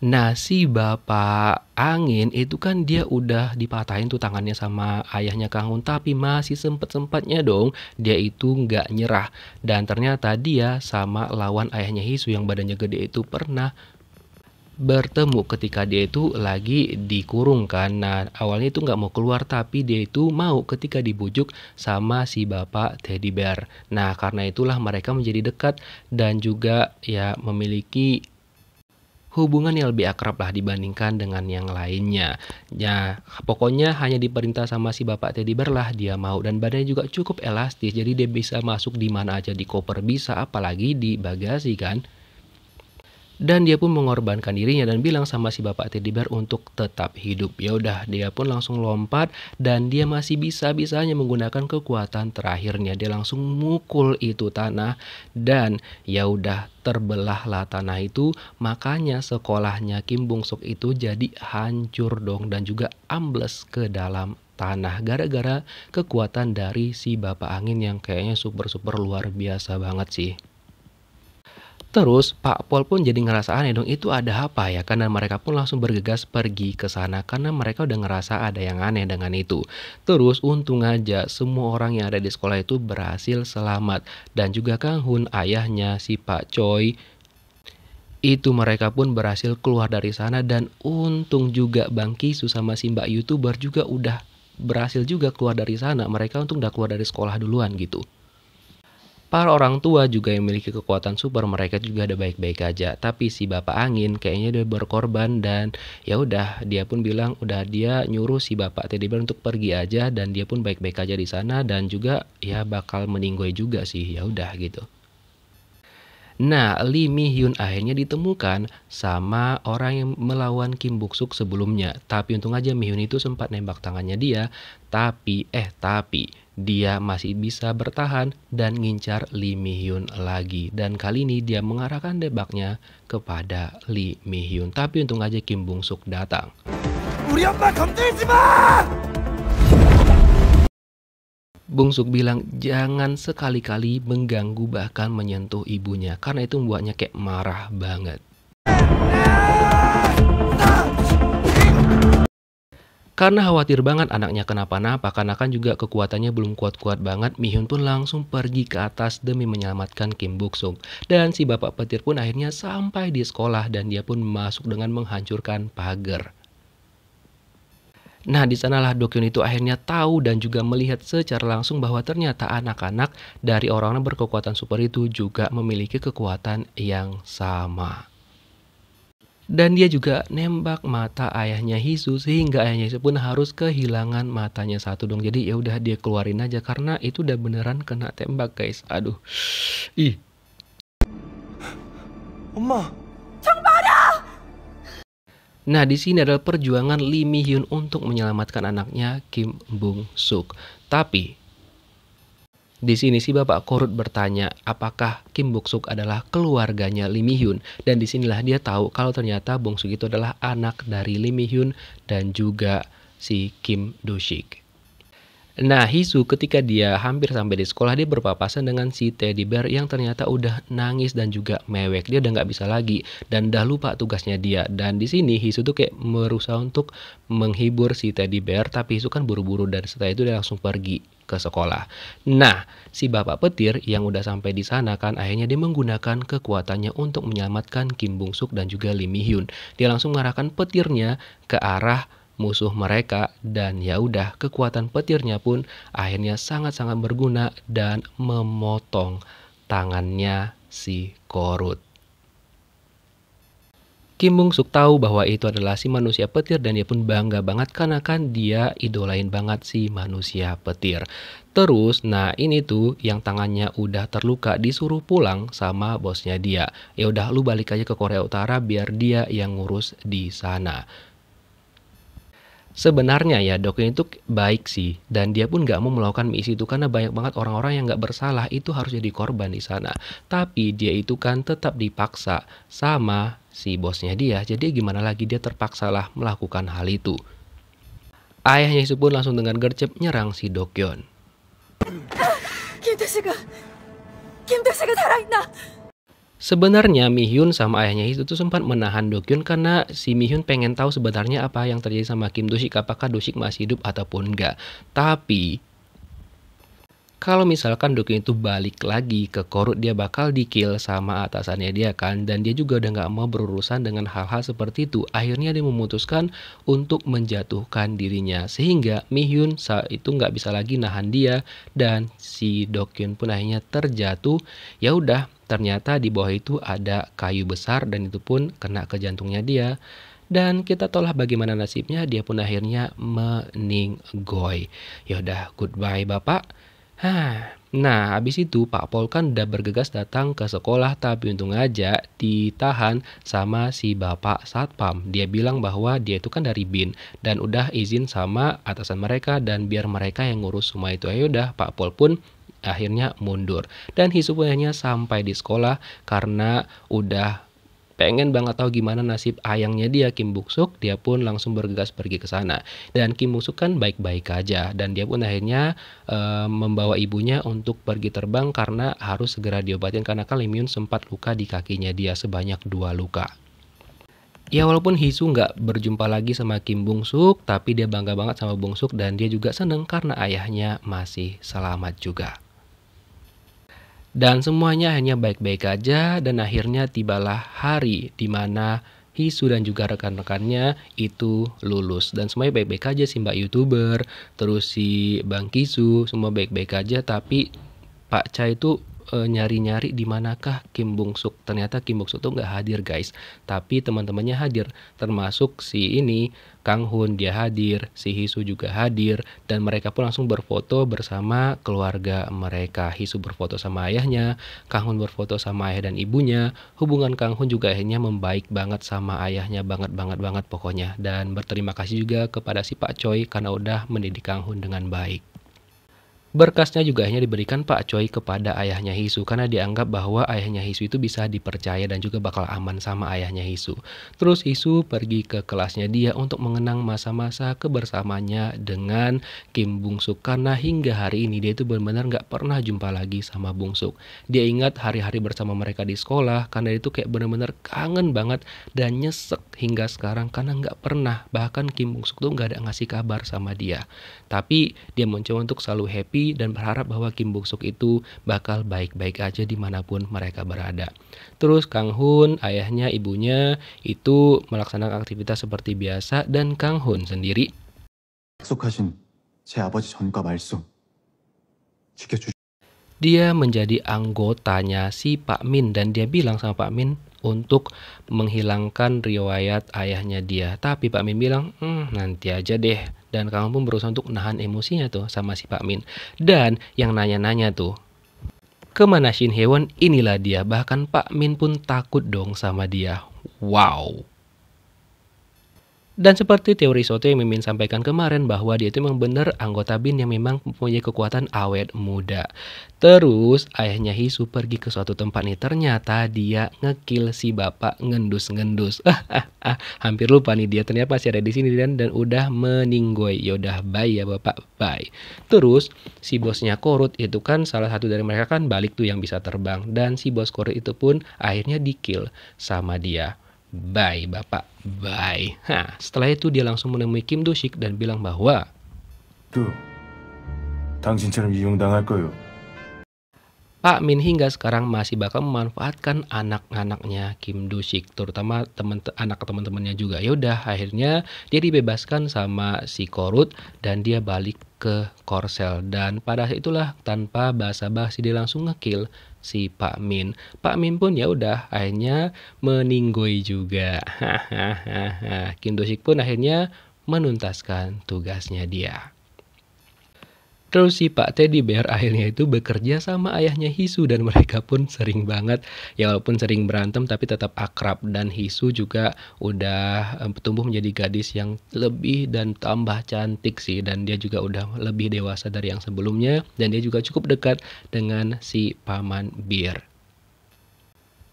Nah si bapak angin itu kan dia udah dipatahin tuh tangannya sama ayahnya Kangun tapi masih sempet-sempatnya dong dia itu nggak nyerah dan ternyata dia sama lawan ayahnya Hisu yang badannya gede itu pernah bertemu ketika dia itu lagi dikurung kan nah awalnya itu nggak mau keluar tapi dia itu mau ketika dibujuk sama si bapak teddy bear nah karena itulah mereka menjadi dekat dan juga ya memiliki hubungan yang lebih akrab lah dibandingkan dengan yang lainnya. Ya, pokoknya hanya diperintah sama si bapak teddy bear lah dia mau dan badannya juga cukup elastis jadi dia bisa masuk di mana aja di koper bisa apalagi di bagasi kan dan dia pun mengorbankan dirinya dan bilang sama si bapak teddy bear untuk tetap hidup ya udah dia pun langsung lompat dan dia masih bisa bisanya menggunakan kekuatan terakhirnya dia langsung mukul itu tanah dan ya udah terbelahlah tanah itu makanya sekolahnya Kim bung Suk itu jadi hancur dong dan juga ambles ke dalam tanah gara-gara kekuatan dari si bapak angin yang kayaknya super-super luar biasa banget sih. Terus Pak Pol pun jadi ngerasa aneh dong itu ada apa ya karena mereka pun langsung bergegas pergi ke sana karena mereka udah ngerasa ada yang aneh dengan itu. Terus untung aja semua orang yang ada di sekolah itu berhasil selamat dan juga Kang Hun ayahnya si Pak Choi itu mereka pun berhasil keluar dari sana dan untung juga Bang Kisu sama si Mbak Youtuber juga udah berhasil juga keluar dari sana. Mereka untung udah keluar dari sekolah duluan gitu. Para orang tua juga yang memiliki kekuatan super, mereka juga ada baik-baik aja. Tapi si bapak angin kayaknya udah berkorban dan ya udah dia pun bilang udah dia nyuruh si bapak teddy bear untuk pergi aja dan dia pun baik-baik aja di sana dan juga ya bakal meninggoy juga sih ya udah gitu. Nah, Lee Mi Hyun akhirnya ditemukan sama orang yang melawan Kim Buk Suk sebelumnya. Tapi untung aja Mi Hyun itu sempat nembak tangannya dia. Tapi, eh tapi, dia masih bisa bertahan dan ngincar Lee Mi Hyun lagi. Dan kali ini dia mengarahkan debaknya kepada Lee Mi Hyun. Tapi untung aja Kim Bung Suk datang. Bung Suk bilang jangan sekali-kali mengganggu bahkan menyentuh ibunya karena itu membuatnya kayak marah banget. Karena khawatir banget anaknya kenapa-napa, karena kan juga kekuatannya belum kuat-kuat banget, Mihyun pun langsung pergi ke atas demi menyelamatkan Kim Buk Sung. Dan si bapak petir pun akhirnya sampai di sekolah dan dia pun masuk dengan menghancurkan pagar. Nah, di sanalah Dokyun itu akhirnya tahu dan juga melihat secara langsung bahwa ternyata anak-anak dari orang-orang berkekuatan super itu juga memiliki kekuatan yang sama. Dan dia juga nembak mata ayahnya Hisu sehingga ayahnya Hisu pun harus kehilangan matanya satu dong. Jadi ya udah dia keluarin aja karena itu udah beneran kena tembak guys. Aduh. Ih. Oma. Nah, di sini adalah perjuangan Lee Mi Hyun untuk menyelamatkan anaknya Kim Bung Suk. Tapi di sini si Bapak Korut bertanya apakah Kim Bok Suk adalah keluarganya Lim Hyun dan disinilah dia tahu kalau ternyata Bong Suk itu adalah anak dari Lim Hyun dan juga si Kim Do Shik. Nah, Hisu ketika dia hampir sampai di sekolah, dia berpapasan dengan si teddy bear yang ternyata udah nangis dan juga mewek. Dia udah nggak bisa lagi dan udah lupa tugasnya dia. Dan di sini Hisu tuh kayak berusaha untuk menghibur si teddy bear, tapi Hisu kan buru-buru dan setelah itu dia langsung pergi ke sekolah. Nah, si bapak petir yang udah sampai di sana kan akhirnya dia menggunakan kekuatannya untuk menyelamatkan Kim Bung Suk dan juga Lee Mi Hyun. Dia langsung mengarahkan petirnya ke arah musuh mereka dan ya udah kekuatan petirnya pun akhirnya sangat-sangat berguna dan memotong tangannya si Korut. Kim Bung Suk tahu bahwa itu adalah si manusia petir dan dia pun bangga banget karena kan dia idolain banget si manusia petir. Terus, nah ini tuh yang tangannya udah terluka disuruh pulang sama bosnya dia. Ya udah lu balik aja ke Korea Utara biar dia yang ngurus di sana. Sebenarnya ya Dokken itu baik sih dan dia pun nggak mau melakukan misi itu karena banyak banget orang-orang yang nggak bersalah itu harus jadi korban di sana. Tapi dia itu kan tetap dipaksa sama si bosnya dia. Jadi gimana lagi dia terpaksalah melakukan hal itu. Ayahnya itu pun langsung dengan gercep nyerang si Dokyon. Sebenarnya Mi Hyun sama ayahnya itu tuh sempat menahan Dokyun karena si Mi Hyun pengen tahu sebenarnya apa yang terjadi sama Kim Do Sik, apakah Sik masih hidup ataupun enggak. Tapi kalau misalkan Dokyun itu balik lagi ke Korut dia bakal dikill sama atasannya dia kan dan dia juga udah nggak mau berurusan dengan hal-hal seperti itu akhirnya dia memutuskan untuk menjatuhkan dirinya sehingga Mi Hyun saat itu nggak bisa lagi nahan dia dan si Dokyun pun akhirnya terjatuh. Ya udah, ternyata di bawah itu ada kayu besar dan itu pun kena ke jantungnya dia. Dan kita tolak bagaimana nasibnya, dia pun akhirnya meninggoy. Ya udah, goodbye Bapak. Hah, Nah, habis itu Pak Pol kan udah bergegas datang ke sekolah tapi untung aja ditahan sama si bapak satpam. Dia bilang bahwa dia itu kan dari BIN dan udah izin sama atasan mereka dan biar mereka yang ngurus semua itu. Ya udah, Pak Pol pun akhirnya mundur. Dan hisupnya sampai di sekolah karena udah Pengen banget tahu gimana nasib ayangnya dia Kim Buk Suk, dia pun langsung bergegas pergi ke sana. Dan Kim Buk kan baik-baik aja dan dia pun akhirnya e, membawa ibunya untuk pergi terbang karena harus segera diobatin karena kan Lim Yun sempat luka di kakinya dia sebanyak dua luka. Ya walaupun Hisu nggak berjumpa lagi sama Kim Bung Suk, tapi dia bangga banget sama Bung Suk dan dia juga seneng karena ayahnya masih selamat juga. Dan semuanya hanya baik-baik aja dan akhirnya tibalah hari di mana Hisu dan juga rekan-rekannya itu lulus dan semuanya baik-baik aja sih mbak youtuber terus si bang Kisu semua baik-baik aja tapi Pak Cha itu e, nyari-nyari di manakah Kim Bung Suk ternyata Kim Bung Suk tuh nggak hadir guys tapi teman-temannya hadir termasuk si ini Kang Hun dia hadir, si Hisu juga hadir dan mereka pun langsung berfoto bersama keluarga mereka. Hisu berfoto sama ayahnya, Kang Hun berfoto sama ayah dan ibunya. Hubungan Kang Hun juga akhirnya membaik banget sama ayahnya banget banget banget pokoknya dan berterima kasih juga kepada si Pak Choi karena udah mendidik Kang Hun dengan baik. Berkasnya juga hanya diberikan Pak Choi kepada ayahnya Hisu karena dianggap bahwa ayahnya Hisu itu bisa dipercaya dan juga bakal aman sama ayahnya Hisu. Terus Hisu pergi ke kelasnya dia untuk mengenang masa-masa kebersamanya dengan Kim Bung Suk karena hingga hari ini dia itu benar-benar nggak pernah jumpa lagi sama Bung Suk. Dia ingat hari-hari bersama mereka di sekolah karena itu kayak benar-benar kangen banget dan nyesek hingga sekarang karena nggak pernah bahkan Kim Bung Suk tuh nggak ada ngasih kabar sama dia. Tapi dia mencoba untuk selalu happy dan berharap bahwa Kim Bok Suk itu bakal baik-baik aja dimanapun mereka berada. Terus Kang Hun, ayahnya, ibunya itu melaksanakan aktivitas seperti biasa dan Kang Hun sendiri. Dia menjadi anggotanya si Pak Min dan dia bilang sama Pak Min, untuk menghilangkan riwayat ayahnya dia. Tapi Pak Min bilang, hmm, nanti aja deh dan kamu pun berusaha untuk nahan emosinya tuh sama si Pak Min dan yang nanya-nanya tuh kemana Shin Hye Won inilah dia bahkan Pak Min pun takut dong sama dia wow dan seperti teori Soto yang Mimin sampaikan kemarin bahwa dia itu memang benar anggota BIN yang memang mempunyai kekuatan awet muda. Terus ayahnya Hisu pergi ke suatu tempat nih ternyata dia ngekill si bapak ngendus-ngendus. Hampir lupa nih dia ternyata masih ada di sini dan dan udah meninggoy. yaudah bye ya bapak bye. Terus si bosnya Korut itu kan salah satu dari mereka kan balik tuh yang bisa terbang dan si bos Korut itu pun akhirnya dikill sama dia. Bye, Bapak. Bye. Ha, setelah itu dia langsung menemui Kim Do-sik dan bilang bahwa Tuh, Pak Min hingga sekarang masih bakal memanfaatkan anak-anaknya Kim Do-sik, terutama teman anak teman-temannya juga. Yaudah, akhirnya dia dibebaskan sama si Korut dan dia balik ke Korsel dan pada itulah tanpa basa-basi dia langsung ngekill si Pak Min. Pak Min pun ya udah akhirnya meninggoi juga. Hahaha. Kim pun akhirnya menuntaskan tugasnya dia. Terus si Pak Teddy Bear akhirnya itu bekerja sama ayahnya Hisu dan mereka pun sering banget ya walaupun sering berantem tapi tetap akrab dan Hisu juga udah eh, tumbuh menjadi gadis yang lebih dan tambah cantik sih dan dia juga udah lebih dewasa dari yang sebelumnya dan dia juga cukup dekat dengan si paman Bear.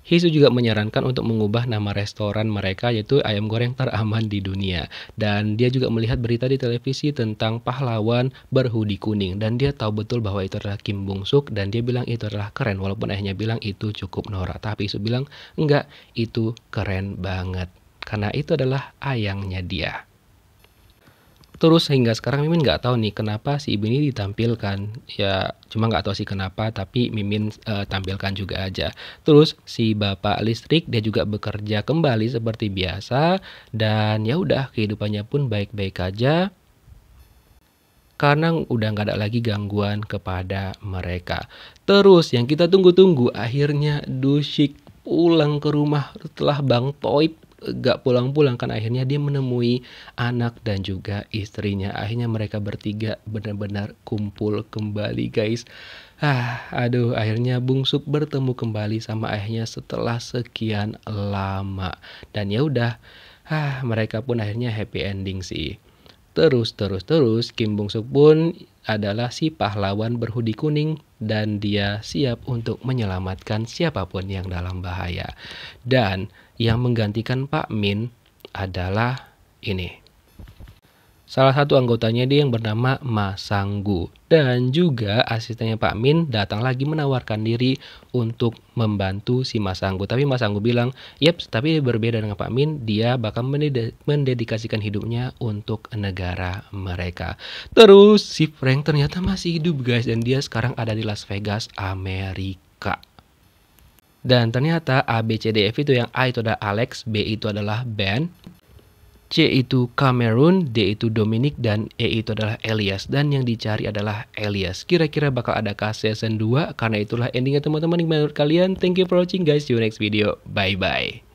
Hisu juga menyarankan untuk mengubah nama restoran mereka yaitu ayam goreng teraman di dunia. Dan dia juga melihat berita di televisi tentang pahlawan berhudi kuning dan dia tahu betul bahwa itu adalah Kim Bung Suk dan dia bilang itu adalah keren walaupun ayahnya bilang itu cukup norak. Tapi Hisu bilang enggak, itu keren banget. Karena itu adalah ayangnya dia terus hingga sekarang Mimin nggak tahu nih kenapa si ibu ini ditampilkan ya cuma nggak tahu sih kenapa tapi Mimin uh, tampilkan juga aja terus si bapak listrik dia juga bekerja kembali seperti biasa dan ya udah kehidupannya pun baik-baik aja karena udah nggak ada lagi gangguan kepada mereka. Terus yang kita tunggu-tunggu akhirnya dusik pulang ke rumah setelah Bang Toib gak pulang-pulang kan akhirnya dia menemui anak dan juga istrinya akhirnya mereka bertiga benar-benar kumpul kembali guys ah aduh akhirnya bungsuk bertemu kembali sama ayahnya setelah sekian lama dan ya udah ah mereka pun akhirnya happy ending sih terus terus terus Kim Bungsuk pun adalah si pahlawan berhudi kuning dan dia siap untuk menyelamatkan siapapun yang dalam bahaya dan yang menggantikan Pak Min adalah ini. Salah satu anggotanya dia yang bernama Mas Sanggu dan juga asistennya Pak Min datang lagi menawarkan diri untuk membantu si Mas Sanggu. Tapi Mas Sanggu bilang, "Yep, tapi berbeda dengan Pak Min, dia bakal mendedikasikan hidupnya untuk negara mereka." Terus si Frank ternyata masih hidup, guys, dan dia sekarang ada di Las Vegas, Amerika. Dan ternyata A, B, C, D, F itu yang A itu adalah Alex, B itu adalah Ben, C itu Cameroon, D itu Dominic, dan E itu adalah Elias. Dan yang dicari adalah Elias. Kira-kira bakal K season 2? Karena itulah endingnya teman-teman menurut kalian. Thank you for watching guys. See you next video. Bye-bye.